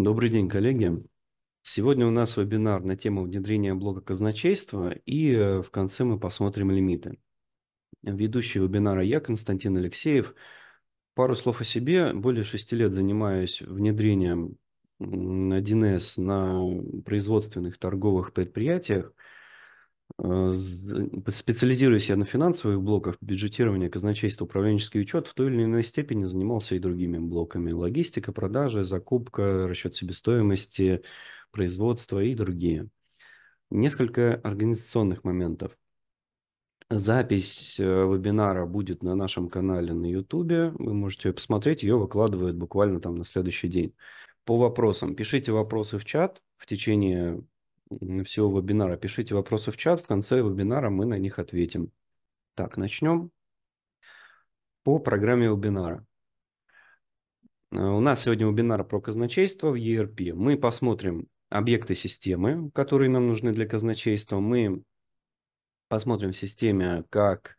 Добрый день, коллеги. Сегодня у нас вебинар на тему внедрения блока казначейства, и э, в конце мы посмотрим лимиты. Ведущий вебинара я, Константин Алексеев. Пару слов о себе. Более шести лет занимаюсь внедрением 1С на производственных торговых предприятиях – Э, специализируясь я на финансовых блоках, бюджетирование, казначейство, управленческий учет, в той или иной степени занимался и другими блоками. Логистика, продажи, закупка, расчет себестоимости, производство и другие. Несколько организационных моментов. Запись э, вебинара будет на нашем канале на YouTube. Вы можете ее посмотреть, ее выкладывают буквально там на следующий день. По вопросам. Пишите вопросы в чат в течение всего вебинара. Пишите вопросы в чат, в конце вебинара мы на них ответим. Так, начнем по программе вебинара. Э, у нас сегодня вебинар про казначейство в ERP. Мы посмотрим объекты системы, которые нам нужны для казначейства. Мы посмотрим в системе, как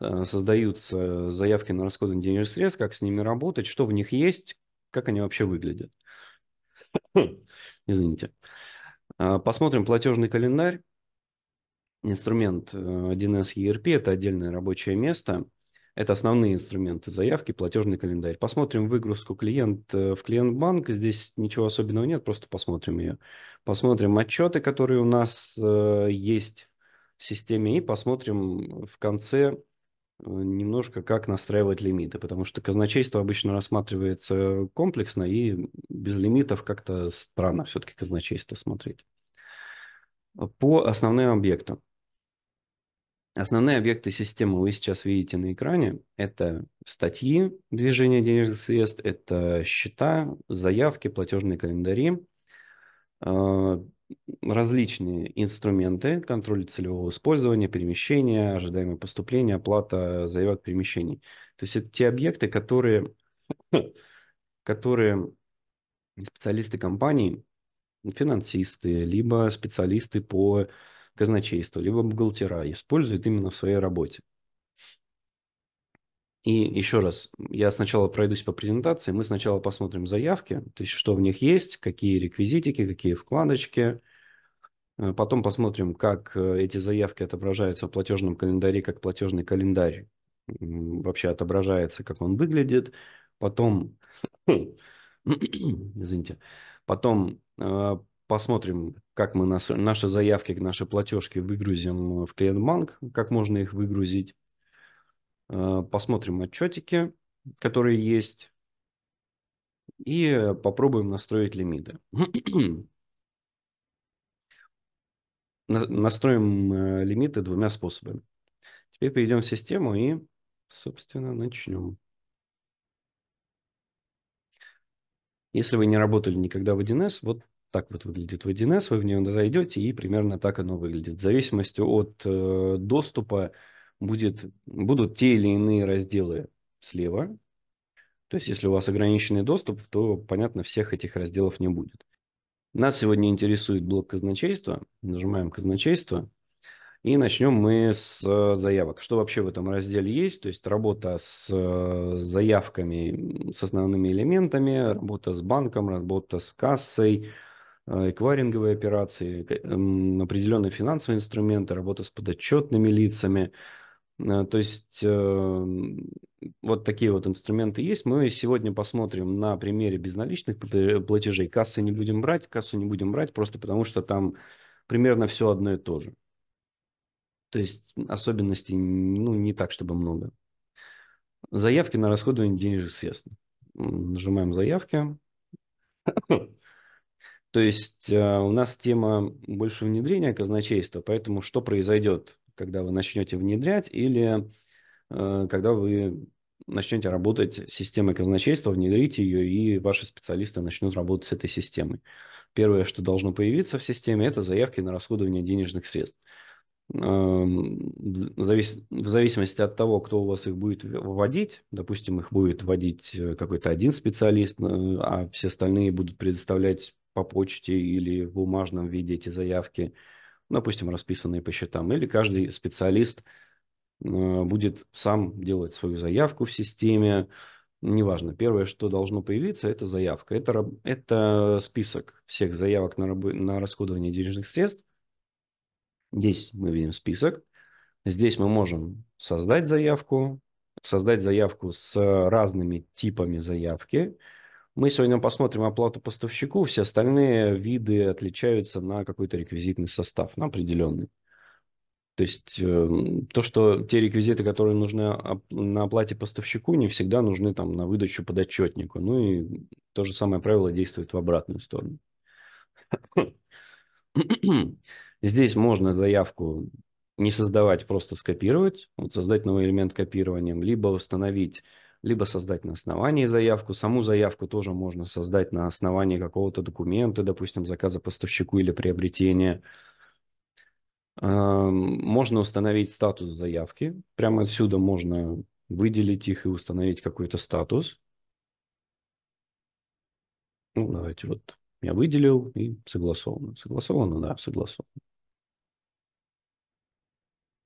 э, создаются заявки на расходы денежных средств, как с ними работать, что в них есть, как они вообще выглядят. Хм, извините. А, посмотрим платежный календарь. Инструмент 1С э, ERP – это отдельное рабочее место. Это основные инструменты заявки, платежный календарь. Посмотрим выгрузку клиент э, в клиент-банк. Здесь ничего особенного нет, просто посмотрим ее. Посмотрим отчеты, которые у нас э, есть в системе, и посмотрим в конце Э, немножко, как настраивать лимиты, потому что казначейство обычно рассматривается комплексно, и без лимитов как-то странно все-таки казначейство смотреть. По основным объектам. Основные объекты системы вы сейчас видите на экране. Это статьи движения денежных средств, это счета, заявки, платежные календари, э, различные инструменты контроля целевого использования, перемещения, ожидаемое поступление, оплата заявок перемещений. То есть это те объекты, которые, которые специалисты компании, финансисты, либо специалисты по казначейству, либо бухгалтера используют именно в своей работе. И еще раз, я сначала пройдусь по презентации, мы сначала посмотрим заявки, то есть что в них есть, какие реквизитики, какие вкладочки. Э, потом посмотрим, как э, эти заявки отображаются в платежном календаре, как платежный календарь вообще отображается, как он выглядит. Потом, извините, потом э, посмотрим, как мы наши заявки, наши платежки выгрузим в клиент-банк, как можно их выгрузить. Э, посмотрим отчетики, которые есть, и попробуем настроить лимиты. Настроим э, лимиты двумя способами. Теперь перейдем в систему и, собственно, начнем. Если вы не работали никогда в 1С, вот так вот выглядит в 1С, вы в нее зайдете, и примерно так оно выглядит. В зависимости от э, доступа будет, будут те или иные разделы слева. То есть, если у вас ограниченный доступ, то, понятно, всех этих разделов не будет. Нас сегодня интересует блок казначейства. Нажимаем казначейство. И начнем мы с э, заявок. Что вообще в этом разделе есть? То есть работа с э, заявками, с основными элементами, работа с банком, работа с кассой, э, эквайринговые операции, определенные финансовые инструменты, работа с подотчетными лицами, Э, то есть эм, вот такие вот инструменты есть. Мы сегодня посмотрим на примере безналичных платежей. Кассы не будем брать, кассу не будем брать, просто потому что там примерно все одно и то же. То есть особенностей ну, не так, чтобы много. Заявки на расходование денежных средств. Нажимаем заявки. То есть э, у нас тема больше внедрения казначейства, поэтому что произойдет? когда вы начнете внедрять или э, когда вы начнете работать с системой казначейства, внедрите ее, и ваши специалисты начнут работать с этой системой. Первое, что должно появиться в системе, это заявки на расходование денежных средств. Эм, в зависимости от того, кто у вас их будет вводить, допустим, их будет вводить э, какой-то один специалист, э, а все остальные будут предоставлять по почте или в бумажном виде эти заявки – ну, допустим, расписанные по счетам, или каждый специалист э, будет сам делать свою заявку в системе. Неважно, первое, что должно появиться, это заявка. Это, это список всех заявок на, раб, на расходование денежных средств. Здесь мы видим список. Здесь мы можем создать заявку, создать заявку с разными типами заявки. Мы сегодня посмотрим оплату поставщику, все остальные виды отличаются на какой-то реквизитный состав, на определенный. То есть эм, то, что те реквизиты, которые нужны на оплате поставщику, не всегда нужны там на выдачу подотчетнику. Ну и то же самое правило действует в обратную сторону. Здесь можно заявку не создавать, просто скопировать, вот создать новый элемент копированием, либо установить либо создать на основании заявку. Саму заявку тоже можно создать на основании какого-то документа, допустим, заказа поставщику или приобретения. Можно установить статус заявки. Прямо отсюда можно выделить их и установить какой-то статус. Ну, давайте вот я выделил и согласовано. Согласовано, да, согласовано.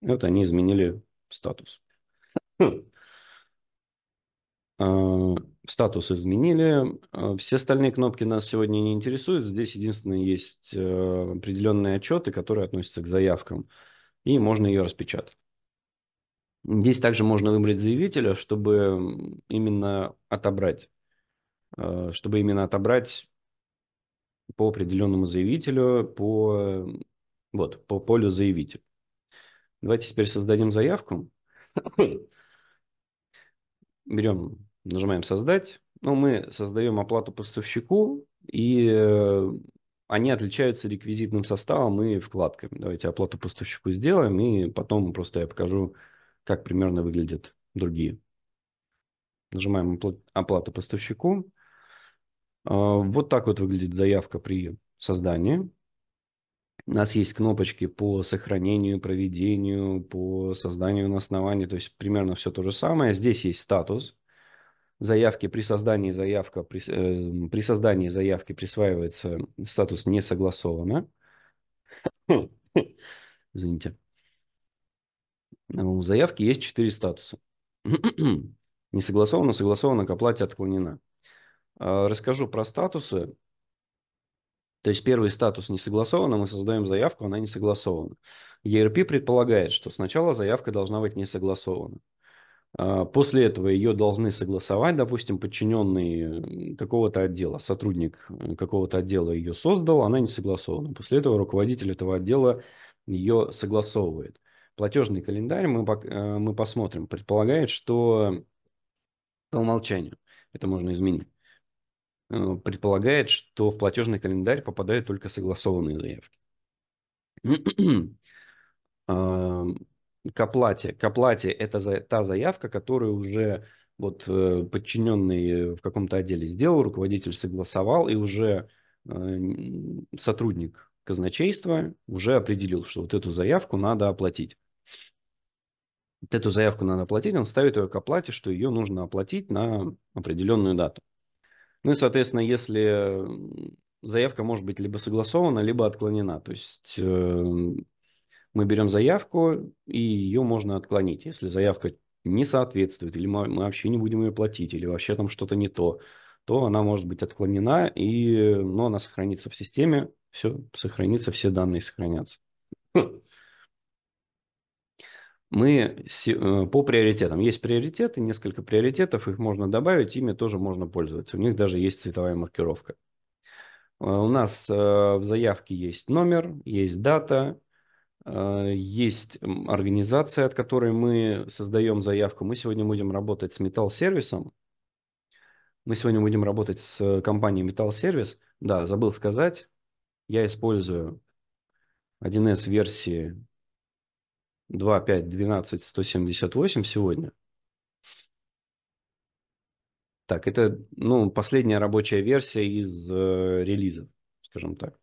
Вот они изменили статус. Хм. А, статус изменили. А, все остальные кнопки нас сегодня не интересуют. Здесь единственное есть а, определенные отчеты, которые относятся к заявкам, и можно ее распечатать. Здесь также можно выбрать заявителя, чтобы именно отобрать, чтобы именно отобрать по определенному заявителю, по, вот, по полю заявитель. Давайте теперь создадим заявку берем, нажимаем «Создать». Ну, мы создаем оплату поставщику, и э, они отличаются реквизитным составом и вкладками. Давайте оплату поставщику сделаем, и потом просто я покажу, как примерно выглядят другие. Нажимаем «Оплата поставщику». А, вот так вот выглядит заявка при создании. У нас есть кнопочки по сохранению, проведению, по созданию на основании. То есть примерно все то же самое. Здесь есть статус заявки. При создании, заявка, при, э, при создании заявки присваивается статус «не согласовано». Извините. У заявки есть четыре статуса. «Не согласовано», «Согласовано», «К оплате», «Отклонена». А, расскажу про статусы. То есть первый статус не согласован, а мы создаем заявку, она не согласована. ERP предполагает, что сначала заявка должна быть не согласована. А, после этого ее должны согласовать, допустим, подчиненный какого-то отдела, сотрудник э, какого-то отдела ее создал, она не согласована. После этого руководитель этого отдела ее согласовывает. Платежный календарь мы, э, мы посмотрим, предполагает, что по умолчанию это можно изменить. Э, предполагает, что в платежный календарь попадают только согласованные заявки. к оплате. К оплате это та заявка, которую уже вот э, подчиненный в каком-то отделе сделал, руководитель согласовал, и уже э, сотрудник казначейства уже определил, что вот эту заявку надо оплатить. Вот эту заявку надо оплатить, он ставит ее к оплате, что ее нужно оплатить на определенную дату. Ну и, соответственно, если э, заявка может быть либо согласована, либо отклонена. То есть э, мы берем заявку, и ее можно отклонить. Если заявка не соответствует, или мы вообще не будем ее платить, или вообще там что-то не то, то она может быть отклонена, и, э, но она сохранится в системе, все сохранится, все данные сохранятся. Хм мы э, по приоритетам. Есть приоритеты, несколько приоритетов, их можно добавить, ими тоже можно пользоваться. У них даже есть цветовая маркировка. Э, у нас э, в заявке есть номер, есть дата, есть организация, от которой мы создаем заявку. Мы сегодня будем работать с металл-сервисом. Мы сегодня будем работать с компанией Metal сервис Да, забыл сказать, я использую 1С версии 2, 5, 12, 178 сегодня. Так, это ну, последняя рабочая версия из э, релизов, скажем так.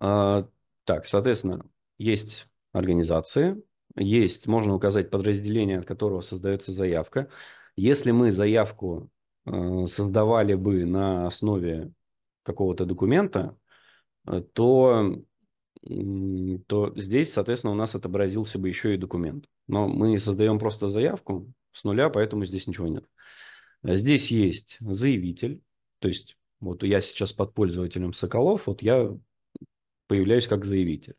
А, так, соответственно, есть организации, есть, можно указать подразделение, от которого создается заявка. Если мы заявку э, создавали бы на основе какого-то документа, э, то то здесь, соответственно, у нас отобразился бы еще и документ. Но мы создаем просто заявку с нуля, поэтому здесь ничего нет. А здесь есть заявитель, то есть вот я сейчас под пользователем Соколов, вот я появляюсь как заявитель.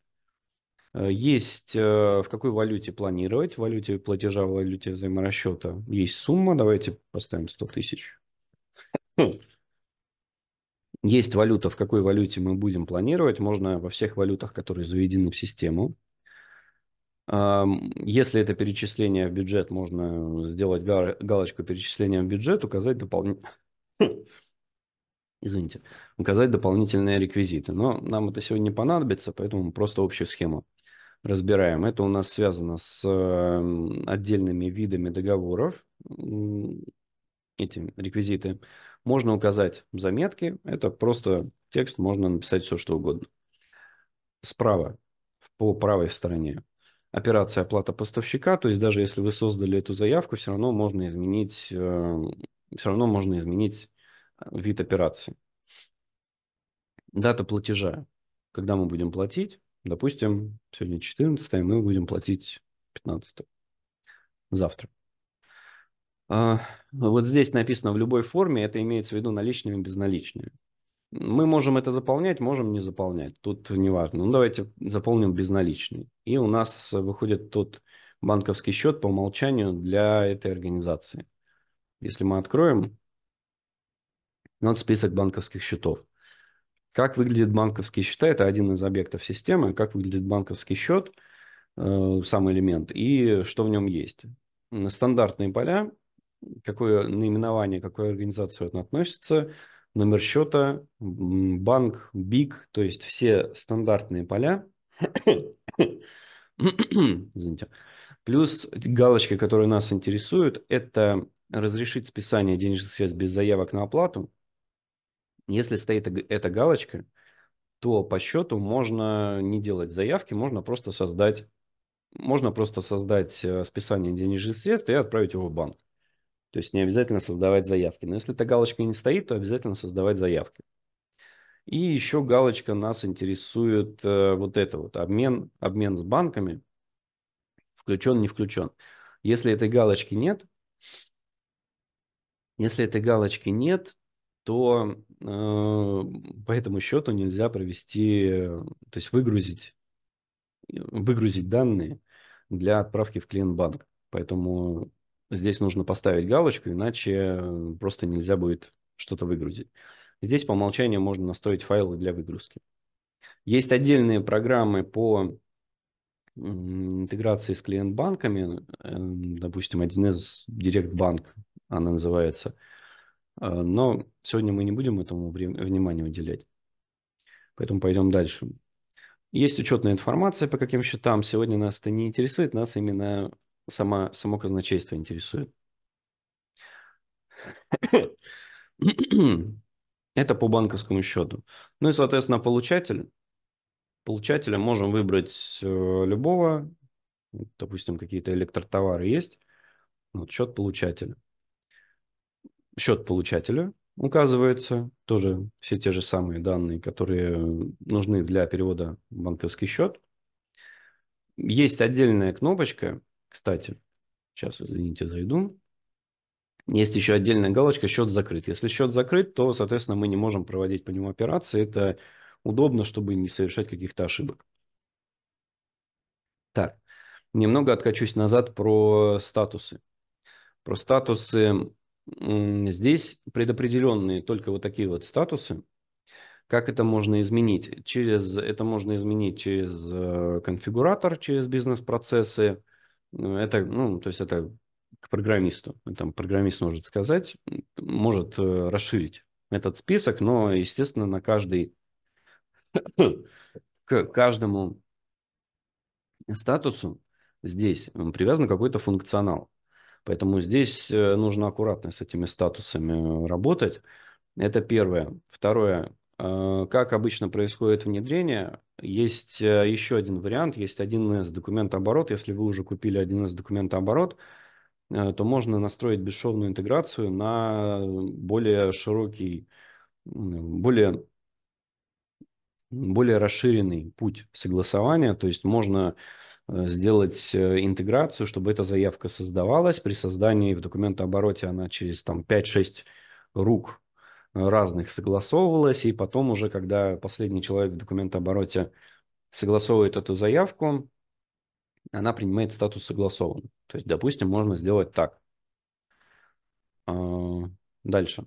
Э, есть э, в какой валюте планировать, в валюте платежа, в валюте взаиморасчета. Есть сумма, давайте поставим 100 тысяч. Есть валюта, в какой валюте мы будем планировать. Можно во всех валютах, которые заведены в систему. Если это перечисление в бюджет, можно сделать галочку перечисления в бюджет, указать дополнительные... Извините, указать дополнительные реквизиты. Но нам это сегодня не понадобится, поэтому просто общую схему разбираем. Это у нас связано с эм, отдельными видами договоров, эти реквизиты. Можно указать заметки, это просто текст, можно написать все, что угодно. Справа, по правой стороне, операция оплата поставщика, то есть даже если вы создали эту заявку, все равно можно изменить, э, все равно можно изменить э, вид операции. Дата платежа, когда мы будем платить, допустим, сегодня 14, мы будем платить 15 завтра. А, вот здесь написано в любой форме, это имеется в виду наличными и безналичными. Мы можем это заполнять, можем не заполнять. Тут неважно. Ну, давайте заполним безналичный. И у нас выходит тот банковский счет по умолчанию для этой организации. Если мы откроем, вот список банковских счетов. Как выглядит банковский счет? Это один из объектов системы. Как выглядит банковский счет, э, сам элемент, и что в нем есть. Стандартные поля какое наименование, какой организации он относится, номер счета, банк, БИК, то есть все стандартные поля. Извините. Плюс галочки, которые нас интересуют, это разрешить списание денежных средств без заявок на оплату. Если стоит эта галочка, то по счету можно не делать заявки, можно просто создать, можно просто создать э, списание денежных средств и отправить его в банк. То есть не обязательно создавать заявки. Но если эта галочка не стоит, то обязательно создавать заявки. И еще галочка нас интересует э, вот это вот, обмен, обмен с банками, включен, не включен. Если этой галочки нет, если этой галочки нет, то э, по этому счету нельзя провести, то есть выгрузить, выгрузить данные для отправки в клиент-банк. Поэтому Здесь нужно поставить галочку, иначе просто нельзя будет что-то выгрузить. Здесь по умолчанию можно настроить файлы для выгрузки. Есть отдельные программы по интеграции с клиент-банками. Эм, допустим, 1С Direct Bank она называется. Э, но сегодня мы не будем этому внимания уделять. Поэтому пойдем дальше. Есть учетная информация по каким счетам. Сегодня нас это не интересует. Нас именно сама, само казначейство интересует. Это по банковскому счету. Ну и, соответственно, получатель. Получателя можем выбрать э, любого. Допустим, какие-то электротовары есть. Вот счет получателя. Счет получателя указывается. Тоже все те же самые данные, которые нужны для перевода в банковский счет. Есть отдельная кнопочка, кстати, сейчас, извините, зайду. Есть еще отдельная галочка «Счет закрыт». Если счет закрыт, то, соответственно, мы не можем проводить по нему операции. Это удобно, чтобы не совершать каких-то ошибок. Так, немного откачусь назад про статусы. Про статусы. Здесь предопределенные только вот такие вот статусы. Как это можно изменить? Через, это можно изменить через э, конфигуратор, через бизнес-процессы, ну, это, ну, то есть это к программисту. Там программист может сказать, может э, расширить этот список, но, естественно, на каждый, к каждому статусу здесь привязан какой-то функционал. Поэтому здесь э, нужно аккуратно с этими статусами э, работать. Это первое. Второе, Э, как обычно происходит внедрение, есть э, еще один вариант, есть 1С оборот. Если вы уже купили 1С оборот, э, то можно настроить бесшовную интеграцию на более широкий, более, более расширенный путь согласования. То есть можно сделать интеграцию, чтобы эта заявка создавалась. При создании в документообороте она через там, 5-6 рук разных согласовывалось, и потом уже, когда последний человек в документообороте согласовывает эту заявку, она принимает статус согласован То есть, допустим, можно сделать так. А, дальше.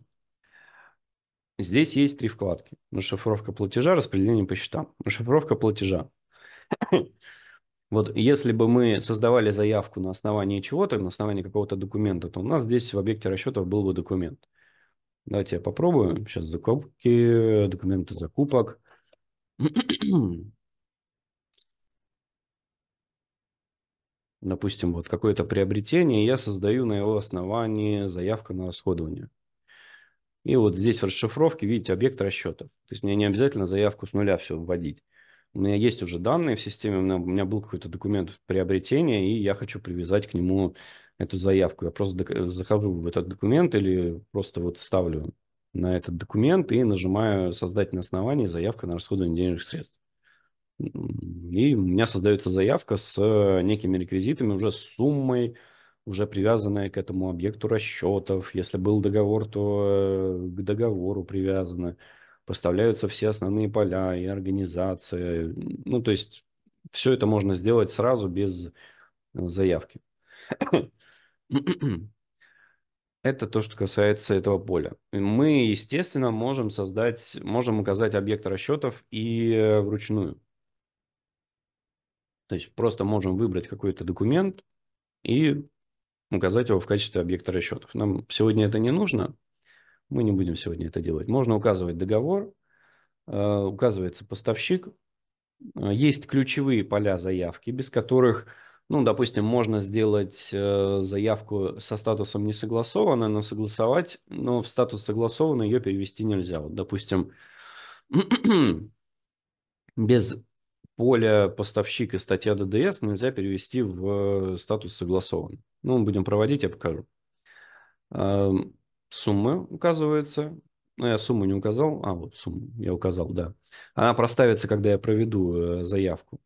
Здесь есть три вкладки. Расшифровка платежа, распределение по счетам. Расшифровка платежа. Вот если бы мы создавали заявку на основании чего-то, на основании какого-то документа, то у нас здесь в объекте расчетов был бы документ. Давайте я попробую. Сейчас закупки, документы закупок. Допустим, вот какое-то приобретение, я создаю на его основании заявка на расходование. И вот здесь в расшифровке видите объект расчетов. То есть мне не обязательно заявку с нуля все вводить. У меня есть уже данные в системе, у меня, у меня был какой-то документ приобретения, и я хочу привязать к нему эту заявку, я просто захожу в этот документ или просто вот ставлю на этот документ и нажимаю «Создать на основании заявка на расходование денежных средств». И у меня создается заявка с э, некими реквизитами, уже с суммой, уже привязанная к этому объекту расчетов. Если был договор, то э, к договору привязано. Проставляются все основные поля и организация Ну, то есть все это можно сделать сразу без э, заявки. Это то, что касается этого поля. Мы, естественно, можем создать, можем указать объект расчетов и э, вручную. То есть просто можем выбрать какой-то документ и указать его в качестве объекта расчетов. Нам сегодня это не нужно, мы не будем сегодня это делать. Можно указывать договор, э, указывается поставщик. Э, есть ключевые поля заявки, без которых ну, допустим, можно сделать э, заявку со статусом не согласованной, но согласовать, но в статус согласованной ее перевести нельзя. Вот, допустим, без поля поставщик и статья ДДС нельзя перевести в э, статус согласован. Ну, мы будем проводить, я покажу. Эм, Суммы указываются. Ну, я сумму не указал. А, вот сумму я указал, да. Она проставится, когда я проведу э, заявку.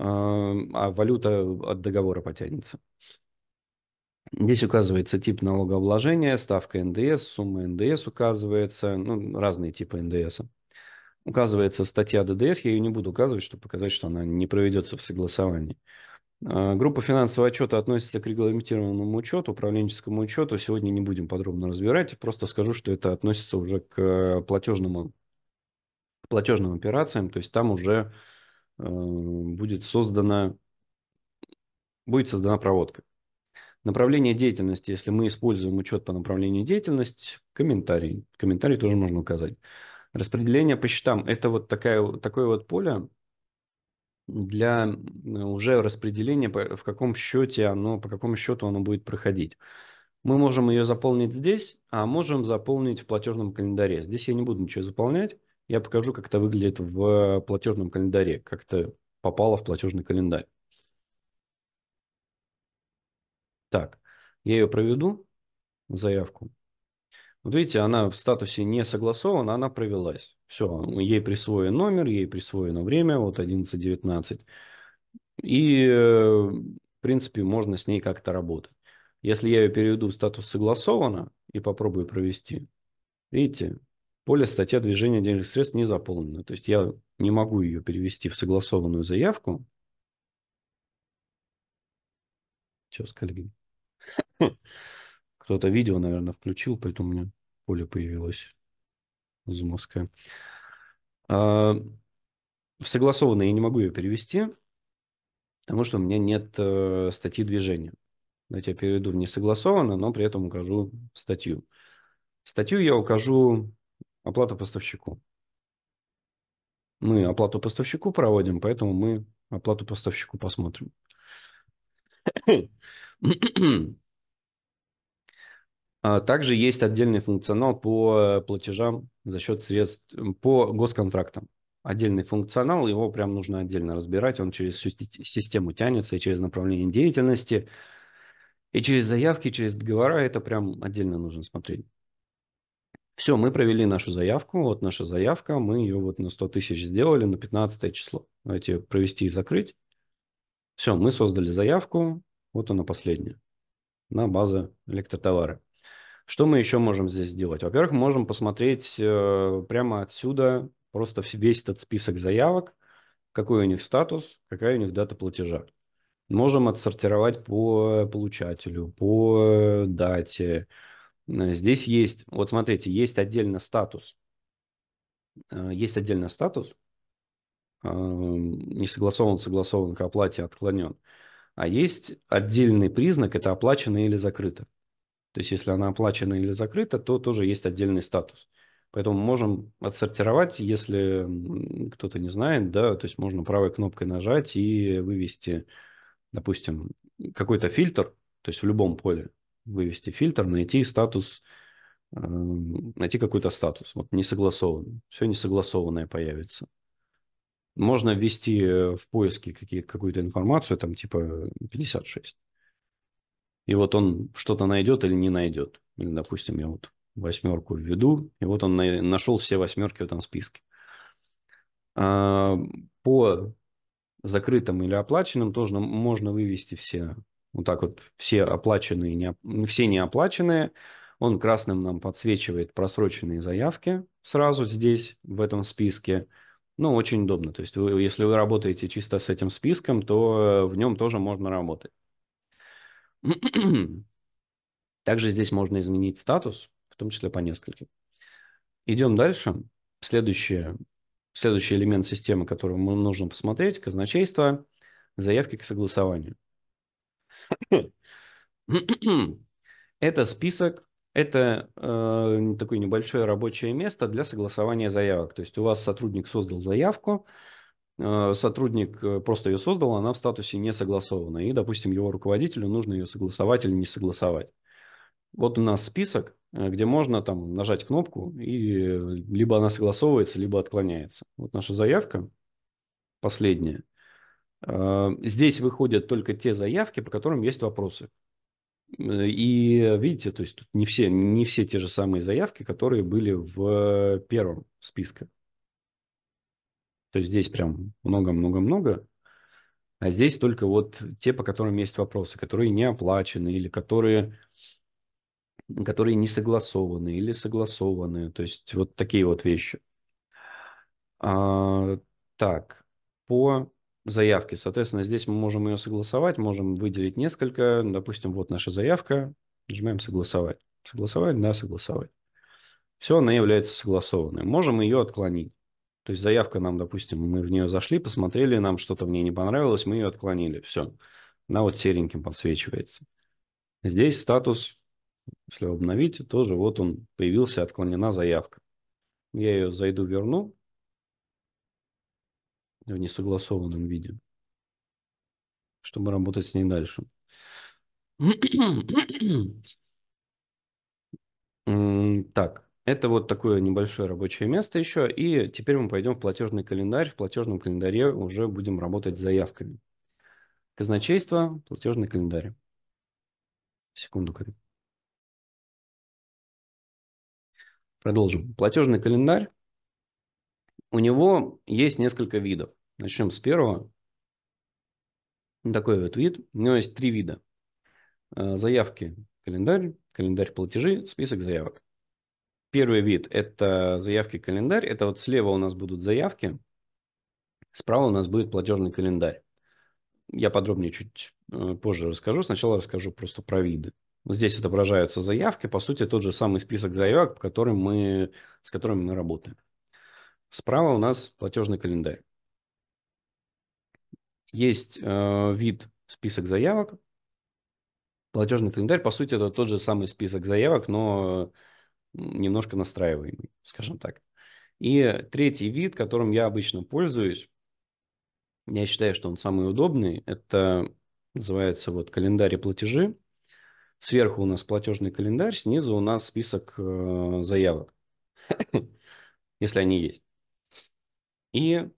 Эм, а валюта от договора потянется. Здесь указывается тип налогообложения, ставка НДС, сумма НДС указывается, ну, разные типы НДС. Указывается статья ДДС, я ее не буду указывать, чтобы показать, что она не проведется в согласовании. Э, группа финансового отчета относится к регламентированному учету, управленческому учету. Сегодня не будем подробно разбирать, просто скажу, что это относится уже к э, платежному, к платежным операциям, то есть там уже Э, будет создана, будет создана проводка. Направление деятельности, если мы используем учет по направлению деятельности, комментарий. Комментарий тоже можно указать. Распределение по счетам – это вот такая, такое вот поле для э, уже распределения, в каком счете оно, по какому счету оно будет проходить. Мы можем ее заполнить здесь, а можем заполнить в платежном календаре. Здесь я не буду ничего заполнять я покажу, как это выглядит в платежном календаре, как это попало в платежный календарь. Так, я ее проведу, заявку. Вот видите, она в статусе не согласована, она провелась. Все, ей присвоен номер, ей присвоено время, вот 11.19. И, э, в принципе, можно с ней как-то работать. Если я ее переведу в статус согласовано и попробую провести, видите, поле статья движения денежных средств не заполнено, То есть я не могу ее перевести в согласованную заявку. Сейчас, коллеги. Кто-то видео, наверное, включил, поэтому у меня поле появилось зумовское. А, в согласованное я не могу ее перевести, потому что у меня нет э, статьи движения. Давайте я переведу в несогласованное, но при этом укажу статью. Статью я укажу оплата поставщику. Мы оплату поставщику проводим, поэтому мы оплату поставщику посмотрим. А также есть отдельный функционал по платежам за счет средств по госконтрактам. Отдельный функционал, его прям нужно отдельно разбирать. Он через всю систему тянется и через направление деятельности, и через заявки, и через договора. Это прям отдельно нужно смотреть. Все, мы провели нашу заявку, вот наша заявка, мы ее вот на 100 тысяч сделали на 15 число. Давайте провести и закрыть. Все, мы создали заявку, вот она последняя, на базу электротовары. Что мы еще можем здесь сделать? Во-первых, мы можем посмотреть э, прямо отсюда просто весь этот список заявок, какой у них статус, какая у них дата платежа. Можем отсортировать по э, получателю, по э, дате, Э, здесь есть, вот смотрите, есть отдельно статус. Э, есть отдельно статус, эм, не согласован, согласован к оплате, отклонен. А есть отдельный признак, это оплачено или закрыто. То есть, если она оплачена или закрыта, то тоже есть отдельный статус. Поэтому можем отсортировать, если кто-то не знает, да, то есть можно правой кнопкой нажать и вывести, допустим, какой-то фильтр, то есть в любом поле, вывести фильтр, найти статус, эм, найти какой-то статус, вот несогласованный. Все несогласованное появится. Можно ввести э, в поиске какие какую-то информацию, там типа 56. И вот он что-то найдет или не найдет. Или, допустим, я вот восьмерку введу, и вот он на, нашел все восьмерки в этом списке. А, по закрытым или оплаченным тоже можно вывести все вот так вот все оплаченные, не, все неоплаченные. Он красным нам подсвечивает просроченные заявки сразу здесь, в этом списке. Ну, очень удобно. То есть, вы, если вы работаете чисто с этим списком, то э, в нем тоже можно работать. Также здесь можно изменить статус, в том числе по нескольким. Идем дальше. Следующее, следующий элемент системы, который нам нужно посмотреть, казначейство, заявки к согласованию. это список, это э, такое небольшое рабочее место для согласования заявок. То есть у вас сотрудник создал заявку, э, сотрудник э, просто ее создал, она в статусе не согласована. И, допустим, его руководителю нужно ее согласовать или не согласовать. Вот у нас список, э, где можно там нажать кнопку, и э, либо она согласовывается, либо отклоняется. Вот наша заявка последняя. Э, здесь выходят только те заявки, по которым есть вопросы. И видите, то есть тут не все, не все те же самые заявки, которые были в первом списке. То есть здесь прям много-много-много. А здесь только вот те, по которым есть вопросы, которые не оплачены или которые, которые не согласованы или согласованы. То есть вот такие вот вещи. А, так, по заявки. Соответственно, здесь мы можем ее согласовать, можем выделить несколько. Допустим, вот наша заявка. Нажимаем «Согласовать». Согласовать, да, согласовать. Все, она является согласованной. Можем ее отклонить. То есть заявка нам, допустим, мы в нее зашли, посмотрели, нам что-то в ней не понравилось, мы ее отклонили. Все. Она вот сереньким подсвечивается. Здесь статус, если обновить, тоже вот он появился, отклонена заявка. Я ее зайду, верну в несогласованном виде, чтобы работать с ней дальше. Так, это вот такое небольшое рабочее место еще. И теперь мы пойдем в платежный календарь. В платежном календаре уже будем работать с заявками. Казначейство, платежный календарь. Секунду, Карин. Продолжим. Платежный календарь. У него есть несколько видов. Начнем с первого. Ну, такой вот вид. У него есть три вида. А, заявки, календарь, календарь платежи, список заявок. Первый вид – это заявки, календарь. Это вот слева у нас будут заявки, справа у нас будет платежный календарь. Я подробнее чуть э, позже расскажу. Сначала расскажу просто про виды. Здесь отображаются заявки, по сути, тот же самый список заявок, по которым мы, с которыми мы работаем. Справа у нас платежный календарь. Есть э, вид список заявок. Платежный календарь, по сути, это тот же самый список заявок, но немножко настраиваемый, скажем так. И третий вид, которым я обычно пользуюсь, я считаю, что он самый удобный, это называется вот календарь и платежи. Сверху у нас платежный календарь, снизу у нас список э, заявок, если они есть. И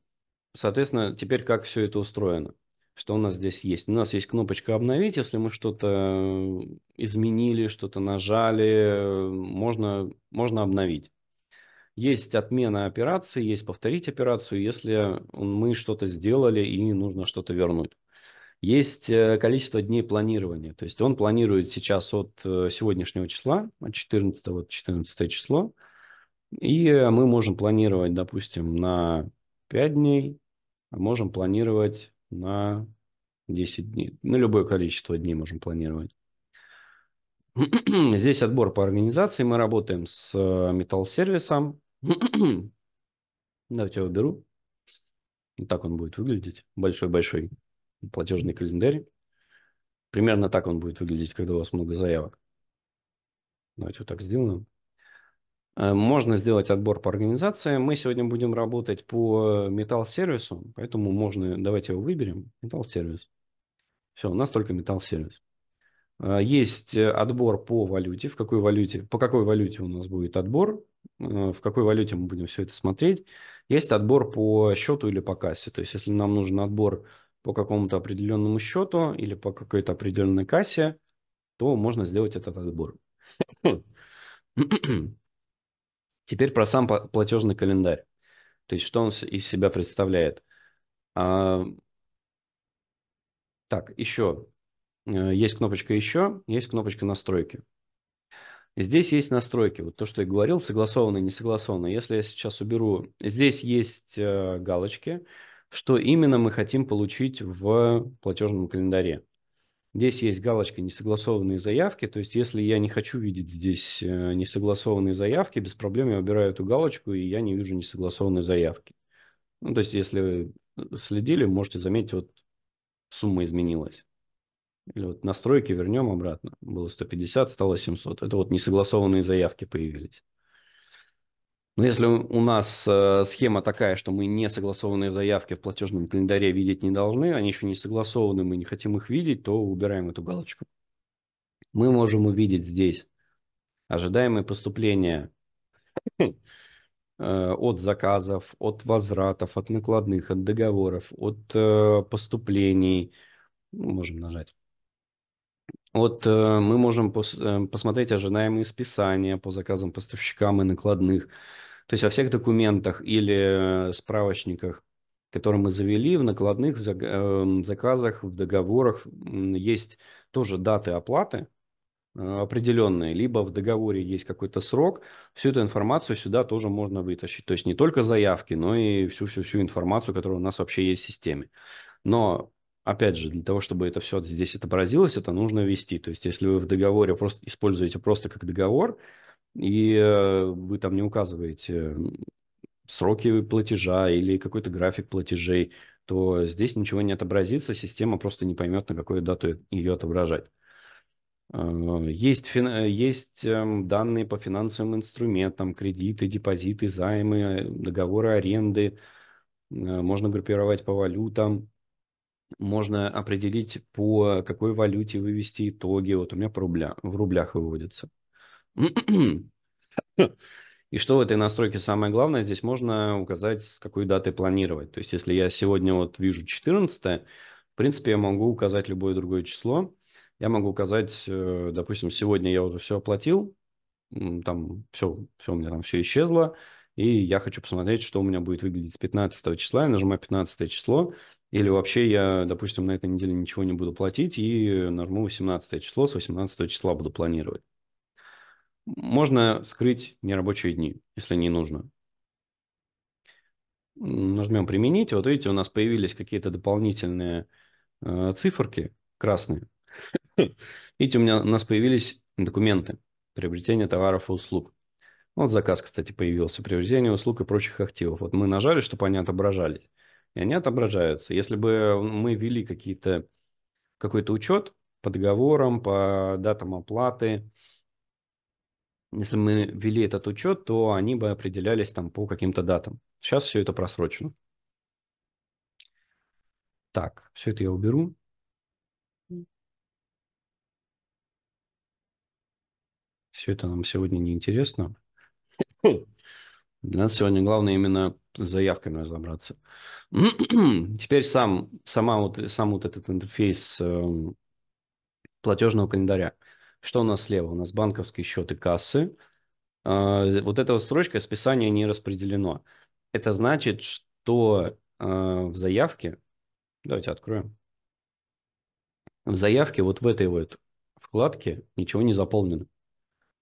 Соответственно, теперь как все это устроено? Что у нас здесь есть? У нас есть кнопочка «Обновить». Если мы что-то изменили, что-то нажали, можно, можно обновить. Есть отмена операции, есть повторить операцию, если мы что-то сделали и нужно что-то вернуть. Есть э, количество дней планирования. То есть он планирует сейчас от э, сегодняшнего числа, от 14 вот 14 число. И э, мы можем планировать, допустим, на 5 дней, можем планировать на 10 дней. На любое количество дней можем планировать. Здесь отбор по организации. Мы работаем с э, металл-сервисом. Давайте я его беру. Вот так он будет выглядеть. Большой-большой платежный календарь. Примерно так он будет выглядеть, когда у вас много заявок. Давайте вот так сделаем. Э, можно сделать отбор по организации. Мы сегодня будем работать по металл-сервису, поэтому можно, давайте его выберем, металл-сервис. Все, у нас только металл-сервис. Э, есть э, отбор по валюте, в какой валюте, по какой валюте у нас будет отбор, в какой валюте мы будем все это смотреть. Есть отбор по счету или по кассе. То есть, если нам нужен отбор по какому-то определенному счету или по какой-то определенной кассе, то можно сделать этот отбор. Теперь про сам платежный календарь. То есть, что он из себя представляет. А... Так, еще. Э, есть кнопочка «Еще», есть кнопочка «Настройки». Здесь есть настройки. Вот то, что я говорил, согласованные, несогласованные. Если я сейчас уберу... Здесь есть э, галочки, что именно мы хотим получить в платежном календаре. Здесь есть галочка «Несогласованные заявки». То есть, если я не хочу видеть здесь э, несогласованные заявки, без проблем я убираю эту галочку, и я не вижу несогласованные заявки. Ну, то есть, если вы следили, можете заметить, вот сумма изменилась. Или вот настройки вернем обратно. Было 150, стало 700. Это вот несогласованные заявки появились. Но если у нас э, схема такая, что мы не согласованные заявки в платежном календаре видеть не должны, они еще не согласованы, мы не хотим их видеть, то убираем эту галочку. Мы можем увидеть здесь ожидаемые поступления э, от заказов, от возвратов, от накладных, от договоров, от э, поступлений. Ну, можем нажать. Вот э, мы можем пос, э, посмотреть ожидаемые списания по заказам поставщикам и накладных. То есть во всех документах или э, справочниках, которые мы завели, в накладных в э, заказах, в договорах есть тоже даты оплаты э, определенные, либо в договоре есть какой-то срок, всю эту информацию сюда тоже можно вытащить. То есть не только заявки, но и всю-всю-всю информацию, которая у нас вообще есть в системе. Но опять же, для того, чтобы это все здесь отобразилось, это нужно ввести. То есть, если вы в договоре просто используете просто как договор, и э, вы там не указываете сроки платежа или какой-то график платежей, то здесь ничего не отобразится, система просто не поймет, на какую дату ее отображать. Э, есть, есть эм, данные по финансовым инструментам, кредиты, депозиты, займы, договоры аренды. Э, можно группировать по валютам, можно определить, по какой валюте вывести итоги. Вот у меня по рубля, в рублях выводится. И что в этой настройке самое главное, здесь можно указать, с какой даты планировать. То есть, если я сегодня вот вижу 14, в принципе, я могу указать любое другое число. Я могу указать, э, допустим, сегодня я уже все оплатил, там все, все у меня там все исчезло, и я хочу посмотреть, что у меня будет выглядеть с 15 числа. Я нажимаю 15 число, или вообще я, допустим, на этой неделе ничего не буду платить и норму 18 число с 18 числа буду планировать. Можно скрыть нерабочие дни, если не нужно. Нажмем «Применить». Вот видите, у нас появились какие-то дополнительные э, циферки красные. Видите, у меня у нас появились документы приобретения товаров и услуг. Вот заказ, кстати, появился, приобретение услуг и прочих активов. Вот мы нажали, чтобы они отображались и они отображаются. Если бы мы вели какие-то, какой-то учет по договорам, по датам оплаты, если мы вели этот учет, то они бы определялись там по каким-то датам. Сейчас все это просрочено. Так, все это я уберу. Все это нам сегодня не интересно. Для нас сегодня главное именно с заявками разобраться. Теперь сам, сама вот, сам вот этот интерфейс э, платежного календаря. Что у нас слева? У нас банковские счеты, кассы. Э, вот эта вот строчка списания не распределено. Это значит, что э, в заявке... Давайте откроем. В заявке вот в этой вот вкладке ничего не заполнено.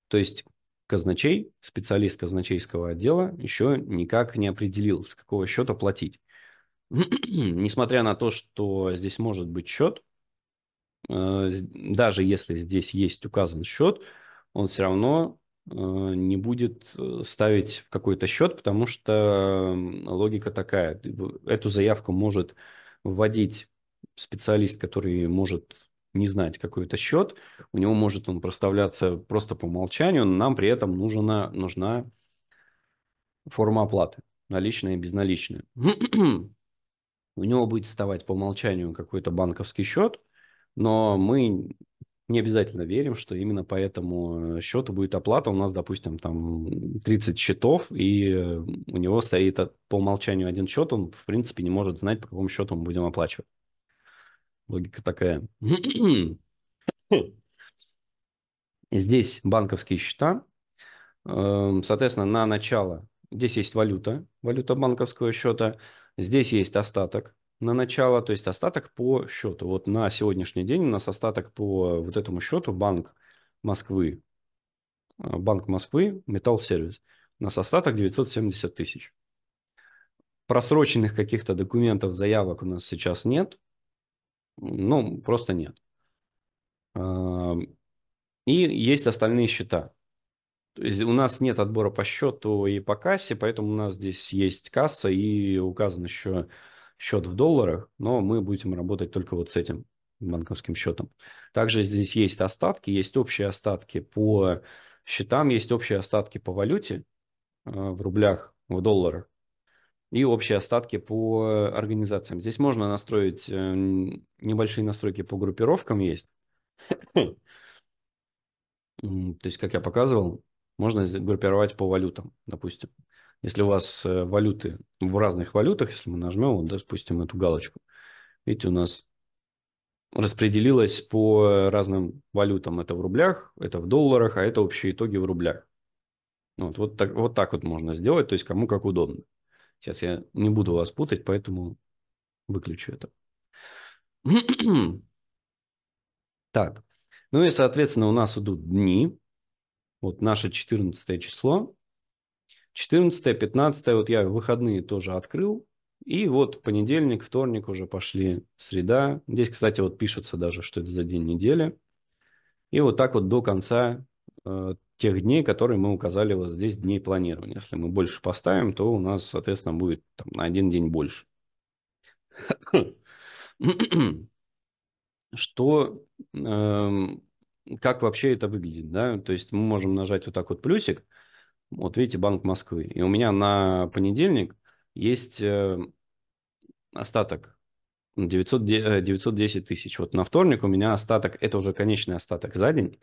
То есть казначей, специалист казначейского отдела, еще никак не определил, с какого счета платить. Несмотря на то, что здесь может быть счет, э, даже если здесь есть указан счет, он все равно э, не будет э, ставить какой-то счет, потому что логика такая. Эту заявку может вводить специалист, который может не знать какой-то счет, у него может он проставляться просто по умолчанию, но нам при этом нужна, нужна форма оплаты, наличная и безналичная. у него будет вставать по умолчанию какой-то банковский счет, но мы не обязательно верим, что именно по этому э, счету будет оплата. У нас, допустим, там 30 счетов, и э, у него стоит по умолчанию один счет, он, в принципе, не может знать, по какому счету мы будем оплачивать. Логика такая. Здесь банковские счета. Эм, соответственно, на начало здесь есть валюта, валюта банковского счета. Здесь есть остаток на начало, то есть остаток по счету. Вот на сегодняшний день у нас остаток по вот этому счету Банк Москвы, э, Банк Москвы, Металл Сервис. У нас остаток 970 тысяч. Просроченных каких-то документов, заявок у нас сейчас нет. Ну, просто нет. И есть остальные счета. То есть у нас нет отбора по счету и по кассе, поэтому у нас здесь есть касса и указан еще счет в долларах, но мы будем работать только вот с этим банковским счетом. Также здесь есть остатки, есть общие остатки по счетам, есть общие остатки по валюте а, в рублях, в долларах и общие остатки по э, организациям. Здесь можно настроить, э, небольшие настройки по группировкам есть. То есть, как я показывал, можно группировать по валютам, допустим. Если у вас э, валюты в разных валютах, если мы нажмем, вот, допустим, эту галочку, видите, у нас распределилось по разным валютам. Это в рублях, это в долларах, а это общие итоги в рублях. Вот, вот, так, вот так вот можно сделать, то есть кому как удобно. Сейчас я не буду вас путать, поэтому выключу это. так, ну и, соответственно, у нас идут дни. Вот наше 14 число. 14, 15, вот я выходные тоже открыл. И вот понедельник, вторник уже пошли, среда. Здесь, кстати, вот пишется даже, что это за день недели. И вот так вот до конца Э, тех дней, которые мы указали вот здесь, дней планирования. Если мы больше поставим, то у нас, соответственно, будет там, на один день больше. Что, э, как вообще это выглядит, да? То есть мы можем нажать вот так вот плюсик, вот видите, Банк Москвы. И у меня на понедельник есть э, остаток 900, 910 э, тысяч. Вот на вторник у меня остаток, это уже конечный остаток за день,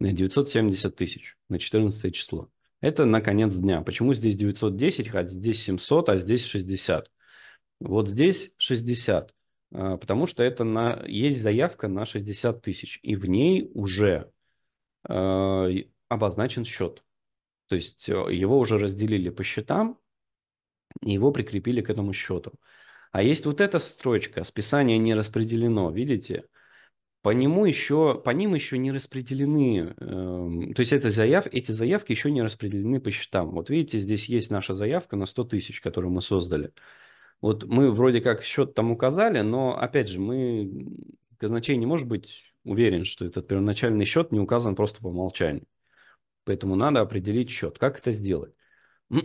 970 тысяч на 14 число. Это на конец дня. Почему здесь 910, а здесь 700, а здесь 60? Вот здесь 60, а, потому что это на, есть заявка на 60 тысяч, и в ней уже э, обозначен счет. То есть э, его уже разделили по счетам, и его прикрепили к этому счету. А есть вот эта строчка, списание не распределено, видите? по нему еще, по ним еще не распределены, э, то есть это заяв, эти заявки еще не распределены по счетам. Вот видите, здесь есть наша заявка на 100 тысяч, которую мы создали. Вот мы вроде как счет там указали, но опять же, мы казначей не может быть уверен, что этот первоначальный счет не указан просто по умолчанию. Поэтому надо определить счет. Как это сделать? вот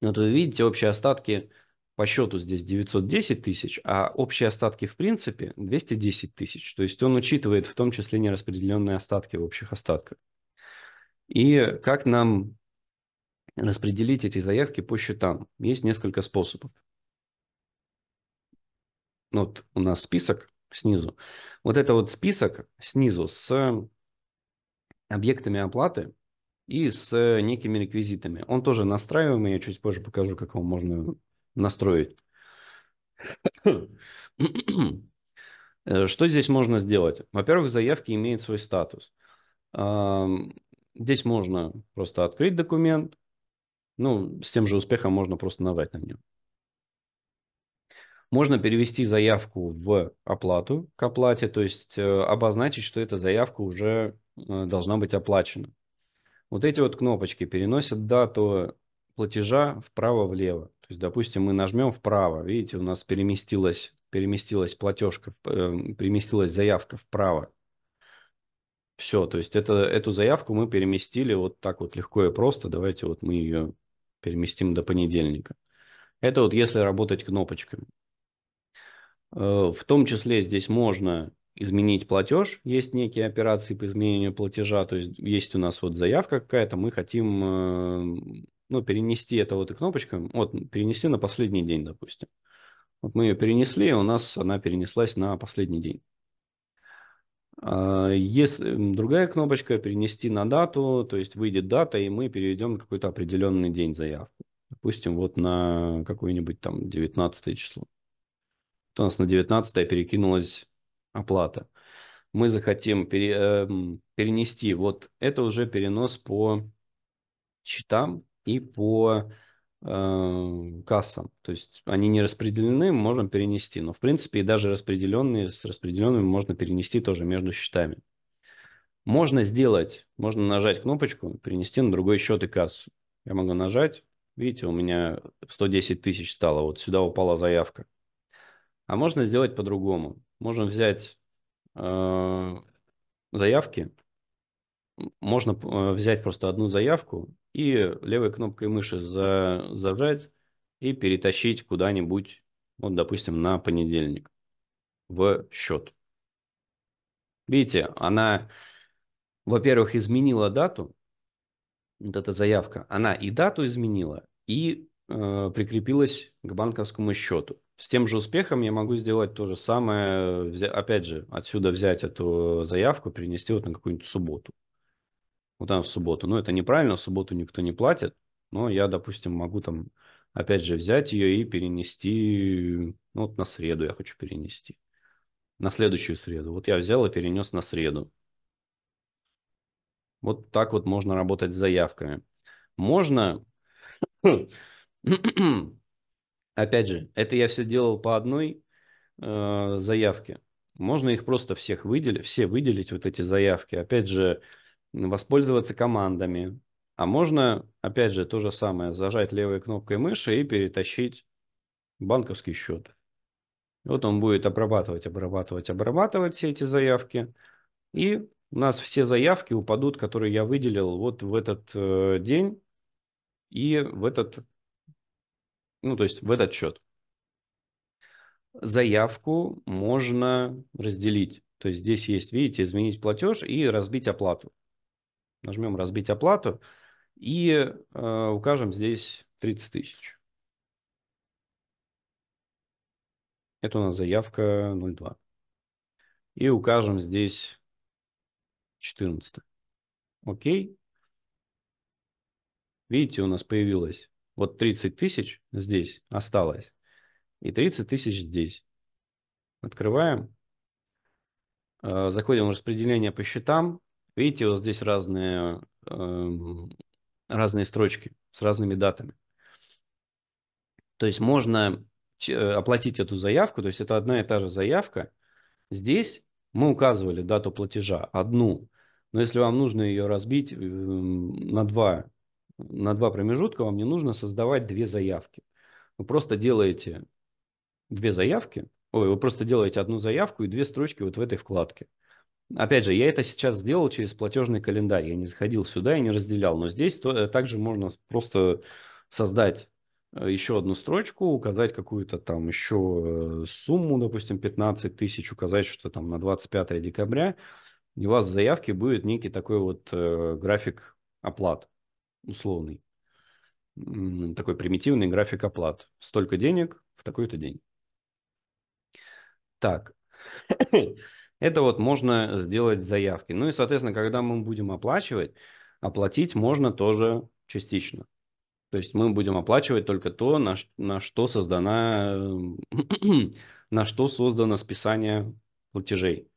вы видите общие остатки по счету здесь 910 тысяч, а общие остатки в принципе 210 тысяч. То есть он учитывает в том числе нераспределенные остатки в общих остатках. И как нам распределить эти заявки по счетам? Есть несколько способов. Вот у нас список снизу. Вот это вот список снизу с объектами оплаты и с некими реквизитами. Он тоже настраиваемый, я чуть позже покажу, как его можно настроить. Э, что здесь можно сделать? Во-первых, заявки имеют свой статус. Здесь можно просто открыть документ. Ну, с тем же успехом можно просто нажать на него. Можно перевести заявку в оплату к оплате, то есть э, обозначить, что эта заявка уже э, должна быть оплачена. Вот эти вот кнопочки переносят дату платежа вправо-влево. То есть, допустим, мы нажмем вправо, видите, у нас переместилась, переместилась платежка, эм, переместилась заявка вправо. Все, то есть это, эту заявку мы переместили вот так вот легко и просто. Давайте вот мы ее переместим до понедельника. Это вот если работать кнопочками. Э, в том числе здесь можно изменить платеж. Есть некие операции по изменению платежа. То есть есть у нас вот заявка какая-то, мы хотим эм, ну, перенести это вот и кнопочка, вот, перенести на последний день, допустим. Вот мы ее перенесли, у нас она перенеслась на последний день. А, есть другая кнопочка перенести на дату, то есть выйдет дата, и мы переведем какой-то определенный день заявку. Допустим, вот на какое-нибудь там 19 число. То у нас на 19 перекинулась оплата. Мы захотим пере, э, перенести, вот это уже перенос по счетам, и по э, кассам. То есть они не распределены, можно перенести. Но в принципе и даже распределенные с распределенными можно перенести тоже между счетами. Можно сделать, можно нажать кнопочку, перенести на другой счет и кассу. Я могу нажать, видите, у меня 110 тысяч стало, вот сюда упала заявка. А можно сделать по-другому. Можно взять э, заявки, можно э, взять просто одну заявку и левой кнопкой мыши за, зажать и перетащить куда-нибудь, вот, допустим, на понедельник в счет. Видите, она, во-первых, изменила дату, вот эта заявка, она и дату изменила, и э, прикрепилась к банковскому счету. С тем же успехом я могу сделать то же самое, опять же, отсюда взять эту заявку, перенести вот на какую-нибудь субботу вот там в субботу. но ну, это неправильно, в субботу никто не платит, но я, допустим, могу там, опять же, взять ее и перенести, ну, вот на среду я хочу перенести, на следующую среду. Вот я взял и перенес на среду. Вот так вот можно работать с заявками. Можно, опять же, это я все делал по одной э, заявке. Можно их просто всех выделить, все выделить вот эти заявки. Опять же, воспользоваться командами. А можно, опять же, то же самое, зажать левой кнопкой мыши и перетащить банковский счет. Вот он будет обрабатывать, обрабатывать, обрабатывать все эти заявки. И у нас все заявки упадут, которые я выделил вот в этот э, день и в этот, ну то есть в этот счет. Заявку можно разделить. То есть здесь есть, видите, изменить платеж и разбить оплату нажмем «Разбить оплату» и э, укажем здесь 30 тысяч. Это у нас заявка 02. И укажем здесь 14. Окей. Видите, у нас появилось вот 30 тысяч здесь осталось и 30 тысяч здесь. Открываем. Э, заходим в распределение по счетам. Видите, вот здесь разные, эм, разные строчки с разными датами. То есть можно э, оплатить эту заявку, то есть это одна и та же заявка. Здесь мы указывали дату платежа, одну, но если вам нужно ее разбить эм, на два, на два промежутка, вам не нужно создавать две заявки. Вы просто делаете две заявки, ой, вы просто делаете одну заявку и две строчки вот в этой вкладке. Опять же, я это сейчас сделал через платежный календарь. Я не заходил сюда и не разделял. Но здесь то, э, также можно просто создать э, еще одну строчку, указать какую-то там еще э, сумму, допустим, 15 тысяч, указать, что там на 25 декабря, и у вас в заявке будет некий такой вот график оплат условный. Такой примитивный график оплат. Столько денег в такой-то день. Так. Это вот можно сделать заявки. Ну и, соответственно, когда мы будем оплачивать, оплатить можно тоже частично. То есть мы будем оплачивать только то, на, на что создана, эм, на что создано списание платежей.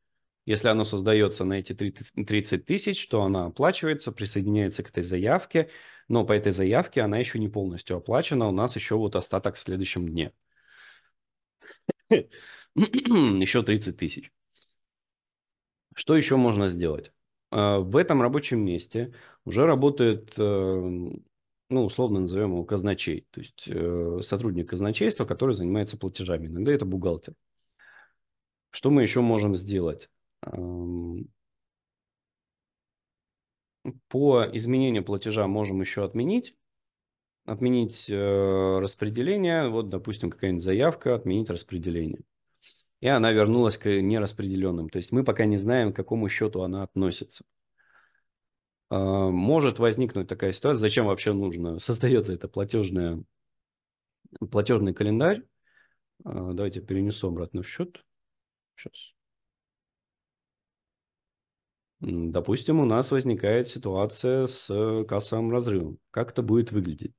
Если оно создается на эти 30 тысяч, то она оплачивается, присоединяется к этой заявке, но по этой заявке она еще не полностью оплачена, у нас еще вот остаток в следующем дне. еще 30 тысяч. Что еще можно сделать? А, в этом рабочем месте уже работает, эм, ну, условно назовем его казначей, то есть э, сотрудник казначейства, который занимается платежами. Иногда это бухгалтер. Что мы еще можем сделать? Эм, по изменению платежа можем еще отменить, отменить э, распределение, вот, допустим, какая-нибудь заявка, отменить распределение и она вернулась к нераспределенным. То есть мы пока не знаем, к какому счету она относится. А, может возникнуть такая ситуация, зачем вообще нужно, создается это платежное, платежный календарь. А, давайте перенесу обратно в счет. Сейчас. Допустим, у нас возникает ситуация с кассовым разрывом. Как это будет выглядеть?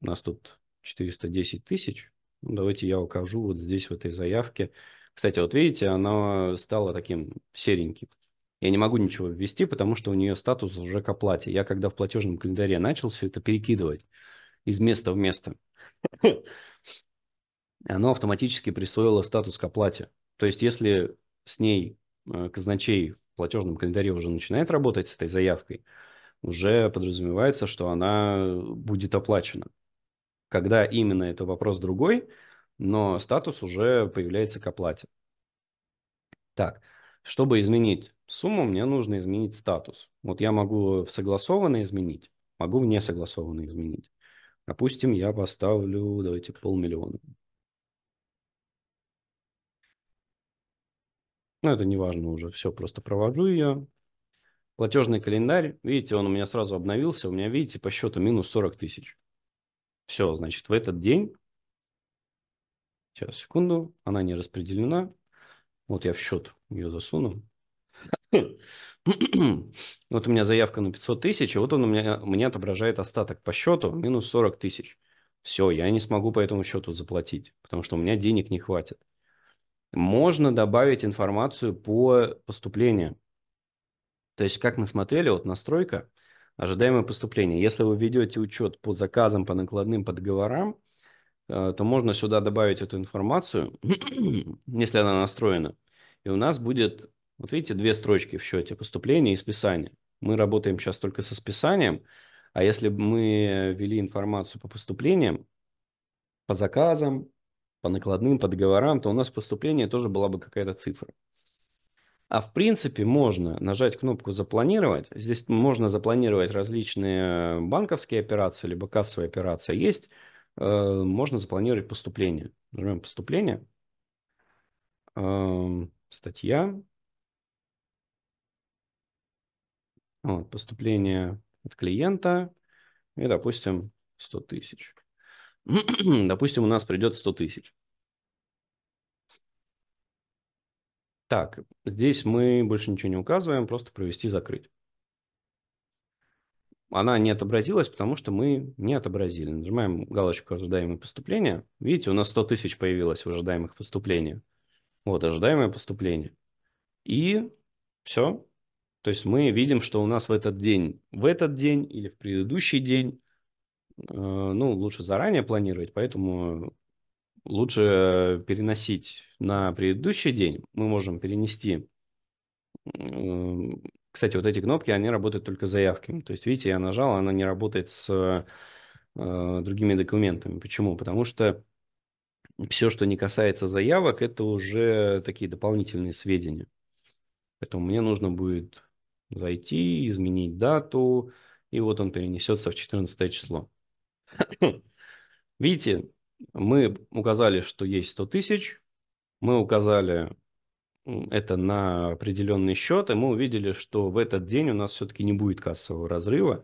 У нас тут 410 тысяч. Ну, давайте я укажу вот здесь в этой заявке. Кстати, вот видите, она стала таким сереньким. Я не могу ничего ввести, потому что у нее статус уже к оплате. Я когда в платежном календаре начал все это перекидывать из места в место, оно автоматически присвоило статус к оплате. То есть если с ней э, казначей в платежном календаре уже начинает работать с этой заявкой, уже подразумевается, что она будет оплачена. Когда именно, это вопрос другой, но статус уже появляется к оплате. Так, чтобы изменить сумму, мне нужно изменить статус. Вот я могу в согласованно изменить, могу в несогласованно изменить. Допустим, я поставлю, давайте, полмиллиона. Ну, это не важно уже, все, просто провожу ее. Платежный календарь, видите, он у меня сразу обновился, у меня, видите, по счету минус 40 тысяч. Все, значит, в этот день, сейчас, секунду, она не распределена. Вот я в счет ее засуну. Вот у меня заявка на 500 тысяч, и вот он у меня, мне отображает остаток по счету, минус 40 тысяч. Все, я не смогу по этому счету заплатить, потому что у меня денег не хватит. Можно добавить информацию по поступлению. То есть, как мы смотрели, вот настройка, ожидаемое поступление. Если вы ведете учет по заказам, по накладным, по договорам, э, то можно сюда добавить эту информацию, если она настроена. И у нас будет, вот видите, две строчки в счете, поступление и списание. Мы работаем сейчас только со списанием, а если бы мы ввели информацию по поступлениям, по заказам, по накладным, по договорам, то у нас поступление тоже была бы какая-то цифра. А в принципе можно нажать кнопку «Запланировать». Здесь можно запланировать различные э, банковские операции, либо кассовые операции. Есть, э, можно запланировать поступление. Нажмем «Поступление», эм, «Статья». Вот, «Поступление от клиента». И, допустим, 100 тысяч. допустим, у нас придет 100 тысяч. Так, здесь мы больше ничего не указываем, просто провести закрыть. Она не отобразилась, потому что мы не отобразили. Нажимаем галочку «Ожидаемые поступления». Видите, у нас 100 тысяч появилось в ожидаемых поступлениях. Вот, ожидаемое поступление. И все. То есть мы видим, что у нас в этот день, в этот день или в предыдущий день, э, ну, лучше заранее планировать, поэтому лучше переносить на предыдущий день. Мы можем перенести... Кстати, вот эти кнопки, они работают только с заявками. То есть, видите, я нажал, она не работает с э, другими документами. Почему? Потому что все, что не касается заявок, это уже такие дополнительные сведения. Поэтому мне нужно будет зайти, изменить дату, и вот он перенесется в 14 число. Видите, мы указали, что есть 100 тысяч, мы указали это на определенный счет, и мы увидели, что в этот день у нас все-таки не будет кассового разрыва.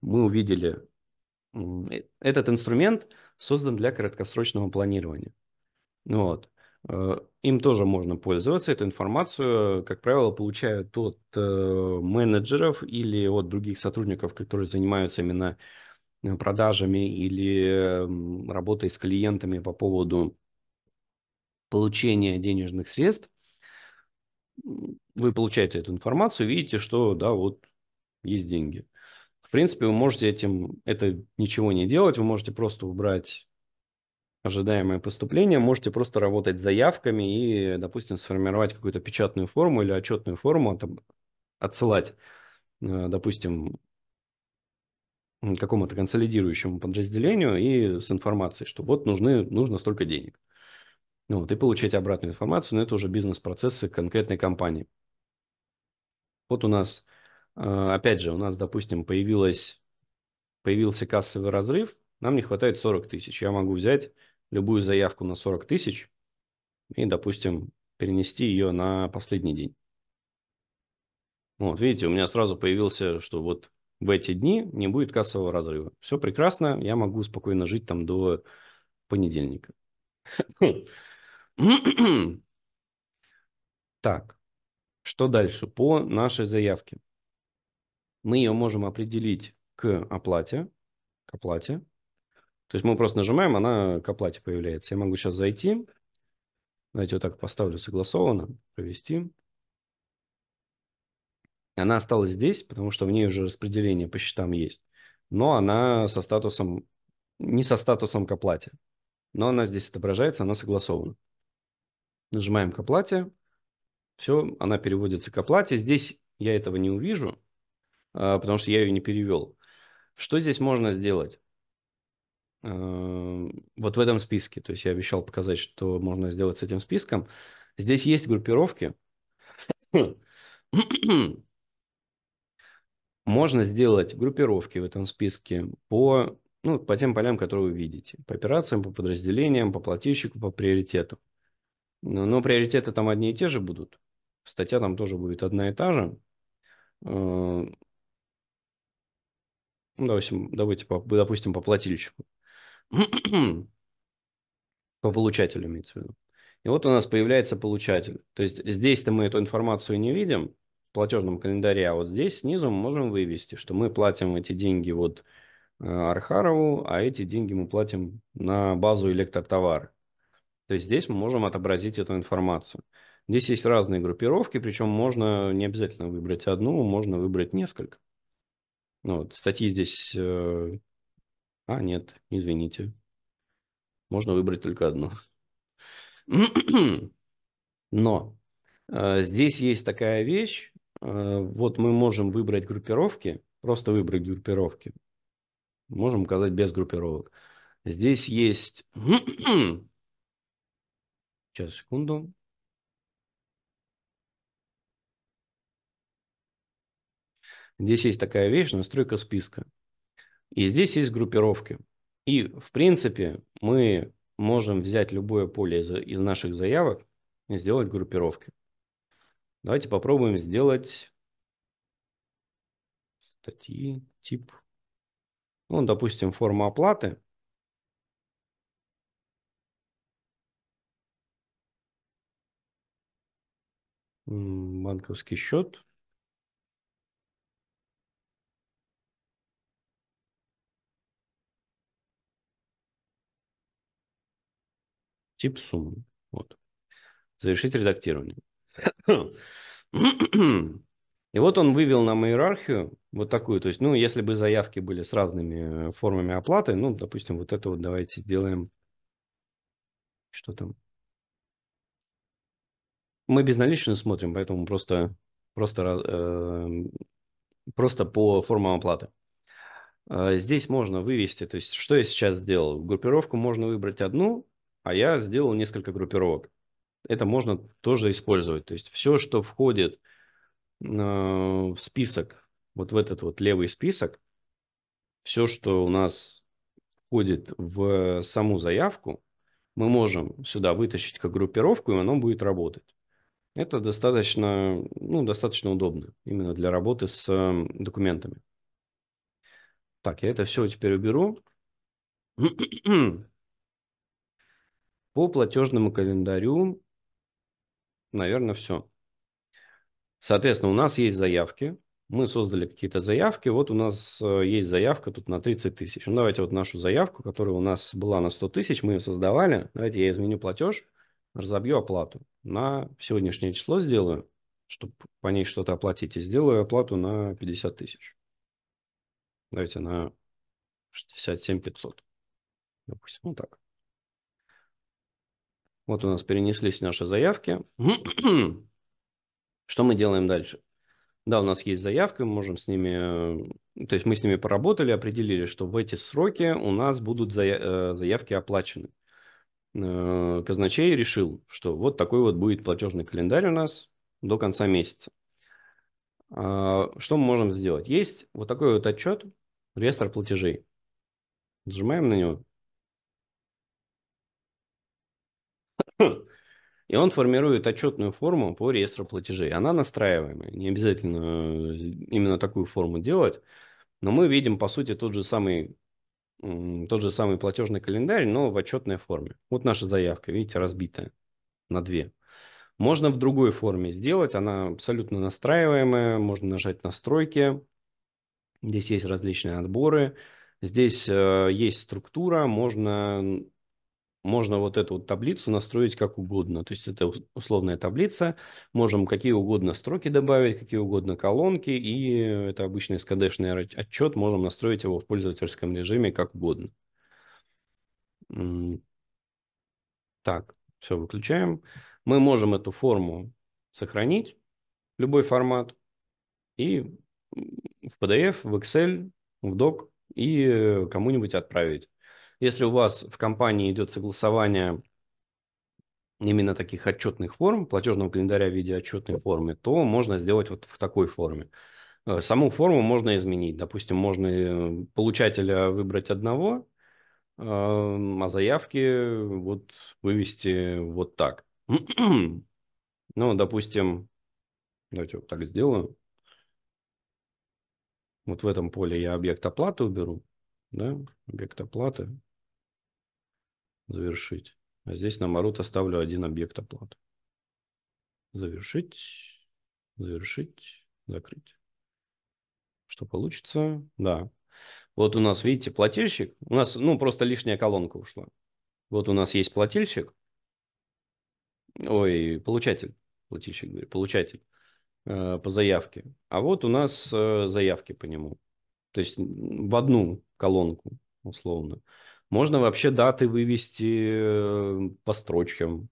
Мы увидели, э, этот инструмент создан для краткосрочного планирования. Ну вот. Э, им тоже можно пользоваться. Эту информацию, как правило, получают от э, менеджеров или от других сотрудников, которые занимаются именно Э, продажами или работой с клиентами по поводу получения денежных средств, вы получаете эту информацию, видите, что да, вот есть деньги. В принципе, вы можете этим это ничего не делать, вы можете просто убрать ожидаемое поступление, можете просто работать с заявками и, допустим, сформировать какую-то печатную форму или отчетную форму, а там, отсылать, э, допустим, какому-то консолидирующему подразделению и с информацией, что вот нужны, нужно столько денег. Ну, вот, и получать обратную информацию, но это уже бизнес-процессы конкретной компании. Вот у нас, а, опять же, у нас, допустим, появилась, появился кассовый разрыв, нам не хватает 40 тысяч. Я могу взять любую заявку на 40 тысяч и, допустим, перенести ее на последний день. Вот, видите, у меня сразу появился, что вот в эти дни не будет кассового разрыва. Все прекрасно, я могу спокойно жить там до понедельника. Так, что дальше по нашей заявке? Мы ее можем определить к оплате, к оплате. То есть мы просто нажимаем, она к оплате появляется. Я могу сейчас зайти. Давайте вот так поставлю согласованно, провести. Она осталась здесь, потому что в ней уже распределение по счетам есть. Но она со статусом, не со статусом к оплате. Но она здесь отображается, она согласована. Нажимаем к оплате. Все, она переводится к оплате. Здесь я этого не увижу, а, потому что я ее не перевел. Что здесь можно сделать? А, вот в этом списке, то есть я обещал показать, что можно сделать с этим списком. Здесь есть группировки. Можно сделать группировки в этом списке по, ну, по тем полям, которые вы видите. По операциям, по подразделениям, по плательщику, по приоритету. Но, но приоритеты там одни и те же будут. Статья там тоже будет одна и та же. Э, ну, допустим, давайте, по, допустим, по плательщику. по получателю имеется в виду. И вот у нас появляется получатель. То есть здесь-то мы эту информацию не видим, платежном календаре, а вот здесь снизу мы можем вывести, что мы платим эти деньги вот э, Архарову, а эти деньги мы платим на базу электротовары. То есть здесь мы можем отобразить эту информацию. Здесь есть разные группировки, причем можно не обязательно выбрать одну, можно выбрать несколько. Ну, вот, статьи здесь... Э, а, нет, извините. Можно выбрать только одну. Но э, здесь есть такая вещь, Э, вот мы можем выбрать группировки, просто выбрать группировки. Можем указать без группировок. Здесь есть... Сейчас, секунду. Здесь есть такая вещь, настройка списка. И здесь есть группировки. И, в принципе, мы можем взять любое поле из, из наших заявок и сделать группировки. Давайте попробуем сделать статьи, тип. Ну, допустим, форма оплаты. Банковский счет. Тип суммы. Вот. Завершить редактирование. И вот он вывел нам иерархию вот такую. То есть, ну, если бы заявки были с разными э, формами оплаты, ну, допустим, вот это вот давайте сделаем. Что там? Мы безналично смотрим, поэтому просто, просто, э, просто по формам оплаты. Э, здесь можно вывести, то есть что я сейчас сделал? Группировку можно выбрать одну, а я сделал несколько группировок это можно тоже использовать. То есть все, что входит э, в список, вот в этот вот левый список, все, что у нас входит в саму заявку, мы можем сюда вытащить как группировку, и оно будет работать. Это достаточно, ну, достаточно удобно именно для работы с эм, документами. Так, я это все теперь уберу. По платежному календарю наверное, все. Соответственно, у нас есть заявки. Мы создали какие-то заявки. Вот у нас э, есть заявка тут на 30 тысяч. Ну, давайте вот нашу заявку, которая у нас была на 100 тысяч, мы ее создавали. Давайте я изменю платеж, разобью оплату. На сегодняшнее число сделаю, чтобы по ней что-то оплатить. И сделаю оплату на 50 тысяч. Давайте на 67 500. Допустим, вот так. Вот у нас перенеслись наши заявки. Что мы делаем дальше? Да, у нас есть заявка, мы можем с ними, э, то есть мы с ними поработали, определили, что в эти сроки у нас будут э, заявки оплачены. Э, казначей решил, что вот такой вот будет платежный календарь у нас до конца месяца. А, что мы можем сделать? Есть вот такой вот отчет, реестр платежей. Нажимаем на него. И он формирует отчетную форму по реестру платежей. Она настраиваемая. Не обязательно э, именно такую форму делать. Но мы видим, по сути, тот же самый, тот же самый платежный календарь, но в отчетной форме. Вот наша заявка, видите, разбитая на две. Можно в другой форме сделать, она абсолютно настраиваемая, можно нажать настройки, здесь есть различные отборы, здесь э, есть структура, можно можно вот эту вот таблицу настроить как угодно. То есть это условная таблица, можем какие угодно строки добавить, какие угодно колонки, и это обычный скадешный отчет, можем настроить его в пользовательском режиме как угодно. Так, все, выключаем. Мы можем эту форму сохранить, любой формат, и в PDF, в Excel, в Doc, и э, кому-нибудь отправить. Если у вас в компании идет согласование именно таких отчетных форм, платежного календаря в виде отчетной формы, то можно сделать вот в такой форме. Э, саму форму можно изменить. Допустим, можно э, получателя выбрать одного, э, а заявки вот вывести вот так. ну, допустим, давайте вот так сделаю. Вот в этом поле я объект оплаты уберу. Да, объект оплаты. Завершить. А здесь на Марут оставлю один объект оплаты. Завершить. Завершить. Закрыть. Что получится? Да. Вот у нас, видите, плательщик. У нас, ну, просто лишняя колонка ушла. Вот у нас есть плательщик. Ой, получатель. Плательщик, говорю, получатель э, по заявке. А вот у нас э, заявки по нему. То есть в одну колонку, условно. Можно вообще даты вывести э, по строчкам.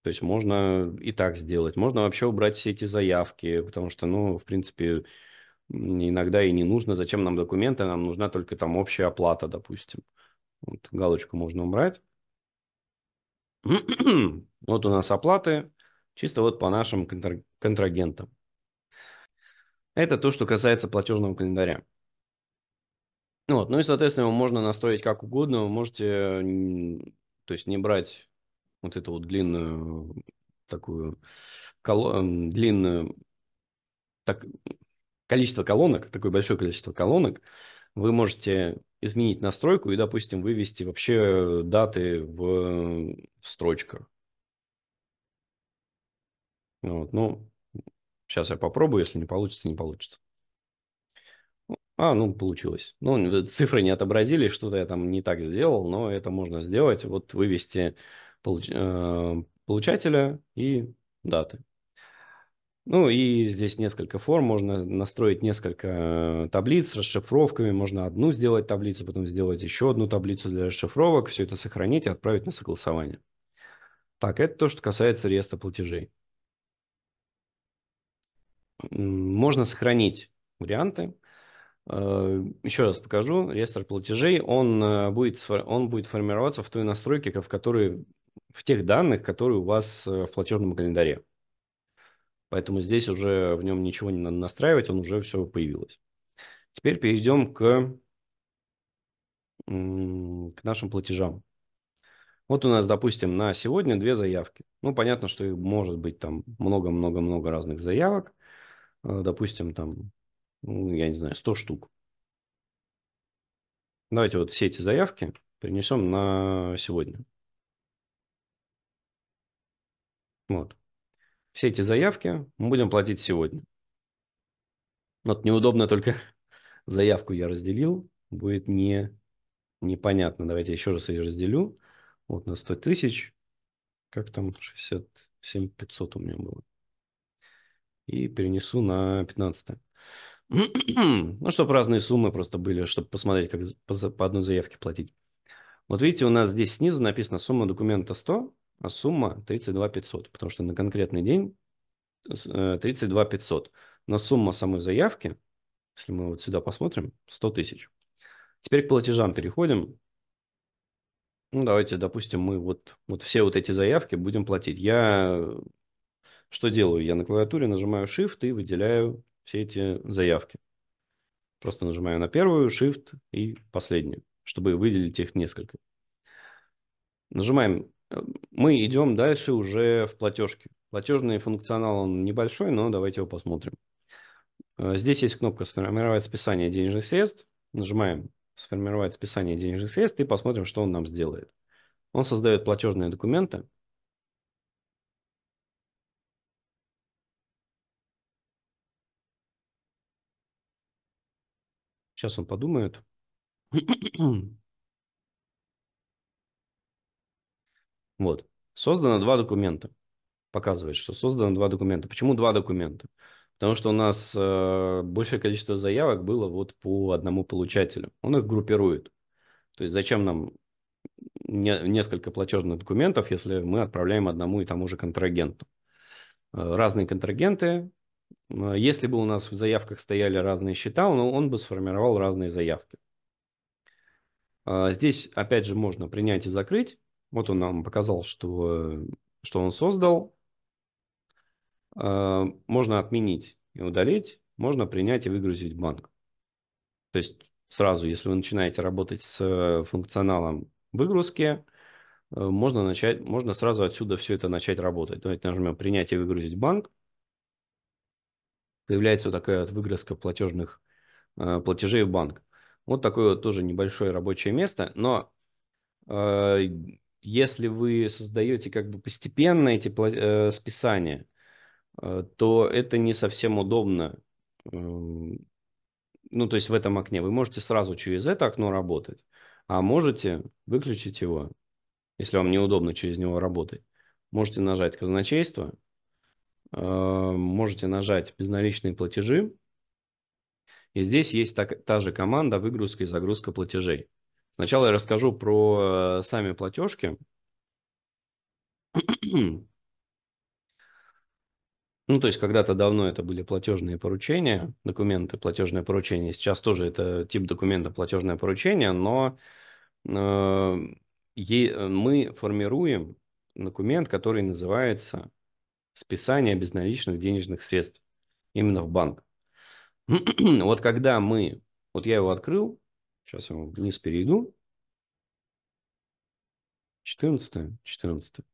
То есть можно и так сделать. Можно вообще убрать все эти заявки, потому что, ну, в принципе, иногда и не нужно. Зачем нам документы? Нам нужна только там общая оплата, допустим. Вот, галочку можно убрать. вот у нас оплаты, чисто вот по нашим контр... контрагентам. Это то, что касается платежного календаря. Ну вот, ну и, соответственно, его можно настроить как угодно. Вы можете, то есть не брать вот эту вот длинную такую коло... длинную так... количество колонок, такое большое количество колонок, вы можете изменить настройку и, допустим, вывести вообще даты в, в строчках. Ну вот, ну, сейчас я попробую, если не получится, не получится. А, ну, получилось. Ну, э, цифры не отобразили, что-то я там не так сделал, но это можно сделать. Вот вывести получ... Э, получателя и даты. Ну и здесь несколько форм, можно настроить несколько э, таблиц с расшифровками, можно одну сделать таблицу, потом сделать еще одну таблицу для расшифровок, все это сохранить и отправить на согласование. Так, это то, что касается реестра платежей. Можно сохранить варианты, Э, Еще раз покажу, реестр платежей, он э, будет, он будет формироваться в той настройке, в которой, в тех данных, которые у вас э, в платежном календаре. Поэтому здесь уже в нем ничего не надо настраивать, он уже все появилось. Теперь перейдем к, к нашим платежам. Вот у нас, допустим, на сегодня две заявки. Ну, понятно, что их может быть там много-много-много разных заявок. Допустим, там ну, я не знаю, 100 штук. Давайте вот все эти заявки перенесем на сегодня. Вот. Все эти заявки мы будем платить сегодня. Вот неудобно только заявку я разделил, будет не, непонятно. Давайте еще раз ее разделю. Вот на 100 тысяч, как там 67 500 у меня было. И перенесу на 15. ну, чтобы разные суммы просто были, чтобы посмотреть, как по, по одной заявке платить. Вот видите, у нас здесь снизу написано сумма документа 100, а сумма 32 500, потому что на конкретный день 32 500. Э, Но сумма самой заявки, если мы вот сюда посмотрим, 100 тысяч. Теперь к платежам переходим. Ну, давайте, допустим, мы вот, вот все вот эти заявки будем платить. Я э, что делаю? Я на клавиатуре нажимаю Shift и выделяю все эти заявки. Просто нажимаю на первую, Shift и последнюю, чтобы выделить их несколько. Нажимаем. Э, мы идем дальше уже в платежки. Платежный функционал он небольшой, но давайте его посмотрим. Э, здесь есть кнопка «Сформировать списание денежных средств». Нажимаем «Сформировать списание денежных средств» и посмотрим, что он нам сделает. Он создает платежные документы, Сейчас он подумает. Вот. Создано два документа. Показывает, что создано два документа. Почему два документа? Потому что у нас э, большее количество заявок было вот по одному получателю. Он их группирует. То есть зачем нам не, несколько платежных документов, если мы отправляем одному и тому же контрагенту? Э, разные контрагенты Э, если бы у нас в заявках стояли разные счета, он, он бы сформировал разные заявки. А, здесь, опять же, можно принять и закрыть. Вот он нам показал, что, что он создал. А, можно отменить и удалить. Можно принять и выгрузить банк. То есть сразу, если вы начинаете работать с функционалом выгрузки, э, можно, начать, можно сразу отсюда все это начать работать. Давайте нажмем «Принять и выгрузить банк» появляется вот такая вот выгрузка платежных э, платежей в банк. Вот такое вот тоже небольшое рабочее место, но э, если вы создаете как бы постепенно эти э, списания, э, то это не совсем удобно. Э, ну, то есть в этом окне вы можете сразу через это окно работать, а можете выключить его, если вам неудобно через него работать. Можете нажать казначейство, Э, можете нажать «Безналичные платежи». И здесь есть так, та же команда «Выгрузка и загрузка платежей». Сначала я расскажу про э, сами платежки. Ну, то есть когда-то давно это были платежные поручения, документы платежное поручение. Сейчас тоже это тип документа платежное поручение, но э, мы формируем документ, который называется списание безналичных денежных средств именно в банк. вот когда мы, вот я его открыл, сейчас я его вниз перейду, 14, 14.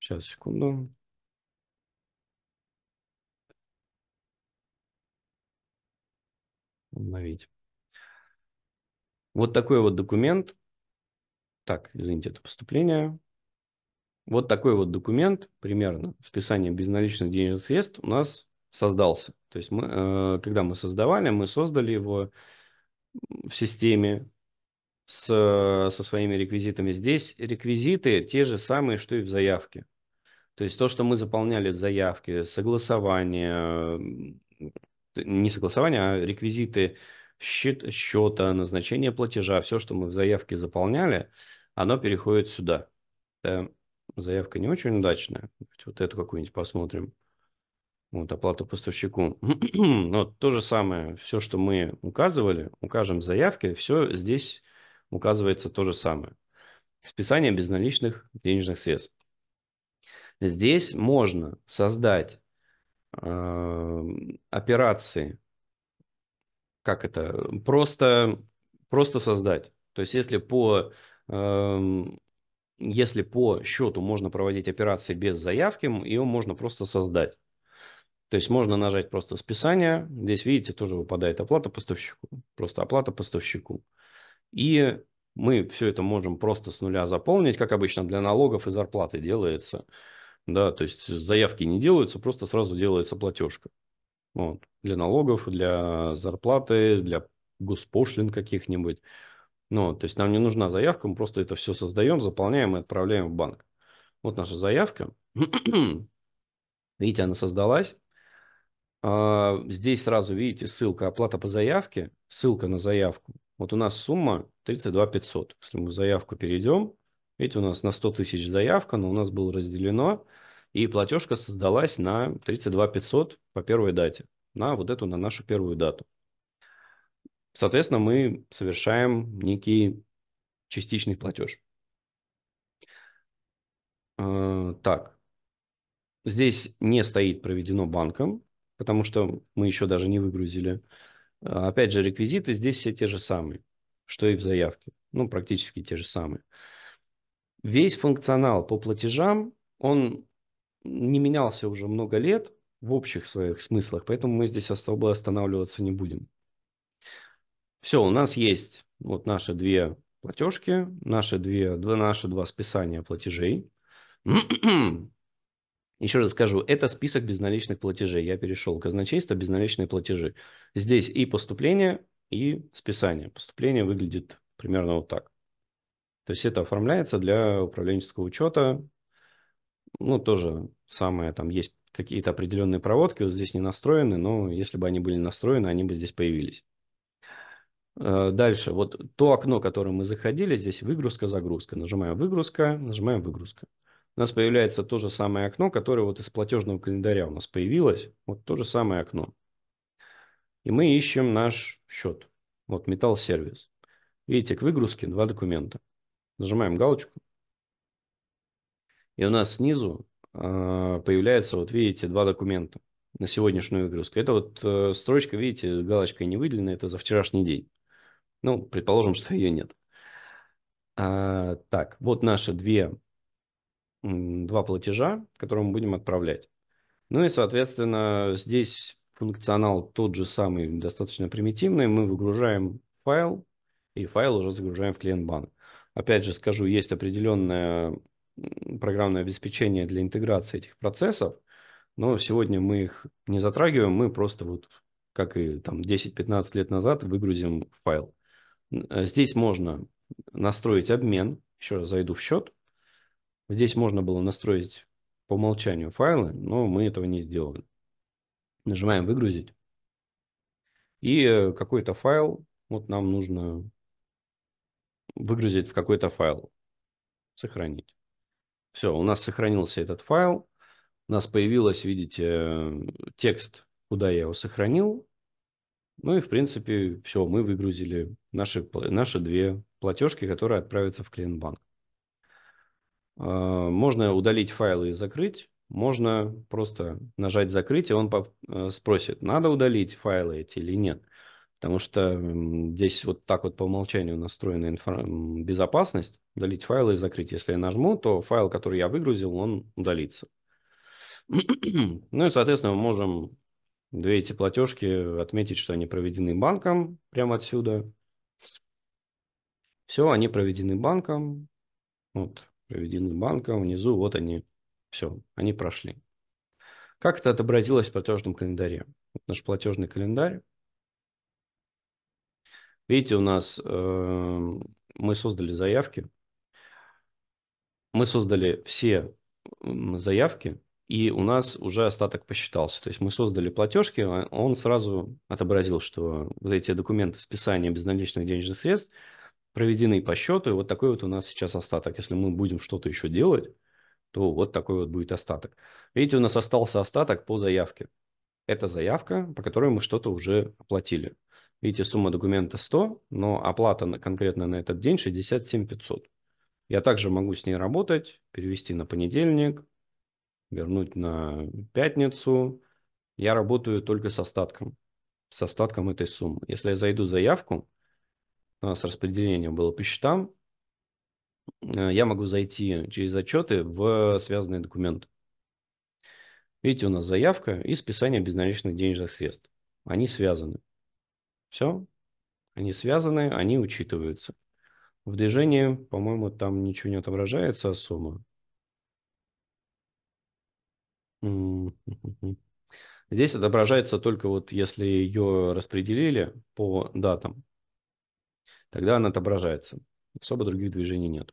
Сейчас, секунду. Обновить. Вот такой вот документ. Так, извините, это поступление. Вот такой вот документ, примерно, списание безналичных денежных средств у нас создался. То есть, мы, э, когда мы создавали, мы создали его в системе с, э, со своими реквизитами. Здесь реквизиты те же самые, что и в заявке. То есть то, что мы заполняли в заявке, согласование, не согласование, а реквизиты счет, счета, назначение платежа, все, что мы в заявке заполняли, оно переходит сюда. Да заявка не очень удачная. Вот эту какую-нибудь посмотрим. Вот, оплату поставщику. но ну, то же самое, все, что мы указывали, укажем в заявке, все здесь указывается то же самое. Списание безналичных денежных средств. Здесь можно создать э, операции, как это, просто, просто создать. То есть если по эм, если по счету можно проводить операции без заявки, ее можно просто создать. То есть можно нажать просто списание. Здесь, видите, тоже выпадает оплата поставщику. Просто оплата поставщику. И мы все это можем просто с нуля заполнить, как обычно для налогов и зарплаты делается. Да, то есть заявки не делаются, просто сразу делается платежка. Вот. Для налогов, для зарплаты, для госпошлин каких-нибудь. Ну, то есть нам не нужна заявка, мы просто это все создаем, заполняем и отправляем в банк. Вот наша заявка. Видите, она создалась. А, здесь сразу, видите, ссылка «Оплата по заявке», ссылка на заявку. Вот у нас сумма 32 500. Если мы в заявку перейдем, видите, у нас на 100 тысяч заявка, но у нас было разделено, и платежка создалась на 32 500 по первой дате, на вот эту, на нашу первую дату. Соответственно, мы совершаем некий частичный платеж. Э, так, здесь не стоит проведено банком, потому что мы еще даже не выгрузили. А, опять же, реквизиты здесь все те же самые, что и в заявке. Ну, практически те же самые. Весь функционал по платежам, он не менялся уже много лет в общих своих смыслах, поэтому мы здесь особо останавливаться не будем. Все, у нас есть вот наши две платежки, наши, две, два, наши два списания платежей. Еще раз скажу, это список безналичных платежей. Я перешел казначейство, безналичные платежи. Здесь и поступление, и списание. Поступление выглядит примерно вот так. То есть это оформляется для управленческого учета. Ну, тоже самое, там есть какие-то определенные проводки, вот здесь не настроены, но если бы они были настроены, они бы здесь появились. Э, дальше, вот то окно, которое мы заходили, здесь выгрузка-загрузка. Нажимаем выгрузка, нажимаем выгрузка. У нас появляется то же самое окно, которое вот из платежного календаря у нас появилось. Вот то же самое окно. И мы ищем наш счет. Вот металл сервис. Видите, к выгрузке два документа. Нажимаем галочку. И у нас снизу э, появляется, вот видите, два документа на сегодняшнюю выгрузку. Это вот э, строчка, видите, галочкой не выделена, это за вчерашний день. Ну, предположим, что ее нет. А, так, вот наши две, два платежа, которые мы будем отправлять. Ну и, соответственно, здесь функционал тот же самый, достаточно примитивный. Мы выгружаем файл, и файл уже загружаем в клиент банк. Опять же скажу, есть определенное программное обеспечение для интеграции этих процессов, но сегодня мы их не затрагиваем, мы просто вот, как и там 10-15 лет назад, выгрузим файл. Э, здесь можно настроить обмен. Еще раз зайду в счет. Здесь можно было настроить по умолчанию файлы, но мы этого не сделали. Нажимаем «Выгрузить». И э, какой-то файл, вот нам нужно выгрузить в какой-то файл. Сохранить. Все, у нас сохранился этот файл. У нас появилось, видите, э, текст, куда я его сохранил. Ну и, в принципе, все, мы выгрузили наши, наши две платежки, которые отправятся в клиент-банк. А, можно удалить файлы и закрыть. Можно просто нажать «Закрыть», и он э, спросит, надо удалить файлы эти или нет. Потому что здесь вот так вот по умолчанию настроена инфо... безопасность. Удалить файлы и закрыть. Если я нажму, то файл, который я выгрузил, он удалится. Ну и, соответственно, мы можем две эти платежки, отметить, что они проведены банком прямо отсюда. Все, они проведены банком. Вот, проведены банком, внизу вот они. Все, они прошли. Как это отобразилось в платежном календаре? Вот наш платежный календарь. Видите, у нас э, мы создали заявки. Мы создали все заявки, и у нас уже остаток посчитался. То есть мы создали платежки, а он сразу отобразил, что вот эти документы списания безналичных денежных средств проведены по счету, и вот такой вот у нас сейчас остаток. Если мы будем что-то еще делать, то вот такой вот будет остаток. Видите, у нас остался остаток по заявке. Это заявка, по которой мы что-то уже оплатили. Видите, сумма документа 100, но оплата на, конкретно на этот день 67 500. Я также могу с ней работать, перевести на понедельник, вернуть на пятницу. Я работаю только с остатком, с остатком этой суммы. Если я зайду заявку, у э, нас распределение было по счетам, э, я могу зайти через отчеты в связанный документ. Видите, у нас заявка и списание безналичных денежных средств. Они связаны. Все. Они связаны, они учитываются. В движении, по-моему, там ничего не отображается особо. Здесь отображается только вот если ее распределили по датам, тогда она отображается. Особо других движений нет.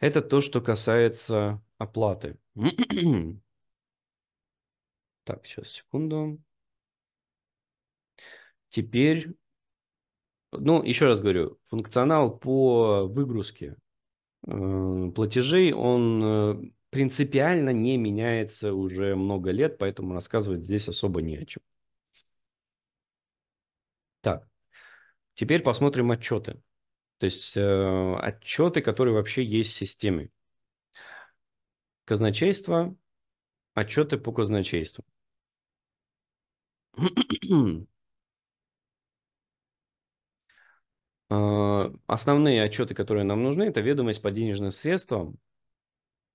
Это то, что касается оплаты. так, сейчас, секунду. Теперь, ну, еще раз говорю, функционал по выгрузке э, платежей, он э, принципиально не меняется уже много лет, поэтому рассказывать здесь особо не о чем. Так, теперь посмотрим отчеты. То есть э, отчеты, которые вообще есть в системе. Казначейство, отчеты по казначейству. Э, основные отчеты, которые нам нужны, это ведомость по денежным средствам,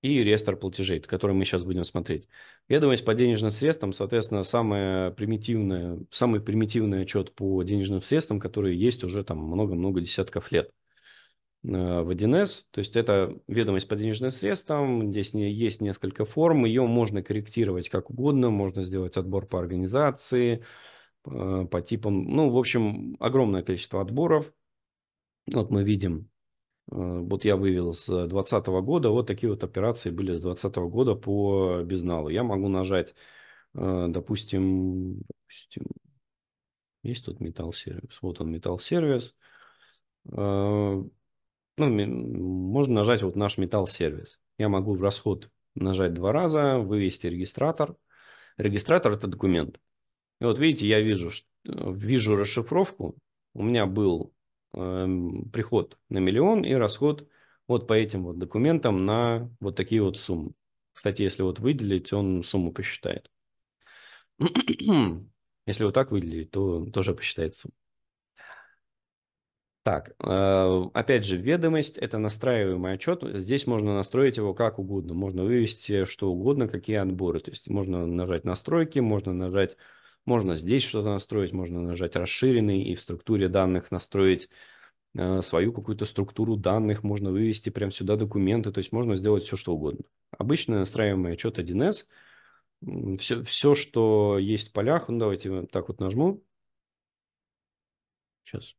и реестр платежей, который мы сейчас будем смотреть. Ведомость по денежным средствам, соответственно, самая примитивная, самый примитивный отчет по денежным средствам, который есть уже там много-много десятков лет э, в 1С. То есть это ведомость по денежным средствам, здесь есть несколько форм, ее можно корректировать как угодно, можно сделать отбор по организации, э, по типам, ну, в общем, огромное количество отборов. Вот мы видим Э, вот я вывел с 2020 года, вот такие вот операции были с 2020 года по безналу. Я могу нажать, э, допустим, допустим есть тут металл сервис, вот он металл сервис. Э, ну, можно нажать вот наш металл сервис. Я могу в расход нажать два раза, вывести регистратор. Регистратор это документ. И вот видите, я вижу, вижу расшифровку. У меня был Эм, приход на миллион и расход вот по этим вот документам на вот такие вот суммы. Кстати, если вот выделить, он сумму посчитает. Если вот так выделить, то тоже посчитает сумму. Так, э, опять же, ведомость – это настраиваемый отчет. Здесь можно настроить его как угодно. Можно вывести что угодно, какие отборы. То есть можно нажать «Настройки», можно нажать можно здесь что-то настроить, можно нажать расширенный и в структуре данных настроить э, свою какую-то структуру данных, можно вывести прямо сюда документы, то есть можно сделать все, что угодно. Обычно настраиваемый отчет 1С, все, все, что есть в полях, ну давайте так вот нажму. Сейчас.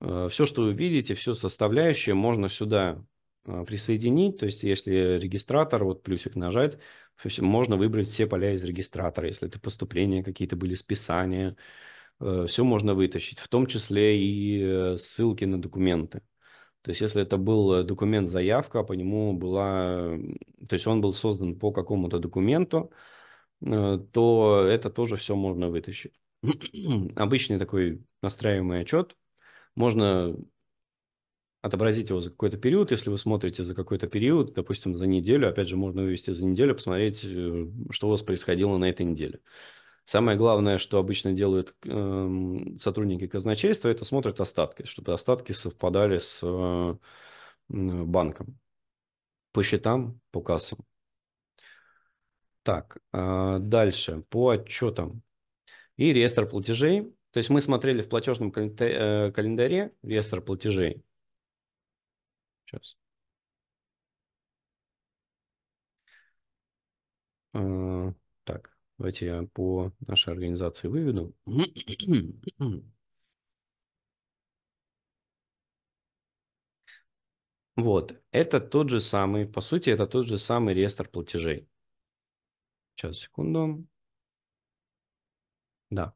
Э, все, что вы видите, все составляющее можно сюда а, присоединить, то есть если регистратор, вот плюсик нажать, можно выбрать все поля из регистратора, если это поступления какие-то были, списания, э, все можно вытащить, в том числе и э, ссылки на документы. То есть если это был документ заявка, по нему была, то есть он был создан по какому-то документу, э, то это тоже все можно вытащить. Обычный такой настраиваемый отчет. Можно отобразить его за какой-то период. Если вы смотрите за какой-то период, допустим, за неделю, опять же, можно вывести за неделю, посмотреть, э, что у вас происходило на этой неделе. Самое главное, что обычно делают э, сотрудники казначейства, это смотрят остатки, чтобы остатки совпадали с э, банком по счетам, по кассам. Так, э, дальше по отчетам и реестр платежей. То есть мы смотрели в платежном э, календаре реестр платежей. Сейчас. А, так, давайте я по нашей организации выведу. Вот, это тот же самый, по сути, это тот же самый реестр платежей. Сейчас, секунду. Да,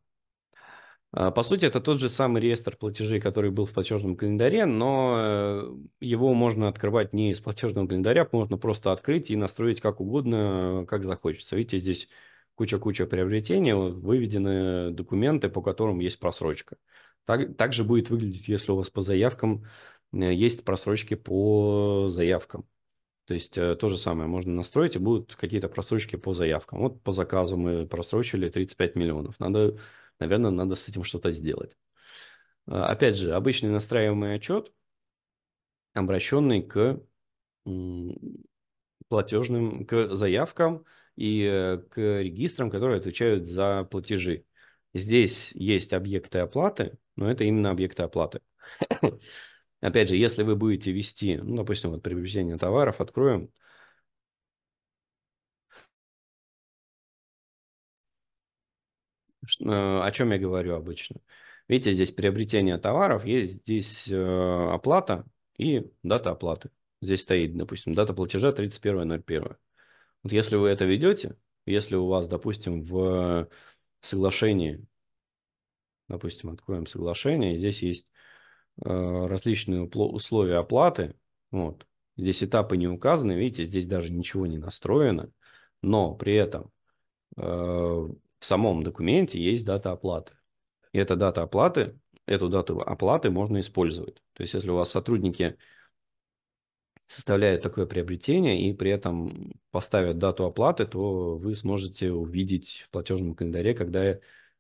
а, по сути, это тот же самый реестр платежей, который был в платежном календаре, но э, его можно открывать не из платежного календаря, можно просто открыть и настроить как угодно, как захочется. Видите, здесь куча-куча приобретений, выведены документы, по которым есть просрочка. Так, так же будет выглядеть, если у вас по заявкам э, есть просрочки по заявкам. То есть э, то же самое можно настроить, и будут какие-то просрочки по заявкам. Вот по заказу мы просрочили 35 миллионов. Надо наверное, надо с этим что-то сделать. А, опять же, обычный настраиваемый отчет, обращенный к платежным, к заявкам и э, к регистрам, которые отвечают за платежи. Здесь есть объекты оплаты, но это именно объекты оплаты. Опять же, если вы будете вести, ну, допустим, вот приобретение товаров, откроем, Э, о чем я говорю обычно? Видите, здесь приобретение товаров, есть здесь э, оплата и дата оплаты. Здесь стоит, допустим, дата платежа 31.01. Вот если вы это ведете, если у вас, допустим, в соглашении, допустим, откроем соглашение, здесь есть э, различные условия оплаты, вот, здесь этапы не указаны, видите, здесь даже ничего не настроено, но при этом в самом документе есть дата оплаты. И эта дата оплаты, эту дату оплаты можно использовать. То есть, если у вас сотрудники составляют такое приобретение и при этом поставят дату оплаты, то вы сможете увидеть в платежном календаре, когда,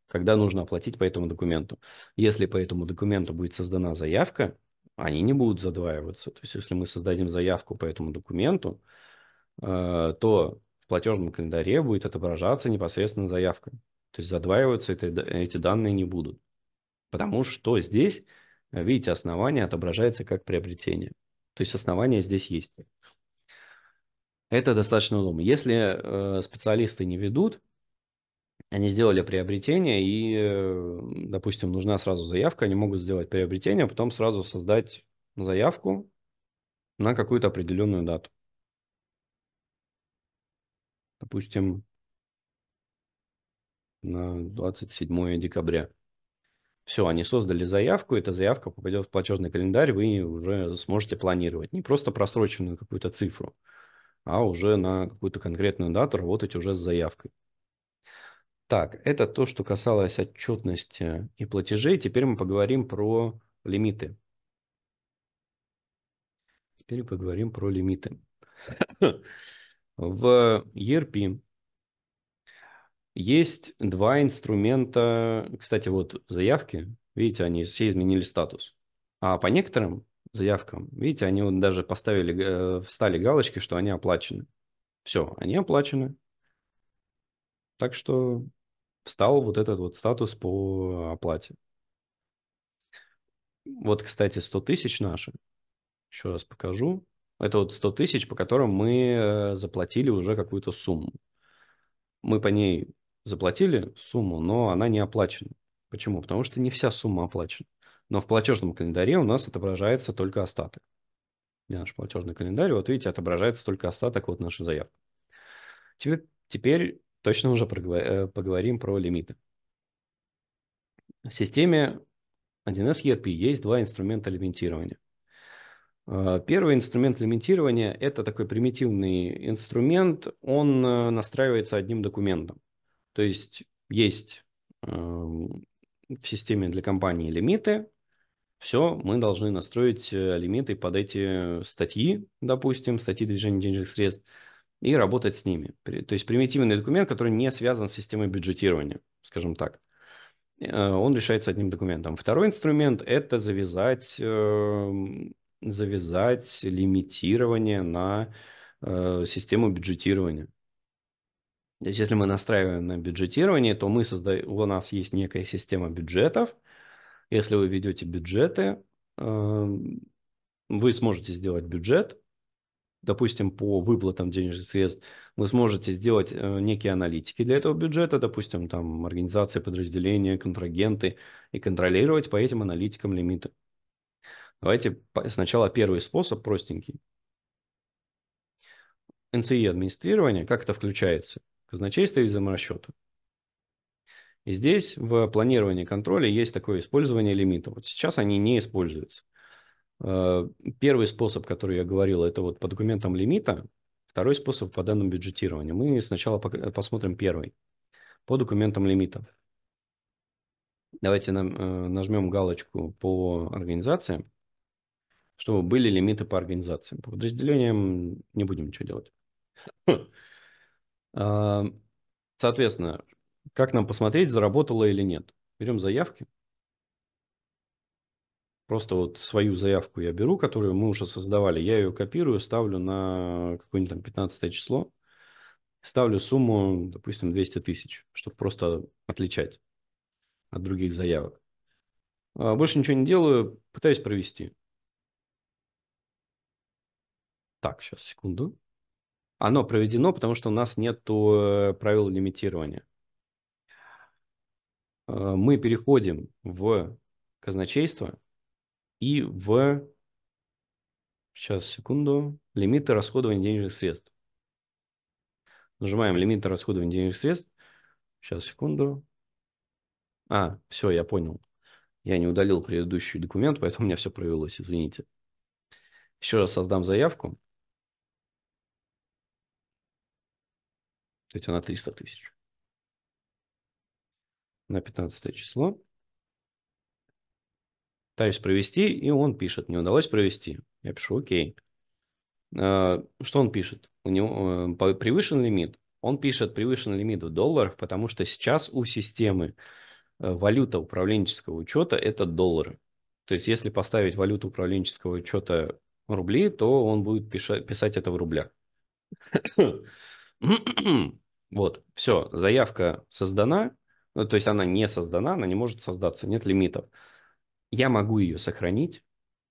когда нужно оплатить по этому документу. Если по этому документу будет создана заявка, они не будут задваиваться. То есть, если мы создадим заявку по этому документу, э, то платежном календаре будет отображаться непосредственно заявка. То есть задваиваться это, эти данные не будут. Потому что здесь, видите, основание отображается как приобретение. То есть основание здесь есть. Это достаточно удобно. Если э, специалисты не ведут, они сделали приобретение и, э, допустим, нужна сразу заявка, они могут сделать приобретение, а потом сразу создать заявку на какую-то определенную дату допустим, на 27 декабря. Все, они создали заявку, эта заявка попадет в платежный календарь, вы уже сможете планировать. Не просто просроченную какую-то цифру, а уже на какую-то конкретную дату работать уже с заявкой. Так, это то, что касалось отчетности и платежей. Теперь мы поговорим про лимиты. Теперь поговорим про лимиты. В ERP есть два инструмента, кстати, вот заявки, видите, они все изменили статус. А по некоторым заявкам, видите, они вот даже поставили, э, встали галочки, что они оплачены. Все, они оплачены. Так что встал вот этот вот статус по оплате. Вот, кстати, 100 тысяч наши. Еще раз покажу. Это вот 100 тысяч, по которым мы э, заплатили уже какую-то сумму. Мы по ней заплатили сумму, но она не оплачена. Почему? Потому что не вся сумма оплачена. Но в платежном календаре у нас отображается только остаток. И наш платежный календарь, вот видите, отображается только остаток, вот нашей заявки. Теперь, теперь точно уже э, поговорим про лимиты. В системе 1С ERP есть два инструмента лимитирования – Э, первый инструмент лимитирования – это такой примитивный инструмент, он э, настраивается одним документом. То есть есть эм, в системе для компании лимиты, все, мы должны настроить э, лимиты под эти статьи, допустим, статьи движения денежных средств, и работать с ними. То есть примитивный документ, который не связан с системой бюджетирования, скажем так. Он решается одним документом. Второй инструмент – это завязать эм, завязать лимитирование на э, систему бюджетирования. То есть, если мы настраиваем на бюджетирование, то мы создаем, у нас есть некая система бюджетов. Если вы ведете бюджеты, э, вы сможете сделать бюджет, допустим, по выплатам денежных средств, вы сможете сделать э, некие аналитики для этого бюджета, допустим, там организации, подразделения, контрагенты, и контролировать по этим аналитикам лимиты. Давайте сначала первый способ, простенький. НЦИ администрирования, как это включается? Казначейство и взаиморасчеты. И здесь в планировании контроля есть такое использование лимитов. Вот сейчас они не используются. Э, первый способ, который я говорил, это вот по документам лимита. Второй способ по данным бюджетирования. Мы сначала э, посмотрим первый. По документам лимита. Давайте нам, э, нажмем галочку по организациям чтобы были лимиты по организациям. По подразделениям не будем ничего делать. А, соответственно, как нам посмотреть, заработало или нет? Берем заявки. Просто вот свою заявку я беру, которую мы уже создавали. Я ее копирую, ставлю на какое-нибудь там 15 число. Ставлю сумму, допустим, 200 тысяч, чтобы просто отличать от других заявок. А, больше ничего не делаю, пытаюсь провести. Так, сейчас, секунду. Оно проведено, потому что у нас нет э, правил лимитирования. Э, мы переходим в казначейство и в... Сейчас, секунду. Лимиты расходования денежных средств. Нажимаем лимиты расходования денежных средств. Сейчас, секунду. А, все, я понял. Я не удалил предыдущий документ, поэтому у меня все провелось, извините. Еще раз создам заявку. То есть она 300 тысяч. На 15 число. Пытаюсь провести, и он пишет, не удалось провести. Я пишу, окей. А, что он пишет? У него э, превышен лимит. Он пишет превышен лимит в долларах, потому что сейчас у системы э, валюта управленческого учета – это доллары. То есть, если поставить валюту управленческого учета рубли, то он будет писать, писать это в рублях. Вот, все, заявка создана, ну, то есть она не создана, она не может создаться, нет лимитов. Я могу ее сохранить,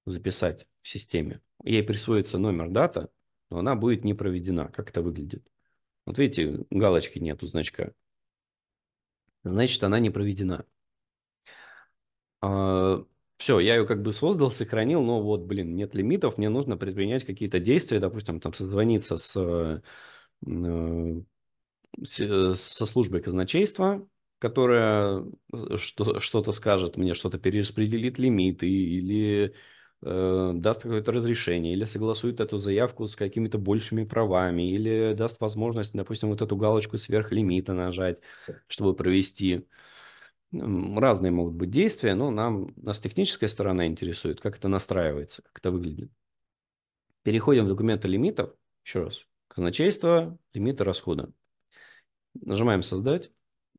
записать в системе. Ей присвоится номер дата, но она будет не проведена. Как это выглядит? Вот видите, галочки нету значка. Значит, она не проведена. А, все, я ее как бы создал, сохранил, но вот, блин, нет лимитов, мне нужно предпринять какие-то действия, допустим, там созвониться с э, э, Э, со службой казначейства, которая э, что-то скажет мне, что-то перераспределит лимиты или э, даст какое-то разрешение, или согласует эту заявку с какими-то большими правами, или даст возможность, допустим, вот эту галочку сверхлимита нажать, чтобы провести. Разные могут быть действия, но нам, нас техническая сторона интересует, как это настраивается, как это выглядит. Переходим в документы лимитов. Еще раз. Казначейство, лимиты расхода нажимаем «Создать».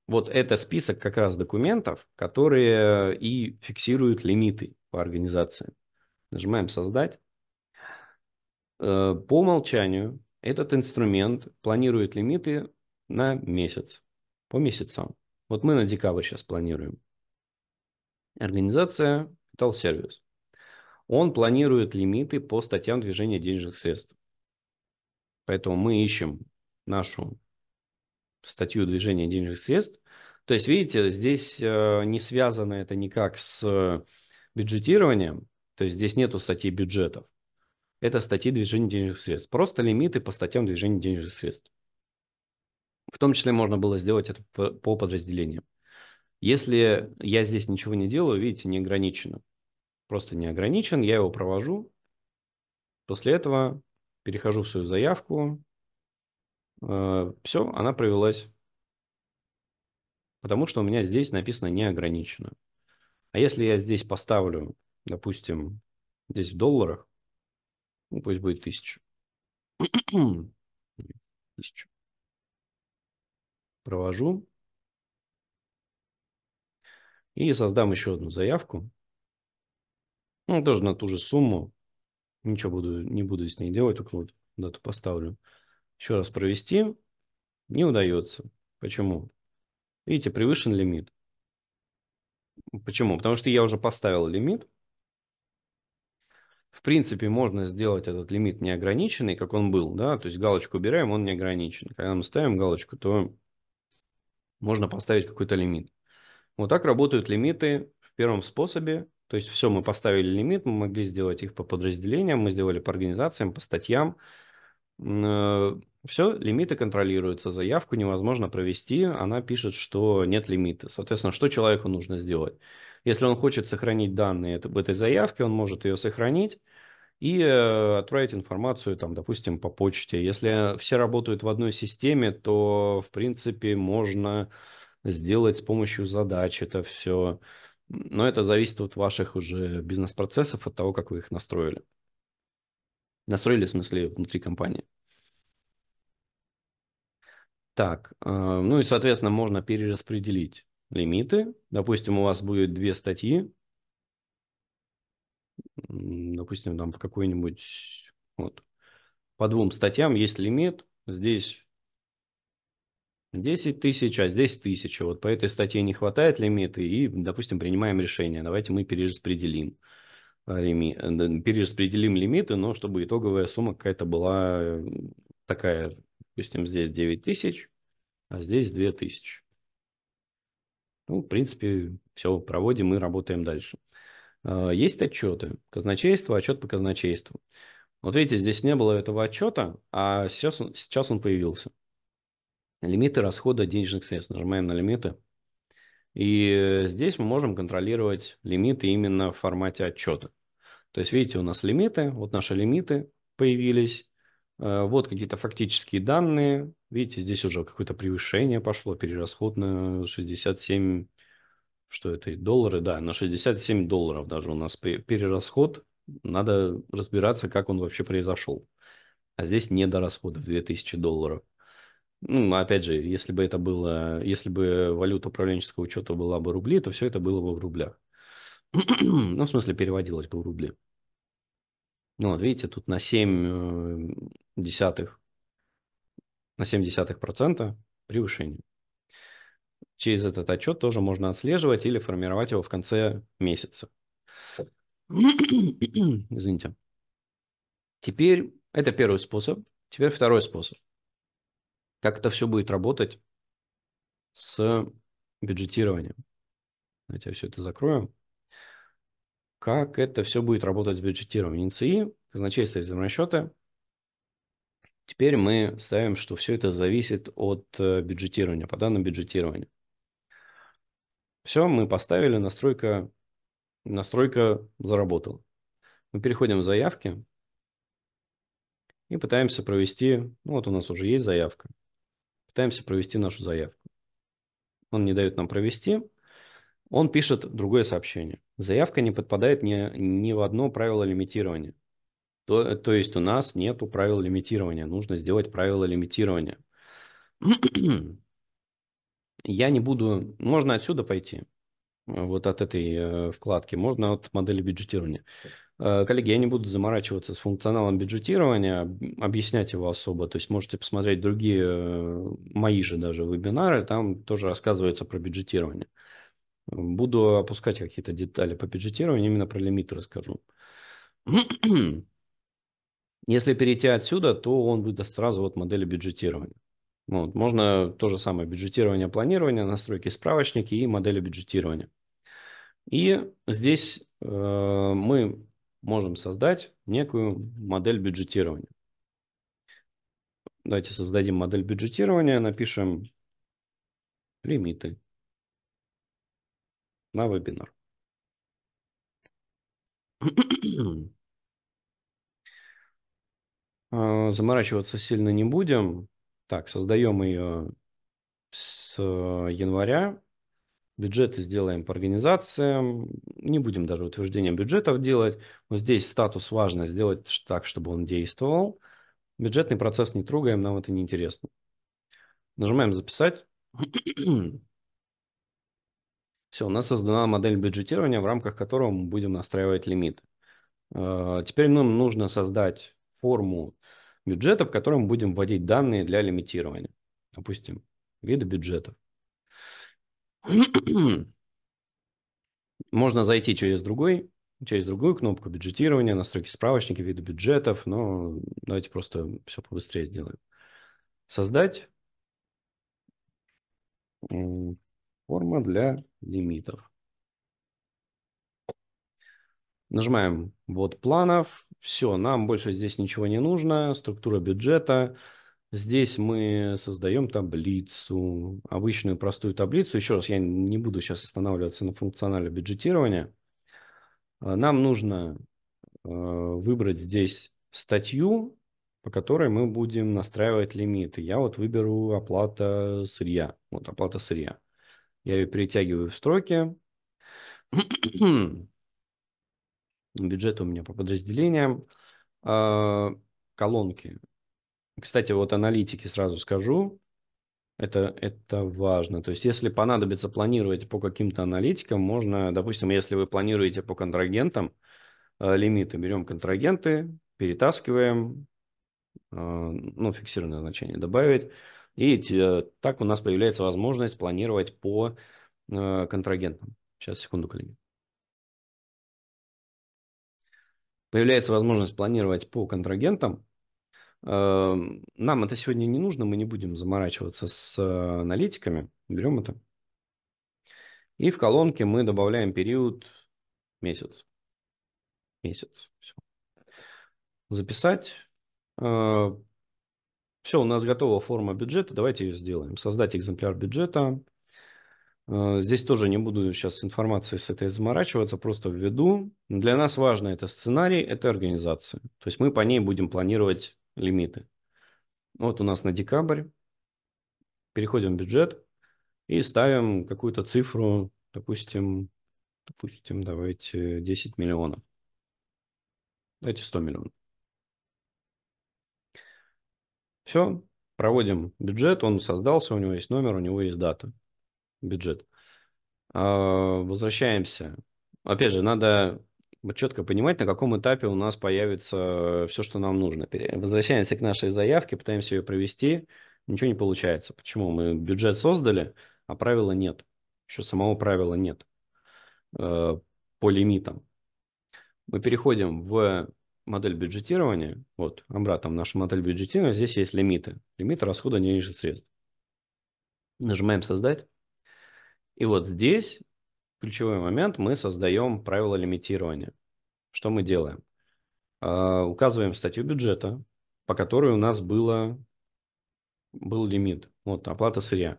Вот это список как раз документов, которые э, и фиксируют лимиты по организации. Нажимаем «Создать». Э, по умолчанию этот инструмент планирует лимиты на месяц, по месяцам. Вот мы на декабрь сейчас планируем. Организация Capital Service. Он планирует лимиты по статьям движения денежных средств. Поэтому мы ищем нашу статью движения денежных средств. То есть, видите, здесь э, не связано это никак с бюджетированием, то есть здесь нету статьи бюджетов. Это статьи движения денежных средств. Просто лимиты по статьям движения денежных средств. В том числе можно было сделать это по подразделениям. Если я здесь ничего не делаю, видите, не ограничено. Просто не ограничен, я его провожу. После этого перехожу в свою заявку, Э, все, она провелась. Потому что у меня здесь написано неограниченно. А если я здесь поставлю, допустим, здесь в долларах, ну, пусть будет тысяча. тысяча. Провожу. И создам еще одну заявку. Ну, тоже на ту же сумму. Ничего буду, не буду с ней делать, только вот куда поставлю еще раз провести не удается. Почему? Видите, превышен лимит. Почему? Потому что я уже поставил лимит. В принципе, можно сделать этот лимит неограниченный, как он был. да, То есть галочку убираем, он неограничен. Когда мы ставим галочку, то можно поставить какой-то лимит. Вот так работают лимиты в первом способе. То есть все, мы поставили лимит, мы могли сделать их по подразделениям, мы сделали по организациям, по статьям. Э, все, лимиты контролируются, заявку невозможно провести, она пишет, что нет лимита. Соответственно, что человеку нужно сделать? Если он хочет сохранить данные в этой заявке, он может ее сохранить и э, отправить информацию, там, допустим, по почте. Если все работают в одной системе, то, в принципе, можно сделать с помощью задач это все. Но это зависит от ваших уже бизнес-процессов, от того, как вы их настроили. Настроили, в смысле, внутри компании. Так, а, ну и, соответственно, можно перераспределить лимиты. Допустим, у вас будет две статьи. Допустим, там по какой-нибудь... Вот. По двум статьям есть лимит. Здесь 10 тысяч, а здесь 1000. Вот по этой статье не хватает лимита, и, допустим, принимаем решение. Давайте мы перераспределим, а, э, перераспределим лимиты, но чтобы итоговая сумма какая-то была такая Допустим, здесь 9000, а здесь 2000. Ну, в принципе, все, проводим и работаем дальше. А, есть отчеты. Казначейство, отчет по казначейству. Вот видите, здесь не было этого отчета, а сейчас он, сейчас он появился. Лимиты расхода денежных средств. Нажимаем на лимиты. И здесь мы можем контролировать лимиты именно в формате отчета. То есть, видите, у нас лимиты, вот наши лимиты появились, Э, вот какие-то фактические данные. Видите, здесь уже какое-то превышение пошло, перерасход на 67, что это, доллары, да, на 67 долларов даже у нас перерасход. Надо разбираться, как он вообще произошел. А здесь недорасход в 2000 долларов. Ну, опять же, если бы это было, если бы валюта управленческого учета была бы рубли, то все это было бы в рублях. ну, в смысле, переводилось бы в рубли. Ну, вот видите, тут на 7 э, десятых, на 7 десятых процента превышение. Через этот отчет тоже можно отслеживать или формировать его в конце месяца. Извините. Теперь это первый способ. Теперь второй способ. Как это все будет работать с бюджетированием. Давайте я все это закрою как это все будет работать с бюджетированием НЦИ, казначейство и взаиморасчеты. Теперь мы ставим, что все это зависит от э, бюджетирования, по данным бюджетирования. Все, мы поставили, настройка, настройка заработала. Мы переходим в заявки и пытаемся провести, ну вот у нас уже есть заявка, пытаемся провести нашу заявку. Он не дает нам провести, он пишет другое сообщение заявка не подпадает ни, ни в одно правило лимитирования. То, то есть у нас нет правил лимитирования, нужно сделать правила лимитирования. Я не буду... Можно отсюда пойти, вот от этой э, вкладки, можно от модели бюджетирования. Э, коллеги, я не буду заморачиваться с функционалом бюджетирования, объяснять его особо. То есть можете посмотреть другие э, мои же даже вебинары, там тоже рассказывается про бюджетирование. Буду опускать какие-то детали по бюджетированию, именно про лимиты расскажу. Если перейти отсюда, то он выдаст сразу вот модели бюджетирования. Вот. Можно то же самое бюджетирование, планирование, настройки справочники и модели бюджетирования. И здесь э, мы можем создать некую модель бюджетирования. Давайте создадим модель бюджетирования, напишем лимиты на вебинар. А, заморачиваться сильно не будем. Так, создаем ее с января. Бюджеты сделаем по организациям. Не будем даже утверждение бюджетов делать. Но здесь статус важно сделать так, чтобы он действовал. Бюджетный процесс не трогаем, нам это не интересно. Нажимаем «Записать». Все, у нас создана модель бюджетирования, в рамках которого мы будем настраивать лимит. А, теперь нам нужно создать форму бюджета, в котором будем вводить данные для лимитирования. Допустим, виды бюджетов. Можно зайти через другой, через другую кнопку бюджетирования, настройки справочники виды бюджетов, но давайте просто все побыстрее сделаем. Создать Форма для лимитов. Нажимаем вот планов. Все, нам больше здесь ничего не нужно. Структура бюджета. Здесь мы создаем таблицу, обычную простую таблицу. Еще раз, я не буду сейчас останавливаться на функционале бюджетирования. А, нам нужно а, выбрать здесь статью, по которой мы будем настраивать лимиты. Я вот выберу оплата сырья. Вот оплата сырья. Я ее перетягиваю в строки. Бюджет у меня по подразделениям. А, колонки. Кстати, вот аналитики сразу скажу. Это, это важно. То есть, если понадобится планировать по каким-то аналитикам, можно, допустим, если вы планируете по контрагентам, э, лимиты берем контрагенты, перетаскиваем, э, ну, фиксированное значение добавить, и э, так у нас появляется возможность планировать по э, контрагентам. Сейчас, секунду, коллеги. Появляется возможность планировать по контрагентам. Эм, нам это сегодня не нужно, мы не будем заморачиваться с э, аналитиками. Берем это. И в колонке мы добавляем период месяц. Месяц. Все. Записать. Все, у нас готова форма бюджета, давайте ее сделаем. Создать экземпляр бюджета. Э, здесь тоже не буду сейчас информацией с этой заморачиваться, просто введу. Для нас важно это сценарий, это организация. То есть мы по ней будем планировать лимиты. Вот у нас на декабрь. Переходим в бюджет и ставим какую-то цифру, допустим, допустим, давайте 10 миллионов. Давайте 100 миллионов. Все, проводим бюджет, он создался, у него есть номер, у него есть дата, бюджет. А, возвращаемся. Опять же, надо четко понимать, на каком этапе у нас появится все, что нам нужно. Возвращаемся к нашей заявке, пытаемся ее провести, ничего не получается. Почему? Мы бюджет создали, а правила нет. Еще самого правила нет э, по лимитам. Мы переходим в модель бюджетирования, вот, обратно в нашу модель бюджетирования, здесь есть лимиты. Лимиты расхода не ниже средств. Нажимаем «Создать». И вот здесь ключевой момент, мы создаем правило лимитирования. Что мы делаем? А, указываем статью бюджета, по которой у нас было, был лимит. Вот, оплата сырья.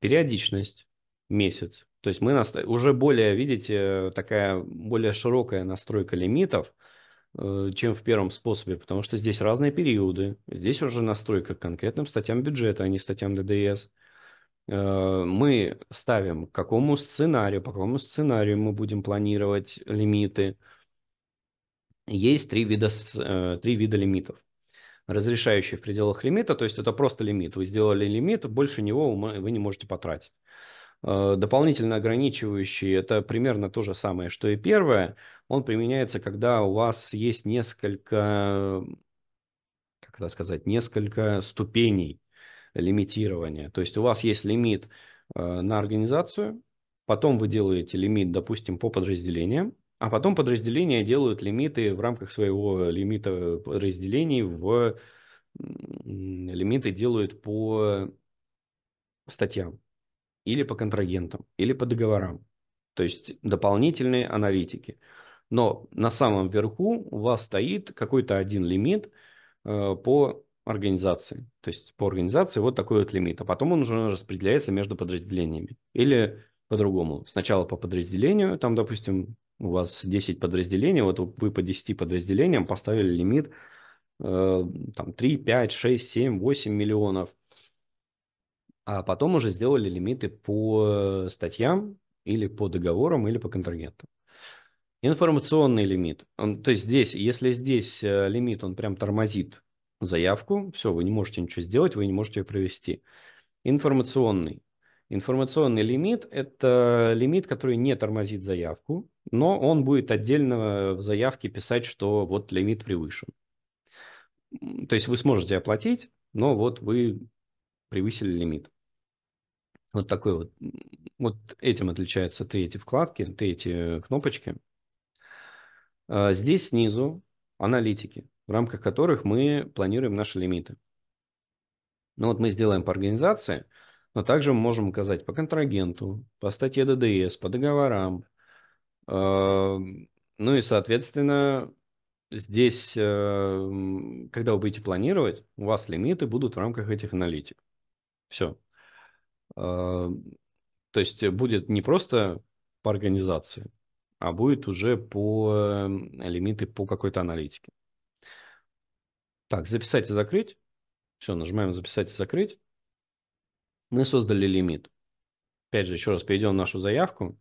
Периодичность, месяц. То есть мы наста... уже более, видите, такая более широкая настройка лимитов – Э, чем в первом способе, потому что здесь разные периоды, здесь уже настройка к конкретным статьям бюджета, а не статьям ДДС. Э, мы ставим, к какому сценарию, по какому сценарию мы будем планировать лимиты. Есть три вида, э, три вида лимитов разрешающие в пределах лимита, то есть это просто лимит. Вы сделали лимит, больше него вы не можете потратить. Э, дополнительно ограничивающий – это примерно то же самое, что и первое. Он применяется, когда у вас есть несколько, как это сказать, несколько ступеней лимитирования. То есть у вас есть лимит э, на организацию, потом вы делаете лимит, допустим, по подразделениям, а потом подразделения делают лимиты в рамках своего лимита подразделений в лимиты делают по статьям или по контрагентам, или по договорам. То есть дополнительные аналитики. Но на самом верху у вас стоит какой-то один лимит э, по организации. То есть по организации вот такой вот лимит. А потом он уже распределяется между подразделениями. Или по-другому. Сначала по подразделению, там, допустим, у вас 10 подразделений, вот вы по 10 подразделениям поставили лимит э, там 3, 5, 6, 7, 8 миллионов а потом уже сделали лимиты по э, статьям или по договорам, или по контрагентам. Информационный лимит. Он, то есть здесь, если здесь э, лимит, он прям тормозит заявку, все, вы не можете ничего сделать, вы не можете ее провести. Информационный. Информационный лимит – это лимит, который не тормозит заявку, но он будет отдельно в заявке писать, что вот лимит превышен. То есть вы сможете оплатить, но вот вы превысили лимит. Вот такой вот. Вот этим отличаются третьи вкладки, третьи кнопочки. А здесь снизу аналитики, в рамках которых мы планируем наши лимиты. Ну вот мы сделаем по организации, но также мы можем указать по контрагенту, по статье ДДС, по договорам. А, ну и, соответственно, здесь, э, когда вы будете планировать, у вас лимиты будут в рамках этих аналитик. Все, Э, то есть будет не просто по организации, а будет уже по эм, лимиты по какой-то аналитике. Так, записать и закрыть. Все, нажимаем записать и закрыть. Мы создали лимит. Опять же, еще раз перейдем в нашу заявку.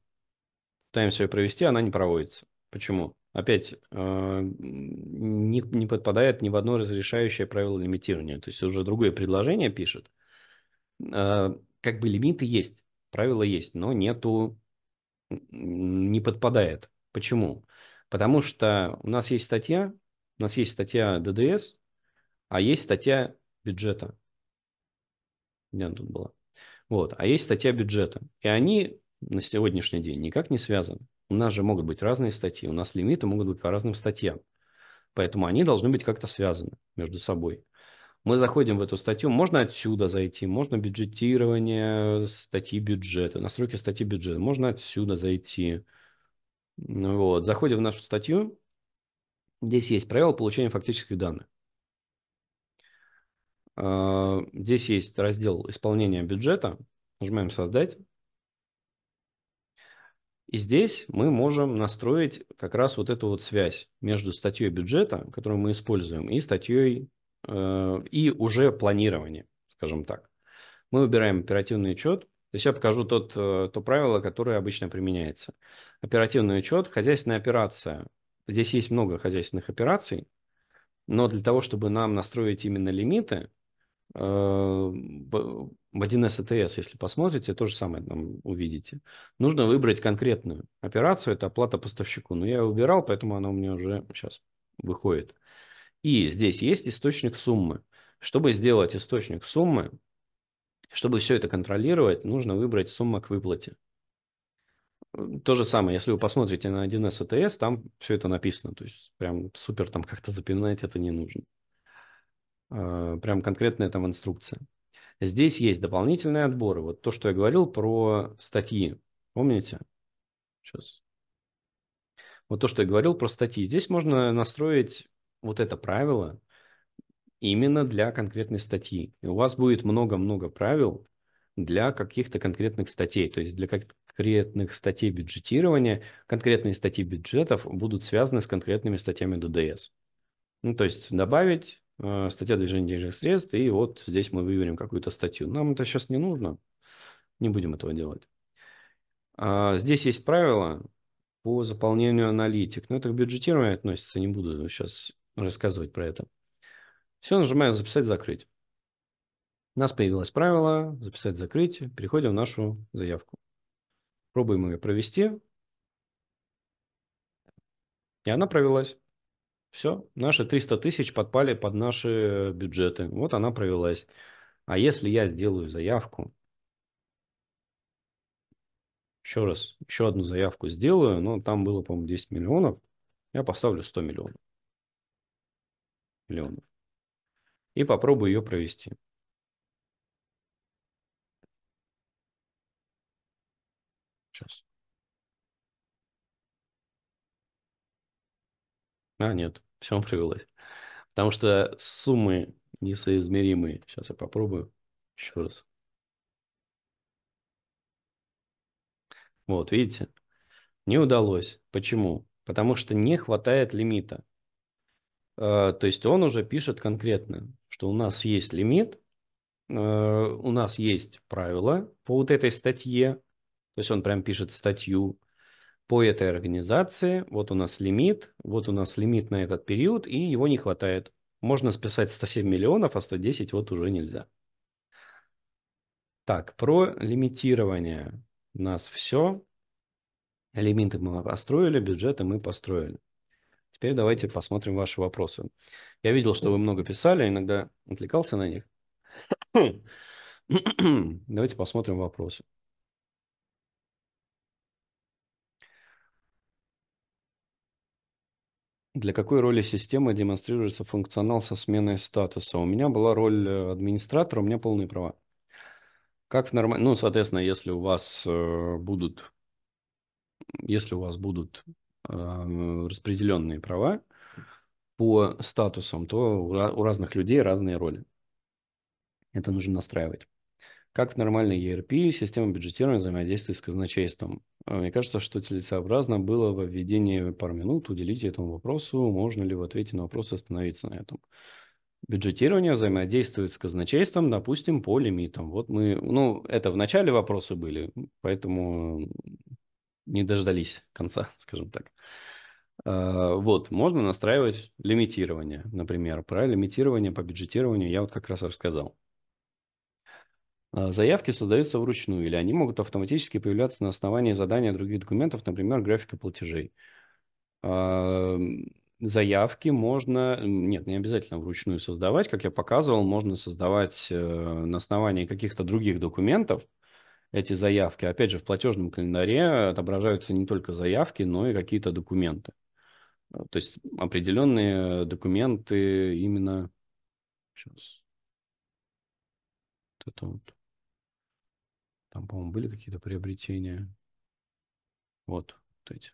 Пытаемся ее провести, она не проводится. Почему? Опять э, не, не подпадает ни в одно разрешающее правило лимитирования. То есть уже другое предложение пишет. Э, как бы лимиты есть, правила есть, но нету, не подпадает. Почему? Потому что у нас есть статья, у нас есть статья ДДС, а есть статья бюджета. Где она тут была? Вот, а есть статья бюджета. И они на сегодняшний день никак не связаны. У нас же могут быть разные статьи, у нас лимиты могут быть по разным статьям. Поэтому они должны быть как-то связаны между собой. Мы заходим в эту статью, можно отсюда зайти, можно бюджетирование э, статьи бюджета, настройки статьи бюджета, можно отсюда зайти. Вот, заходим в нашу статью, здесь есть правила получения фактических данных. А, здесь есть раздел исполнения бюджета, нажимаем создать. И здесь мы можем настроить как раз вот эту вот связь между статьей бюджета, которую мы используем, и статьей Э, и уже планирование, скажем так. Мы выбираем оперативный учет. То есть я покажу тот, э, то правило, которое обычно применяется. Оперативный учет, хозяйственная операция. Здесь есть много хозяйственных операций, но для того, чтобы нам настроить именно лимиты, э, в 1С АТС, если посмотрите, то же самое там увидите. Нужно выбрать конкретную операцию, это оплата поставщику. Но я ее убирал, поэтому она у меня уже сейчас выходит. И здесь есть источник суммы. Чтобы сделать источник суммы, чтобы все это контролировать, нужно выбрать сумму к выплате. То же самое, если вы посмотрите на 1С АТС, там все это написано. То есть прям супер там как-то запоминать это не нужно. А, прям конкретная там инструкция. Здесь есть дополнительные отборы. Вот то, что я говорил про статьи. Помните? Сейчас. Вот то, что я говорил про статьи. Здесь можно настроить вот это правило именно для конкретной статьи. И у вас будет много-много правил для каких-то конкретных статей. То есть для конкретных статей бюджетирования конкретные статьи бюджетов будут связаны с конкретными статьями ДДС. Ну, то есть добавить э, статья движения денежных средств, и вот здесь мы выберем какую-то статью. Нам это сейчас не нужно, не будем этого делать. А, здесь есть правила по заполнению аналитик. Но это к бюджетированию относится, не буду сейчас рассказывать про это. Все, нажимаем «Записать, закрыть». У нас появилось правило «Записать, закрыть». Переходим в нашу заявку. Пробуем ее провести. И она провелась. Все, наши 300 тысяч подпали под наши бюджеты. Вот она провелась. А если я сделаю заявку, еще раз, еще одну заявку сделаю, но ну, там было, по-моему, 10 миллионов, я поставлю 100 миллионов миллионов. И попробую ее провести. Сейчас. А, нет, все привелось. Потому что суммы несоизмеримые. Сейчас я попробую еще раз. Вот, видите? Не удалось. Почему? Потому что не хватает лимита. Э, то есть он уже пишет конкретно, что у нас есть лимит, э, у нас есть правила по вот этой статье, то есть он прям пишет статью по этой организации, вот у нас лимит, вот у нас лимит на этот период, и его не хватает. Можно списать 107 миллионов, а 110 вот уже нельзя. Так, про лимитирование у нас все. Лимиты мы построили, бюджеты мы построили. Теперь давайте посмотрим ваши вопросы. Я видел, что вы много писали, иногда отвлекался на них. Давайте посмотрим вопросы. Для какой роли системы демонстрируется функционал со сменой статуса? У меня была роль э, администратора, у меня полные права. Как в нормально, ну, соответственно, если у вас э, будут, если у вас будут Эм, распределенные права по статусам, то у разных людей разные роли. Это нужно настраивать. Как в нормальной ERP система бюджетирования взаимодействует с казначейством? Э, мне кажется, что целесообразно было во введении пару минут уделить этому вопросу, можно ли в ответе на вопрос остановиться на этом. Бюджетирование взаимодействует с казначейством, допустим, по лимитам. Вот мы, ну, это в начале вопросы были, поэтому не дождались конца, скажем так. А, вот, можно настраивать лимитирование, например. Про лимитирование по бюджетированию я вот как раз рассказал. А, заявки создаются вручную, или они могут автоматически появляться на основании задания других документов, например, графика платежей. А, заявки можно, нет, не обязательно вручную создавать, как я показывал, можно создавать э, на основании каких-то других документов, эти заявки. Опять же, в платежном календаре отображаются не только заявки, но и какие-то документы. Э, то есть определенные документы именно... Сейчас. Вот это вот. Там, по-моему, были какие-то приобретения. Вот, вот эти.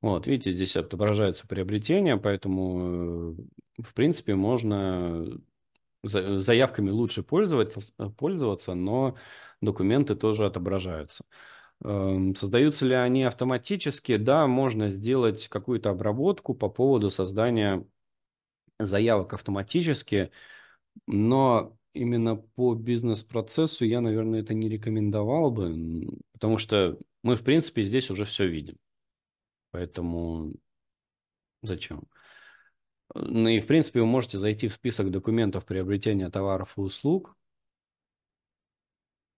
Вот, видите, здесь отображаются приобретения, поэтому, э, в принципе, можно заявками лучше э, пользоваться, но документы тоже отображаются. Эм, создаются ли они автоматически? Да, можно сделать какую-то обработку по поводу создания заявок автоматически, но именно по бизнес-процессу я, наверное, это не рекомендовал бы, потому что мы, в принципе, здесь уже все видим. Поэтому зачем? Ну и, в принципе, вы можете зайти в список документов приобретения товаров и услуг.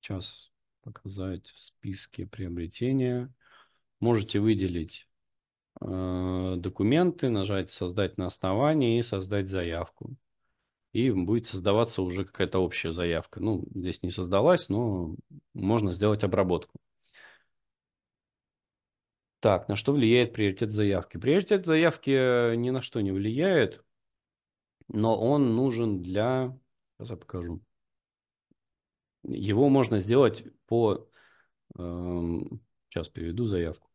Сейчас показать в списке приобретения. Можете выделить э, документы, нажать «Создать на основании» и «Создать заявку». И будет создаваться уже какая-то общая заявка. Ну, здесь не создалась, но можно сделать обработку. Так, на что влияет приоритет заявки? Приоритет заявки э, ни на что не влияет, но он нужен для... Сейчас я покажу. Его можно сделать по... Сейчас эм, переведу заявку.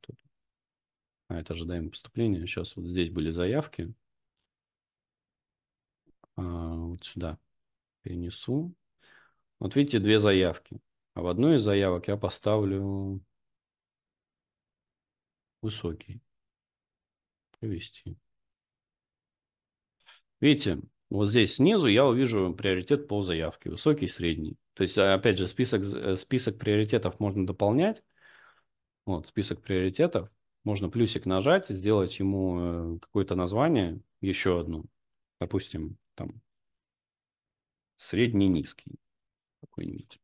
А, это ожидаемое поступление. Сейчас вот здесь были заявки. А, вот сюда перенесу. Вот видите, две заявки. А в одной из заявок я поставлю высокий. Привести. Видите, вот здесь снизу я увижу приоритет по заявке. Высокий и средний. То есть, а, опять же, список, э, список приоритетов можно дополнять. Вот, список приоритетов. Можно плюсик нажать, сделать ему э, какое-то название, еще одно. Допустим, там средний-низкий какой-нибудь.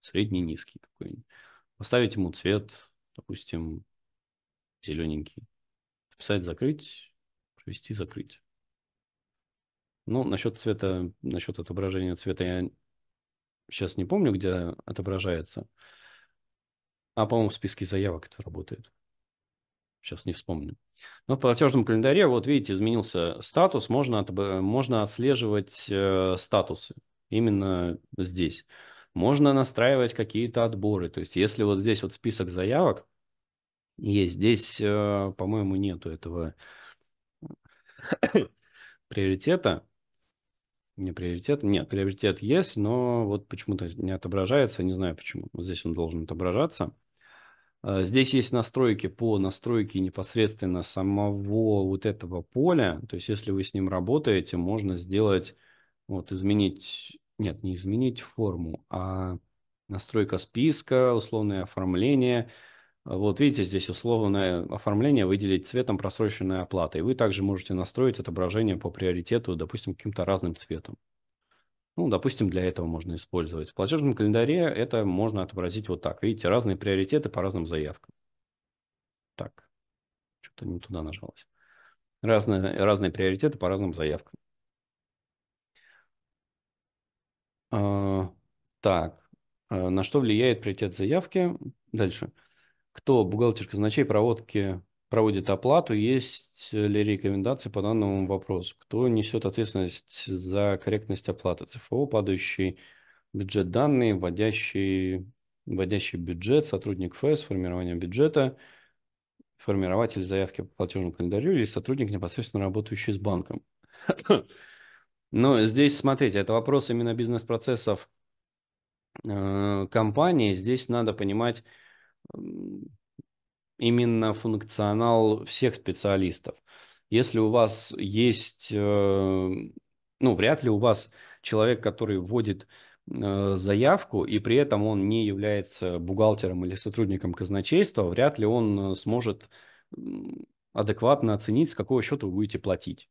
Средний-низкий какой-нибудь. Поставить ему цвет допустим, зелененький. Писать, закрыть, провести, закрыть. Ну, насчет цвета, насчет отображения цвета я сейчас не помню, где отображается. А, по-моему, в списке заявок это работает. Сейчас не вспомню. Но в платежном календаре, вот видите, изменился статус. Можно, можно отслеживать э, статусы именно здесь. Можно настраивать какие-то отборы. То есть, если вот здесь вот список заявок есть, здесь, э, по-моему, нету этого приоритета. Не приоритет, нет, приоритет есть, но вот почему-то не отображается, не знаю почему. Вот здесь он должен отображаться. Э, здесь есть настройки по настройке непосредственно самого вот этого поля. То есть, если вы с ним работаете, можно сделать, вот, изменить нет, не изменить форму, а настройка списка, условное оформление. Вот видите, здесь условное оформление выделить цветом просроченной оплаты. И вы также можете настроить отображение по приоритету, допустим, каким-то разным цветом. Ну, допустим, для этого можно использовать. В платежном календаре это можно отобразить вот так. Видите, разные приоритеты по разным заявкам. Так, что-то не туда нажалось. Разные, разные приоритеты по разным заявкам. А, так, э, на что влияет приоритет заявки? Дальше. Кто бухгалтерка значей проводки проводит оплату? Есть ли рекомендации по данному вопросу? Кто несет ответственность за корректность оплаты? ЦФО, падающий бюджет данные, вводящий, вводящий бюджет, сотрудник ФС формирование бюджета, формирователь заявки по платежному календарю или сотрудник, непосредственно работающий с банком. Но здесь, смотрите, это вопрос именно бизнес-процессов э, компании. Здесь надо понимать э, именно функционал всех специалистов. Если у вас есть, э, ну, вряд ли у вас человек, который вводит э, заявку, и при этом он не является бухгалтером или сотрудником казначейства, вряд ли он э, сможет адекватно оценить, с какого счета вы будете платить.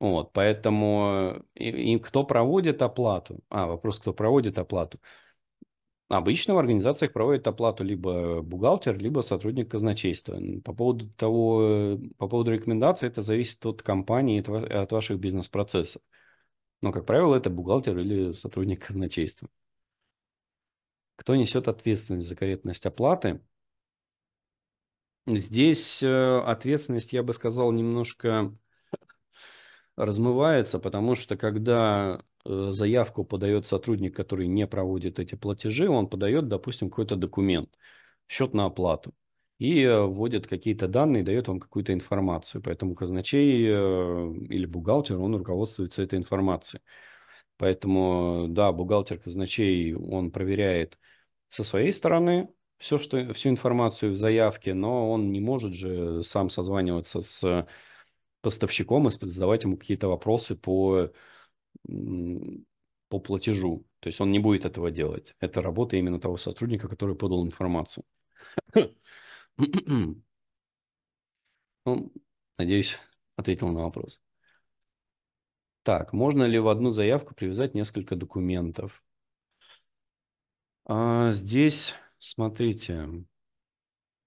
Вот, поэтому и, и кто проводит оплату? А, вопрос, кто проводит оплату. Обычно в организациях проводит оплату либо бухгалтер, либо сотрудник казначейства. По поводу того, по поводу рекомендаций, это зависит от компании, от ваших бизнес-процессов. Но, как правило, это бухгалтер или сотрудник казначейства. Кто несет ответственность за корректность оплаты? Здесь э, ответственность, я бы сказал, немножко размывается, потому что когда э, заявку подает сотрудник, который не проводит эти платежи, он подает, допустим, какой-то документ, счет на оплату и э, вводит какие-то данные, дает вам какую-то информацию. Поэтому казначей э, или бухгалтер, он руководствуется этой информацией. Поэтому, да, бухгалтер казначей, он проверяет со своей стороны все, что, всю информацию в заявке, но он не может же сам созваниваться с поставщиком и задавать ему какие-то вопросы по, по платежу. То есть он не будет этого делать. Это работа именно того сотрудника, который подал информацию. Ну, надеюсь, ответил на вопрос. Так, можно ли в одну заявку привязать несколько документов? А, здесь, смотрите,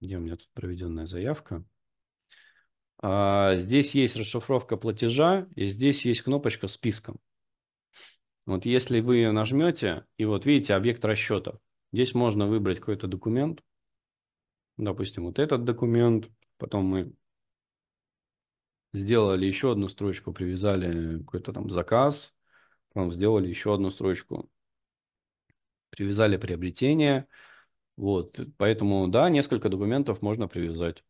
где у меня тут проведенная заявка? А, здесь есть расшифровка платежа, и здесь есть кнопочка с списком. Вот если вы ее нажмете, и вот видите объект расчетов, здесь можно выбрать какой-то документ, допустим, вот этот документ, потом мы сделали еще одну строчку, привязали какой-то там заказ, потом сделали еще одну строчку, привязали приобретение, вот, поэтому, да, несколько документов можно привязать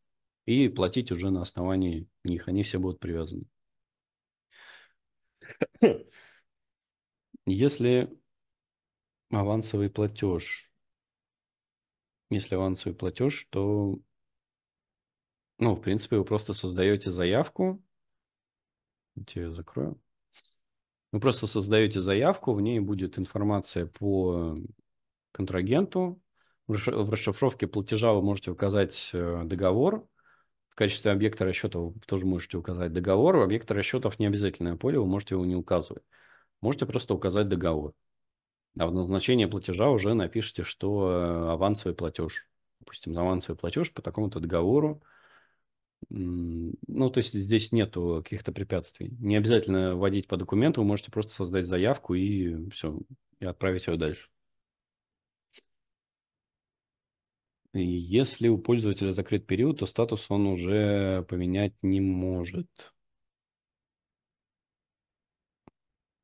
и платить уже на основании них. Они все будут привязаны. Если авансовый платеж, если авансовый платеж, то, ну, в принципе, вы просто создаете заявку. Давайте я закрою. Вы просто создаете заявку, в ней будет информация по контрагенту. В расшифровке платежа вы можете указать э, договор, в качестве объекта расчета вы тоже можете указать договор. В объекте расчетов не обязательное поле, вы можете его не указывать. Можете просто указать договор. А в назначение платежа уже напишите, что э, авансовый платеж. Допустим, авансовый платеж по такому-то договору. Ну, то есть здесь нету каких-то препятствий. Не обязательно вводить по документу, вы можете просто создать заявку и все, и отправить ее дальше. И если у пользователя закрыт период, то статус он уже поменять не может.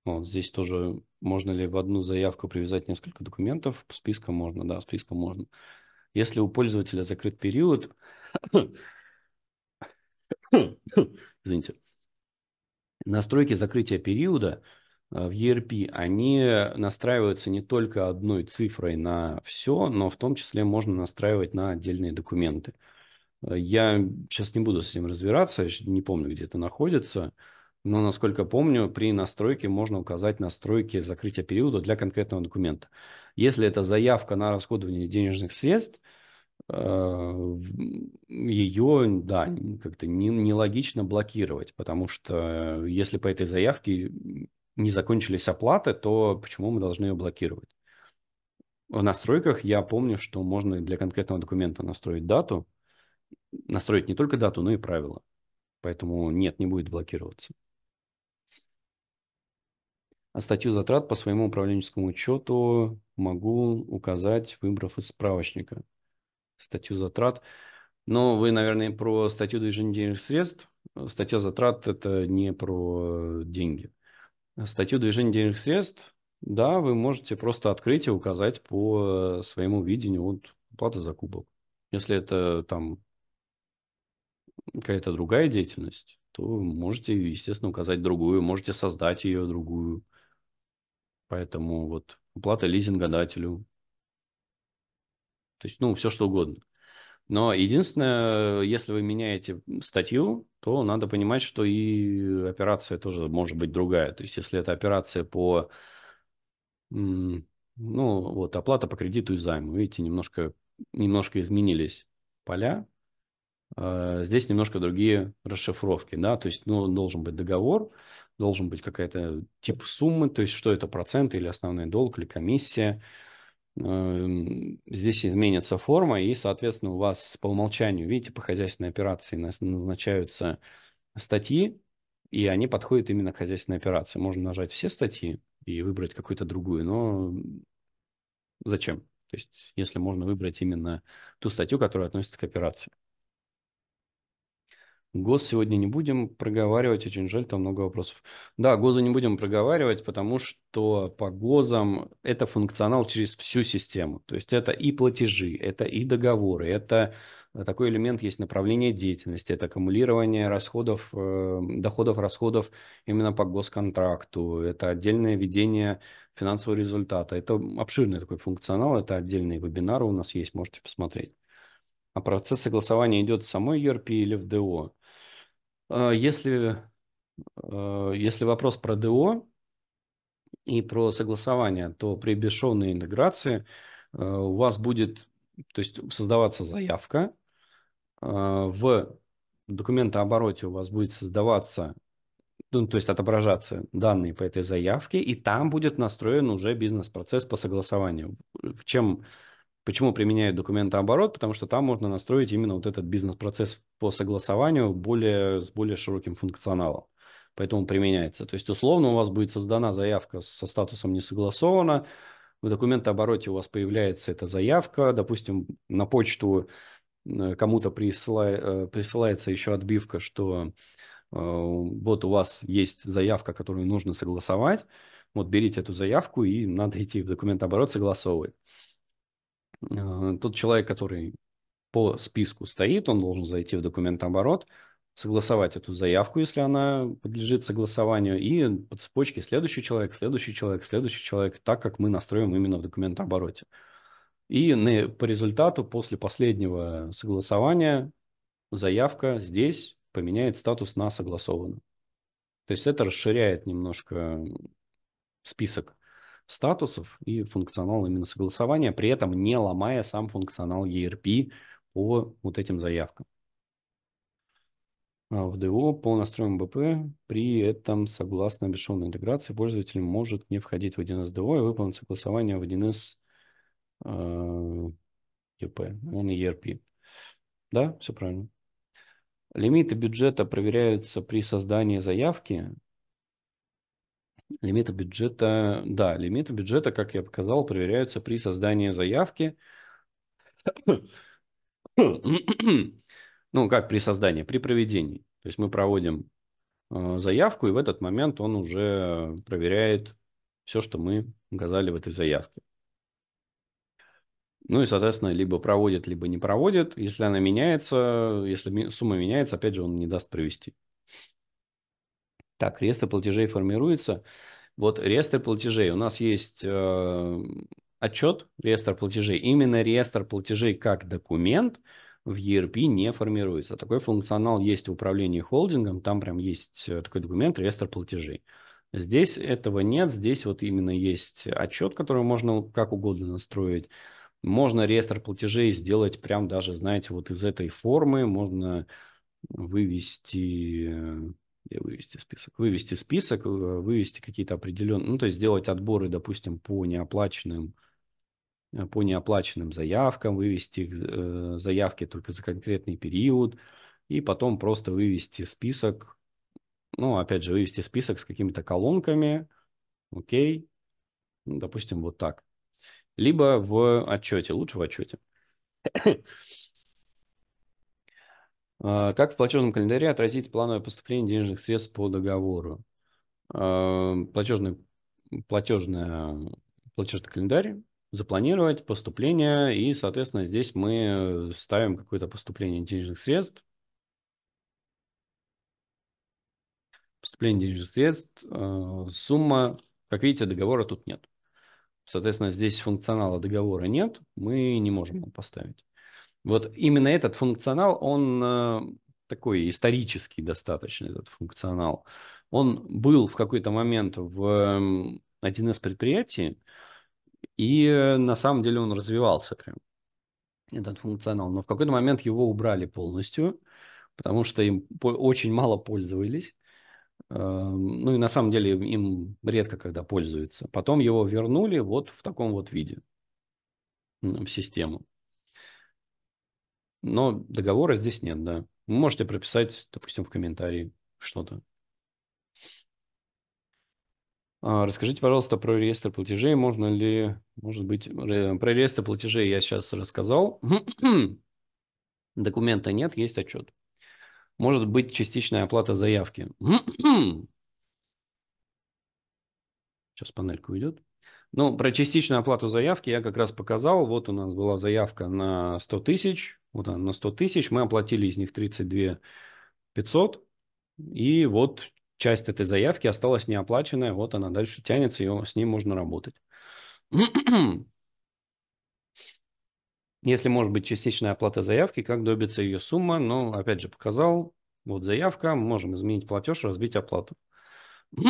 Вот здесь тоже можно ли в одну заявку привязать несколько документов? по спискам можно, да, списка можно. Если у пользователя закрыт период, извините, настройки закрытия периода – Э, в ERP, они э, настраиваются не только одной цифрой на все, но в том числе можно настраивать на отдельные документы. Э, я сейчас не буду с этим разбираться, не помню, где это находится, но, насколько помню, при настройке можно указать настройки закрытия периода для конкретного документа. Если это заявка на расходование денежных средств, ее, да, как-то нелогично не блокировать, потому что если по этой заявке не закончились оплаты, то почему мы должны ее блокировать? В настройках я помню, что можно для конкретного документа настроить дату, настроить не только дату, но и правила. Поэтому нет, не будет блокироваться. А статью затрат по своему управленческому учету могу указать, выбрав из справочника. Статью затрат. Но ну, вы, наверное, про статью движения денежных средств. Статья затрат – это не про деньги. Статью движения денежных средств, да, вы можете просто открыть и указать по э, своему видению вот, плата за кубок. Если это там какая-то другая деятельность, то можете, естественно, указать другую, можете создать ее другую. Поэтому вот оплата лизинга дателю. То есть, ну, все что угодно. Но единственное, если вы меняете статью, то надо понимать, что и операция тоже может быть другая. То есть, если это операция по ну, вот, оплата по кредиту и займу, видите, немножко, немножко изменились поля. А, здесь немножко другие расшифровки, да, то есть, ну, должен быть договор, должен быть какая-то тип суммы, то есть, что это проценты или основной долг, или комиссия, Эм, здесь изменится форма, и, соответственно, у вас по умолчанию, видите, по хозяйственной операции назначаются статьи, и они подходят именно к хозяйственной операции. Можно нажать все статьи и выбрать какую-то другую, но зачем? То есть, если можно выбрать именно ту статью, которая относится к операции. ГОС сегодня не будем проговаривать, очень жаль, там много вопросов. Да, ГОЗы не будем проговаривать, потому что по ГОЗам это функционал через всю систему. То есть это и платежи, это и договоры, это э, такой элемент есть направление деятельности, это аккумулирование расходов, э, доходов, расходов именно по госконтракту, это отдельное ведение финансового результата. Это обширный такой функционал, это отдельные вебинары у нас есть, можете посмотреть. А процесс согласования идет в самой ERP или в ДО? А, если, а, если вопрос про ДО и про согласование, то при бесшовной интеграции а, у вас будет то есть создаваться заявка, в документообороте у вас будет создаваться, ну, то есть отображаться данные по этой заявке, и там будет настроен уже бизнес-процесс по согласованию. В Чем Почему применяют документооборот? Потому что там можно настроить именно вот этот бизнес-процесс по согласованию более, с более широким функционалом. Поэтому применяется. То есть, условно, у вас будет создана заявка со статусом «не согласовано», в документообороте у вас появляется эта заявка, допустим, на почту э, кому-то присыла... Э, присылается еще отбивка, что э, вот у вас есть заявка, которую нужно согласовать, вот берите эту заявку и надо идти в документооборот согласовывать. Э, тот человек, который по списку стоит, он должен зайти в документооборот, согласовать эту заявку, если она подлежит согласованию, и по цепочке следующий человек, следующий человек, следующий человек, так как мы настроим именно в документообороте. И по результату после последнего согласования заявка здесь поменяет статус на согласованную. То есть это расширяет немножко список статусов и функционал именно согласования, при этом не ломая сам функционал ERP по вот этим заявкам. А в ДО по настроям БП при этом, согласно бесшовной интеграции, пользователь может не входить в 1С ДО и выполнить согласование в 1С ЕП, он и ERP. Да, все правильно. Лимиты бюджета проверяются при создании заявки Лимиты бюджета, да, лимиты бюджета, как я показал, проверяются при создании заявки. Ну, как при создании, при проведении. То есть мы проводим э, заявку, и в этот момент он уже проверяет все, что мы указали в этой заявке. Ну и, соответственно, либо проводит, либо не проводит. Если она меняется, если сумма меняется, опять же, он не даст провести. Так, реестр платежей формируется. Вот реестр платежей. У нас есть э, отчет реестр платежей. Именно реестр платежей как документ в ERP не формируется. Такой функционал есть в управлении холдингом. Там прям есть э, такой документ реестр платежей. Здесь этого нет. Здесь вот именно есть отчет, который можно как угодно настроить. Можно реестр платежей сделать прям даже, знаете, вот из этой формы. Можно вывести э, где вывести список? Вывести список, э, вывести какие-то определенные, ну, то есть сделать отборы, допустим, по неоплаченным, э, по неоплаченным заявкам, вывести их э, заявки только за конкретный период, и потом просто вывести список, ну, опять же, вывести список с какими-то колонками, окей, ну, допустим, вот так. Либо в отчете, лучше в отчете. А, как в платежном календаре отразить плановое поступление денежных средств по договору? А, платежный, платежная, платежный календарь, запланировать поступление, и, соответственно, здесь мы ставим какое-то поступление денежных средств. Поступление денежных средств, а, сумма, как видите, договора тут нет. Соответственно, здесь функционала договора нет, мы не можем его поставить. Вот именно этот функционал, он э, такой исторический достаточно, этот функционал. Он был в какой-то момент в 1С эм, предприятии, и э, на самом деле он развивался прям, этот функционал. Но в какой-то момент его убрали полностью, потому что им очень мало пользовались. Эм, ну и на самом деле им редко когда пользуются. Потом его вернули вот в таком вот виде в систему но договора здесь нет, да. Вы можете прописать, допустим, в комментарии что-то. А, расскажите, пожалуйста, про реестр платежей. Можно ли, может быть, про реестр платежей я сейчас рассказал. Документа нет, есть отчет. Может быть частичная оплата заявки. сейчас панелька уйдет. Ну, про частичную оплату заявки я как раз показал. Вот у нас была заявка на 100 тысяч. Вот она на 100 тысяч. Мы оплатили из них 32 500. И вот часть этой заявки осталась неоплаченная. Вот она дальше тянется, и с ней можно работать. Если может быть частичная оплата заявки, как добиться ее сумма, Ну, опять же показал, вот заявка, можем изменить платеж, разбить оплату.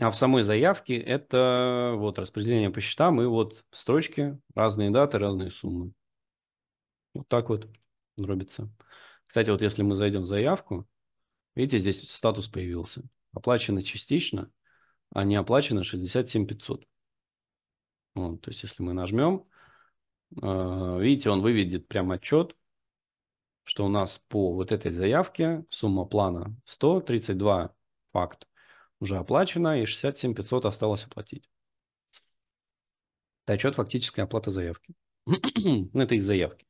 А в самой заявке это вот распределение по счетам и вот строчки, разные даты, разные суммы. Вот так вот дробится. Кстати, вот если мы зайдем в заявку, видите, здесь статус появился. Оплачено частично, а не оплачено 67 500. Вот, то есть если мы нажмем, а, видите, он выведет прям отчет, что у нас по вот этой заявке сумма плана 132 факт уже оплачена и 67 500 осталось оплатить. Это отчет фактической оплаты заявки. ну, это из заявки.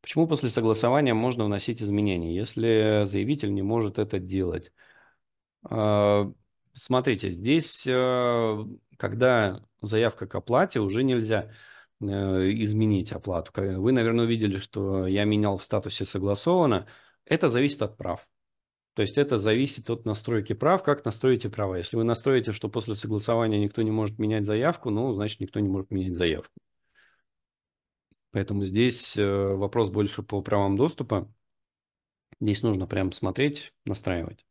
Почему после согласования можно вносить изменения, если заявитель не может это делать? А, смотрите, здесь, э, когда заявка к оплате, уже нельзя э, изменить оплату. Вы, наверное, увидели, что я менял в статусе согласовано. Это зависит от прав. То есть это зависит от настройки прав, как настроите права. Если вы настроите, что после согласования никто не может менять заявку, ну, значит, никто не может менять заявку. Поэтому здесь э, вопрос больше по правам доступа. Здесь нужно прям смотреть, настраивать.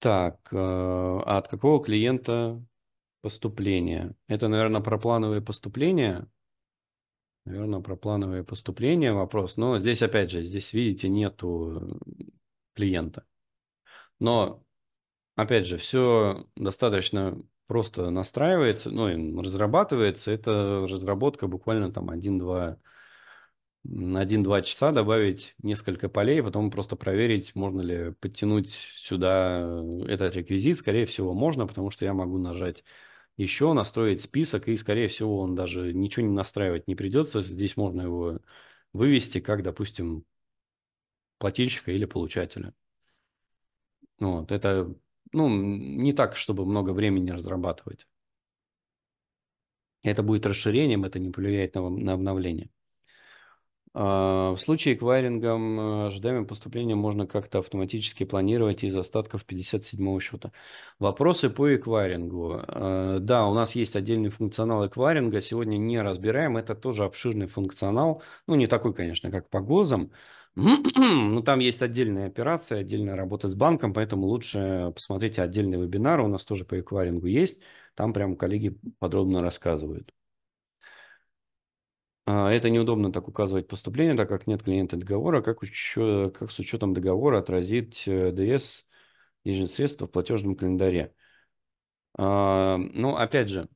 Так, э, а от какого клиента поступление? Это, наверное, про плановые поступления. Наверное, про плановые поступления вопрос. Но здесь, опять же, здесь, видите, нету клиента. Но, опять же, все достаточно просто настраивается, ну, и разрабатывается. Это разработка буквально там 1-2 на 1-2 часа добавить несколько полей, потом просто проверить, можно ли подтянуть сюда этот реквизит. Скорее всего, можно, потому что я могу нажать еще настроить список, и, скорее всего, он даже ничего не настраивать не придется. Здесь можно его вывести как, допустим, плательщика или получателя. Вот, это ну, не так, чтобы много времени разрабатывать. Это будет расширением, это не повлияет на, на обновление. А, в случае эквайринга э, ожидаемое поступление можно как-то автоматически планировать из остатков 57-го счета. Вопросы по эквайрингу. Э, да, у нас есть отдельный функционал эквайринга, сегодня не разбираем, это тоже обширный функционал, ну не такой, конечно, как по ГОЗам, но там есть отдельные операции, отдельная работа с банком, поэтому лучше посмотрите отдельный вебинар, у нас тоже по эквайрингу есть, там прям коллеги подробно рассказывают. А, это неудобно так указывать поступление, так как нет клиента договора, как, учё, как с учетом договора отразить э, ДС денежные средства в платежном календаре. А, ну, опять же,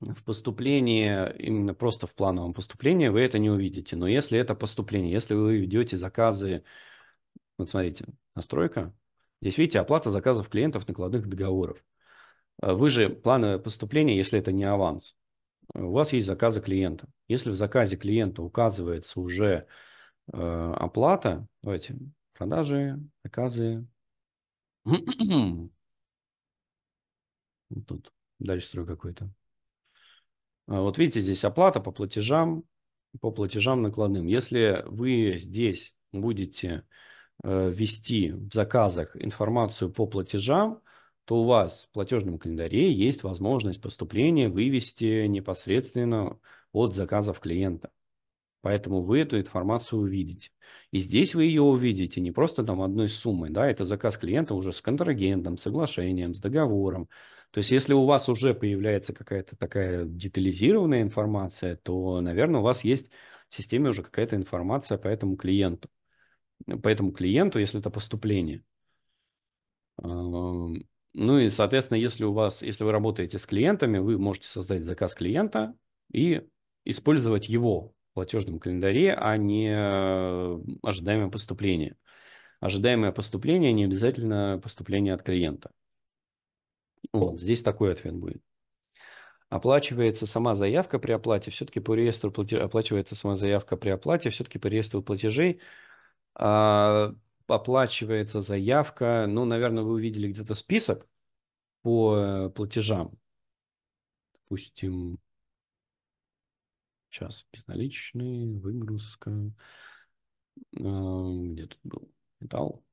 в поступлении, именно просто в плановом поступлении вы это не увидите. Но если это поступление, если вы ведете заказы, вот смотрите, настройка, здесь видите оплата заказов клиентов накладных договоров. А вы же плановое поступление, если это не аванс, у вас есть заказы клиента. Если в заказе клиента указывается уже э, оплата, давайте, продажи, заказы. Вот Тут дальше строй какой-то. А вот видите, здесь оплата по платежам, по платежам накладным. Если вы здесь будете э, ввести в заказах информацию по платежам, то у вас в платежном календаре есть возможность поступления вывести непосредственно от заказов клиента. Поэтому вы эту информацию увидите. И здесь вы ее увидите не просто там одной суммой, да, это заказ клиента уже с контрагентом, соглашением, с договором. То есть если у вас уже появляется какая-то такая детализированная информация, то, наверное, у вас есть в системе уже какая-то информация по этому клиенту. По этому клиенту, если это поступление. Ну и, соответственно, если у вас, если вы работаете с клиентами, вы можете создать заказ клиента и использовать его в платежном календаре, а не э, ожидаемое поступление. Ожидаемое поступление не обязательно поступление от клиента. Вот, здесь такой ответ будет. Оплачивается сама заявка при оплате, все-таки по реестру платежей, оплачивается сама заявка при оплате, все-таки по реестру платежей. А, оплачивается заявка. Ну, наверное, вы увидели где-то список по платежам. Допустим, сейчас безналичный, выгрузка. Эм, где тут был металл?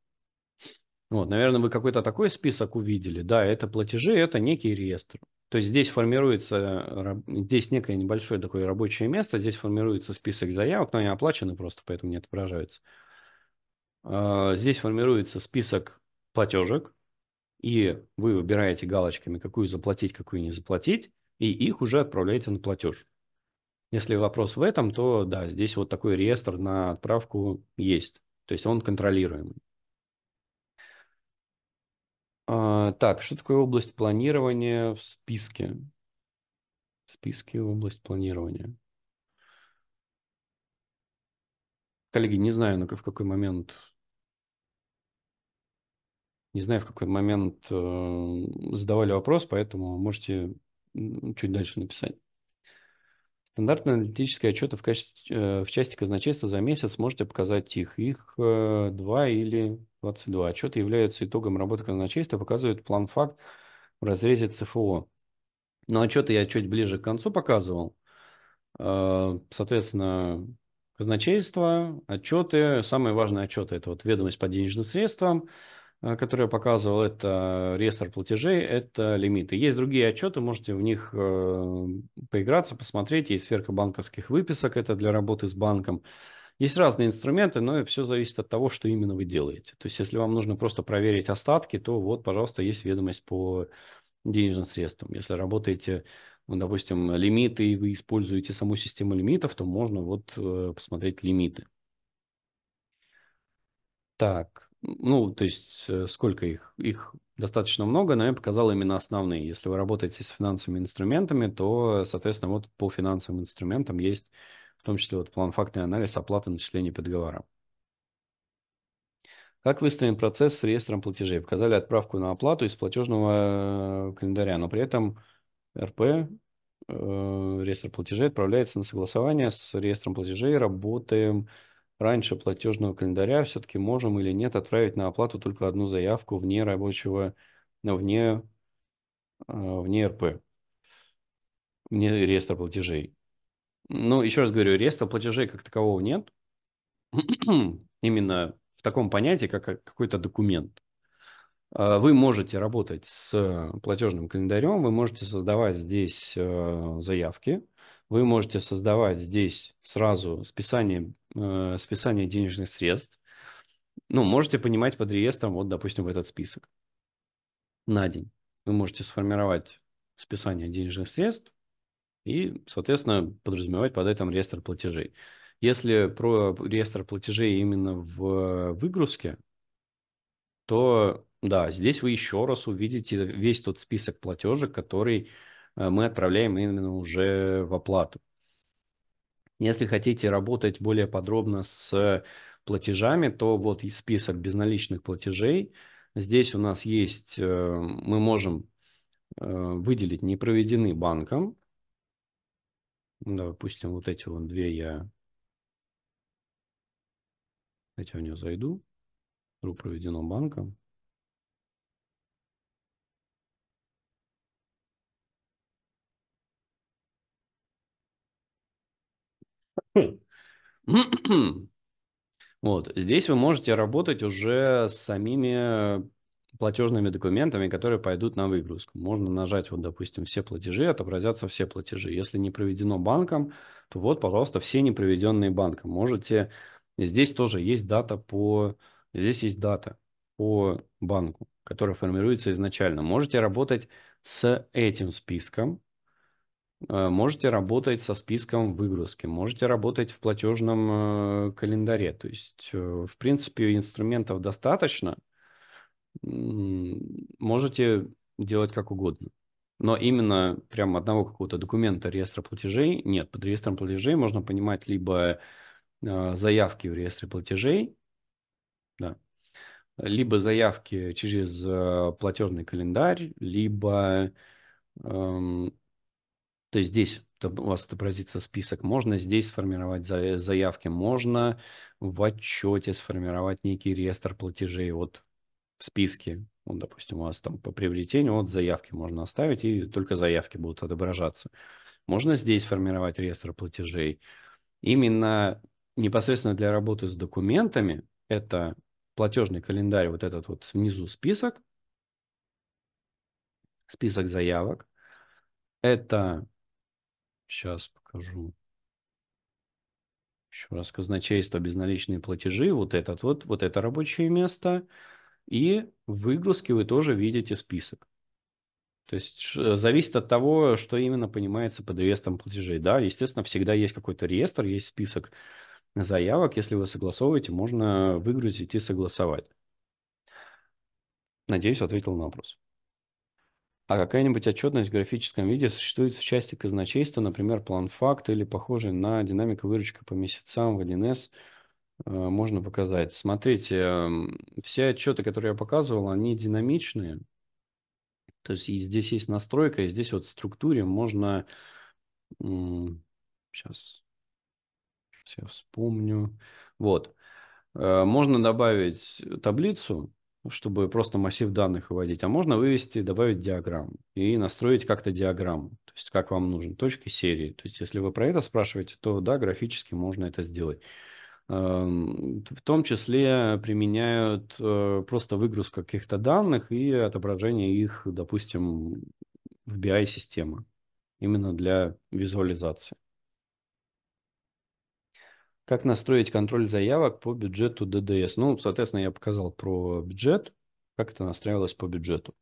Вот, наверное, вы какой-то такой список увидели. Да, это платежи, это некий реестр. То есть здесь формируется, здесь некое небольшое такое рабочее место, здесь формируется список заявок, но они оплачены просто, поэтому не отображаются. А, здесь формируется список платежек, и вы выбираете галочками, какую заплатить, какую не заплатить, и их уже отправляете на платеж. Если вопрос в этом, то да, здесь вот такой реестр на отправку есть. То есть он контролируемый. А, так, что такое область планирования в списке? В списке область планирования. Коллеги, не знаю, ну в какой момент не знаю, в какой момент эм, задавали вопрос, поэтому можете чуть дальше написать. Стандартные аналитические отчеты в, качестве, э, в части казначейства за месяц можете показать их. Их 2 э, или 22. Отчеты являются итогом работы казначейства, показывают план факт в разрезе ЦФО. Но отчеты я чуть ближе к концу показывал. Э, соответственно, казначейство, отчеты. Самые важные отчеты – это вот ведомость по денежным средствам, Э, который я показывал, это реестр платежей, это лимиты. Есть другие отчеты, можете в них э, поиграться, посмотреть. Есть сверка банковских выписок, это для работы с банком. Есть разные инструменты, но все зависит от того, что именно вы делаете. То есть, если вам нужно просто проверить остатки, то вот, пожалуйста, есть ведомость по денежным средствам. Если работаете, ну, допустим, лимиты, и вы используете саму систему лимитов, то можно вот э, посмотреть лимиты. Так, ну, то есть э, сколько их? Их достаточно много, но я показал именно основные. Если вы работаете с финансовыми инструментами, то, соответственно, вот по финансовым инструментам есть в том числе вот план фактный анализ оплаты начисления по договорам. Как выстроен процесс с реестром платежей? Показали отправку на оплату из платежного э, календаря, но при этом РП, э, реестр платежей, отправляется на согласование с реестром платежей. Работаем раньше платежного календаря, все-таки можем или нет отправить на оплату только одну заявку вне рабочего, вне, э, вне РП, вне реестра платежей. Ну, еще раз говорю, реестра платежей как такового нет. Именно в таком понятии, как э, какой-то документ. Э, вы можете работать с платежным календарем, вы можете создавать здесь заявки, вы можете создавать здесь сразу списание э, списание денежных средств, ну, можете понимать под реестром, вот, допустим, в этот список. На день вы можете сформировать списание денежных средств и, соответственно, подразумевать под этим реестр платежей. Если про реестр платежей именно в выгрузке, то да, здесь вы еще раз увидите весь тот список платежек, который э, мы отправляем именно уже в оплату. Если хотите работать более подробно с платежами, то вот есть список безналичных платежей. Здесь у нас есть, э, мы можем э, выделить не проведены банком. Ну, допустим, вот эти вот две я... Давайте в нее зайду. Ру проведено банком. Вот. Здесь вы можете работать уже с самими платежными документами, которые пойдут на выгрузку. Можно нажать, вот, допустим, все платежи, отобразятся все платежи. Если не проведено банком, то вот, пожалуйста, все не проведенные банком. Можете, здесь тоже есть дата по, здесь есть дата по банку, которая формируется изначально. Можете работать с этим списком, Э, можете работать со списком выгрузки, можете работать в платежном э, календаре. То есть, э, в принципе, инструментов достаточно. Можете делать как угодно. Но именно прям одного какого-то документа реестра платежей нет. Под реестром платежей можно понимать либо заявки в реестре платежей, да, либо заявки через платежный календарь, либо эм, то есть здесь у вас отобразится список. Можно здесь сформировать заявки, можно в отчете сформировать некий реестр платежей. Вот в списке, ну, допустим, у вас там по приобретению, вот заявки можно оставить, и только заявки будут отображаться. Можно здесь формировать реестр платежей. Именно непосредственно для работы с документами это платежный календарь, вот этот вот внизу список, список заявок. Это Сейчас покажу. Еще раз казначейство, безналичные платежи, вот этот вот, вот это рабочее место. И в выгрузке вы тоже видите список. То есть э, зависит от того, что именно понимается под реестром платежей. Да, естественно, всегда есть какой-то реестр, есть список заявок. Если вы согласовываете, можно выгрузить и согласовать. Надеюсь, ответил на вопрос. А какая-нибудь отчетность в графическом виде существует в части казначейства, например, план факт или похожий на динамика выручка по месяцам в 1С э, можно показать. Смотрите, эм, все отчеты, которые я показывал, они динамичные. То есть и здесь есть настройка, и здесь вот в структуре можно... Сейчас, сейчас я вспомню. Вот. Э, можно добавить таблицу, чтобы просто массив данных выводить, а можно вывести, добавить диаграмму и настроить как-то диаграмму, то есть как вам нужен точки серии. То есть если вы про это спрашиваете, то да, графически можно это сделать. Эм, в том числе применяют э, просто выгрузку каких-то данных и отображение их, допустим, в BI-системы, именно для визуализации. Как настроить контроль заявок по бюджету ДДС? Ну, соответственно, я показал про бюджет, как это настраивалось по бюджету.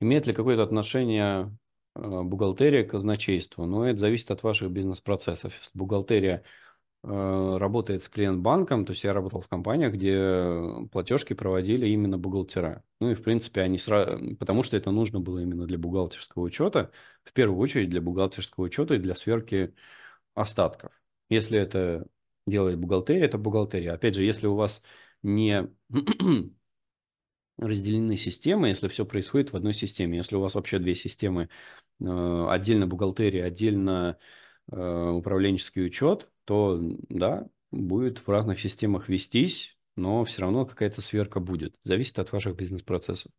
Имеет ли какое-то отношение э, бухгалтерия к казначейству? Ну, это зависит от ваших бизнес-процессов. Если бухгалтерия э, работает с клиент-банком, то есть я работал в компаниях, где платежки проводили именно бухгалтера. Ну и, в принципе, они сразу... Потому что это нужно было именно для бухгалтерского учета, в первую очередь для бухгалтерского учета и для сверки остатков. Если это делает бухгалтерия, это бухгалтерия. Опять же, если у вас не разделены системы, если все происходит в одной системе, если у вас вообще две системы, э, отдельно бухгалтерия, отдельно э, управленческий учет, то да, будет в разных системах вестись, но все равно какая-то сверка будет. Зависит от ваших бизнес-процессов.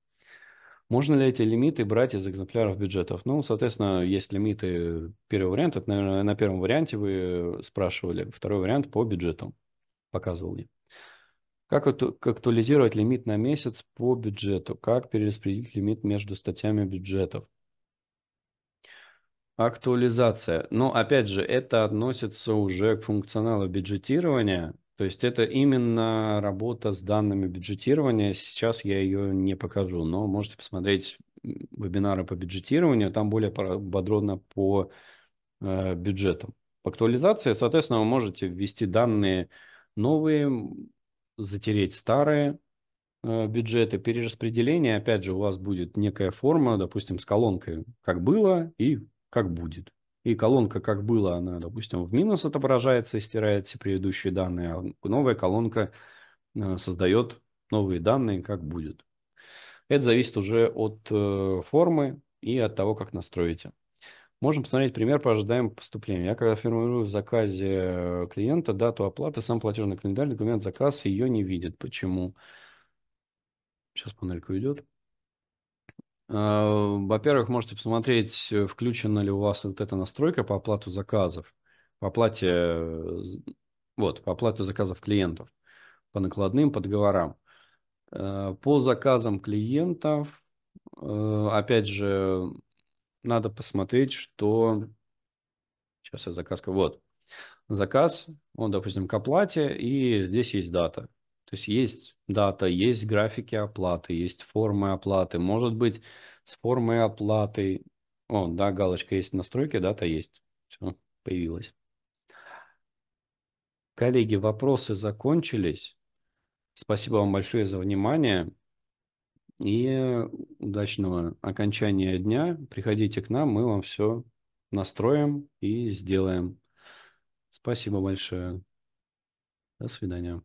Можно ли эти лимиты брать из экземпляров бюджетов? Ну, соответственно, есть лимиты. Первый вариант, это, наверное, на первом варианте вы спрашивали. Второй вариант по бюджетам показывал я. Как актуализировать лимит на месяц по бюджету? Как перераспределить лимит между статьями бюджетов? Актуализация. Но, ну, опять же, это относится уже к функционалу бюджетирования. То есть это именно работа с данными бюджетирования. Сейчас я ее не покажу, но можете посмотреть вебинары по бюджетированию, там более подробно по э, бюджетам. По актуализации, соответственно, вы можете ввести данные новые, затереть старые э, бюджеты, перераспределение. Опять же, у вас будет некая форма, допустим, с колонкой «как было» и «как будет» и колонка, как было, она, допустим, в минус отображается и стирает все предыдущие данные, а новая колонка э, создает новые данные, как будет. Это зависит уже от э, формы и от того, как настроите. Можем посмотреть пример по ожидаемому поступлению. Я когда формирую в заказе э, клиента дату оплаты, сам платежный календарь, документ заказ ее не видит. Почему? Сейчас панелька уйдет. А, во-первых, можете посмотреть, э, включена ли у вас вот эта настройка по оплату заказов, по оплате, э, вот, по оплате заказов клиентов, по накладным, по договорам. Э, по заказам клиентов, опять же, надо посмотреть, что... Сейчас я заказ... Вот. Заказ, он, допустим, к оплате, и здесь есть дата. То есть есть дата, есть графики оплаты, есть формы оплаты. Может быть, с формой оплаты... О, да, галочка есть настройки, дата есть. Все, появилась. Коллеги, вопросы закончились. Спасибо вам большое за внимание и удачного окончания дня. Приходите к нам, мы вам все настроим и сделаем. Спасибо большое. До свидания.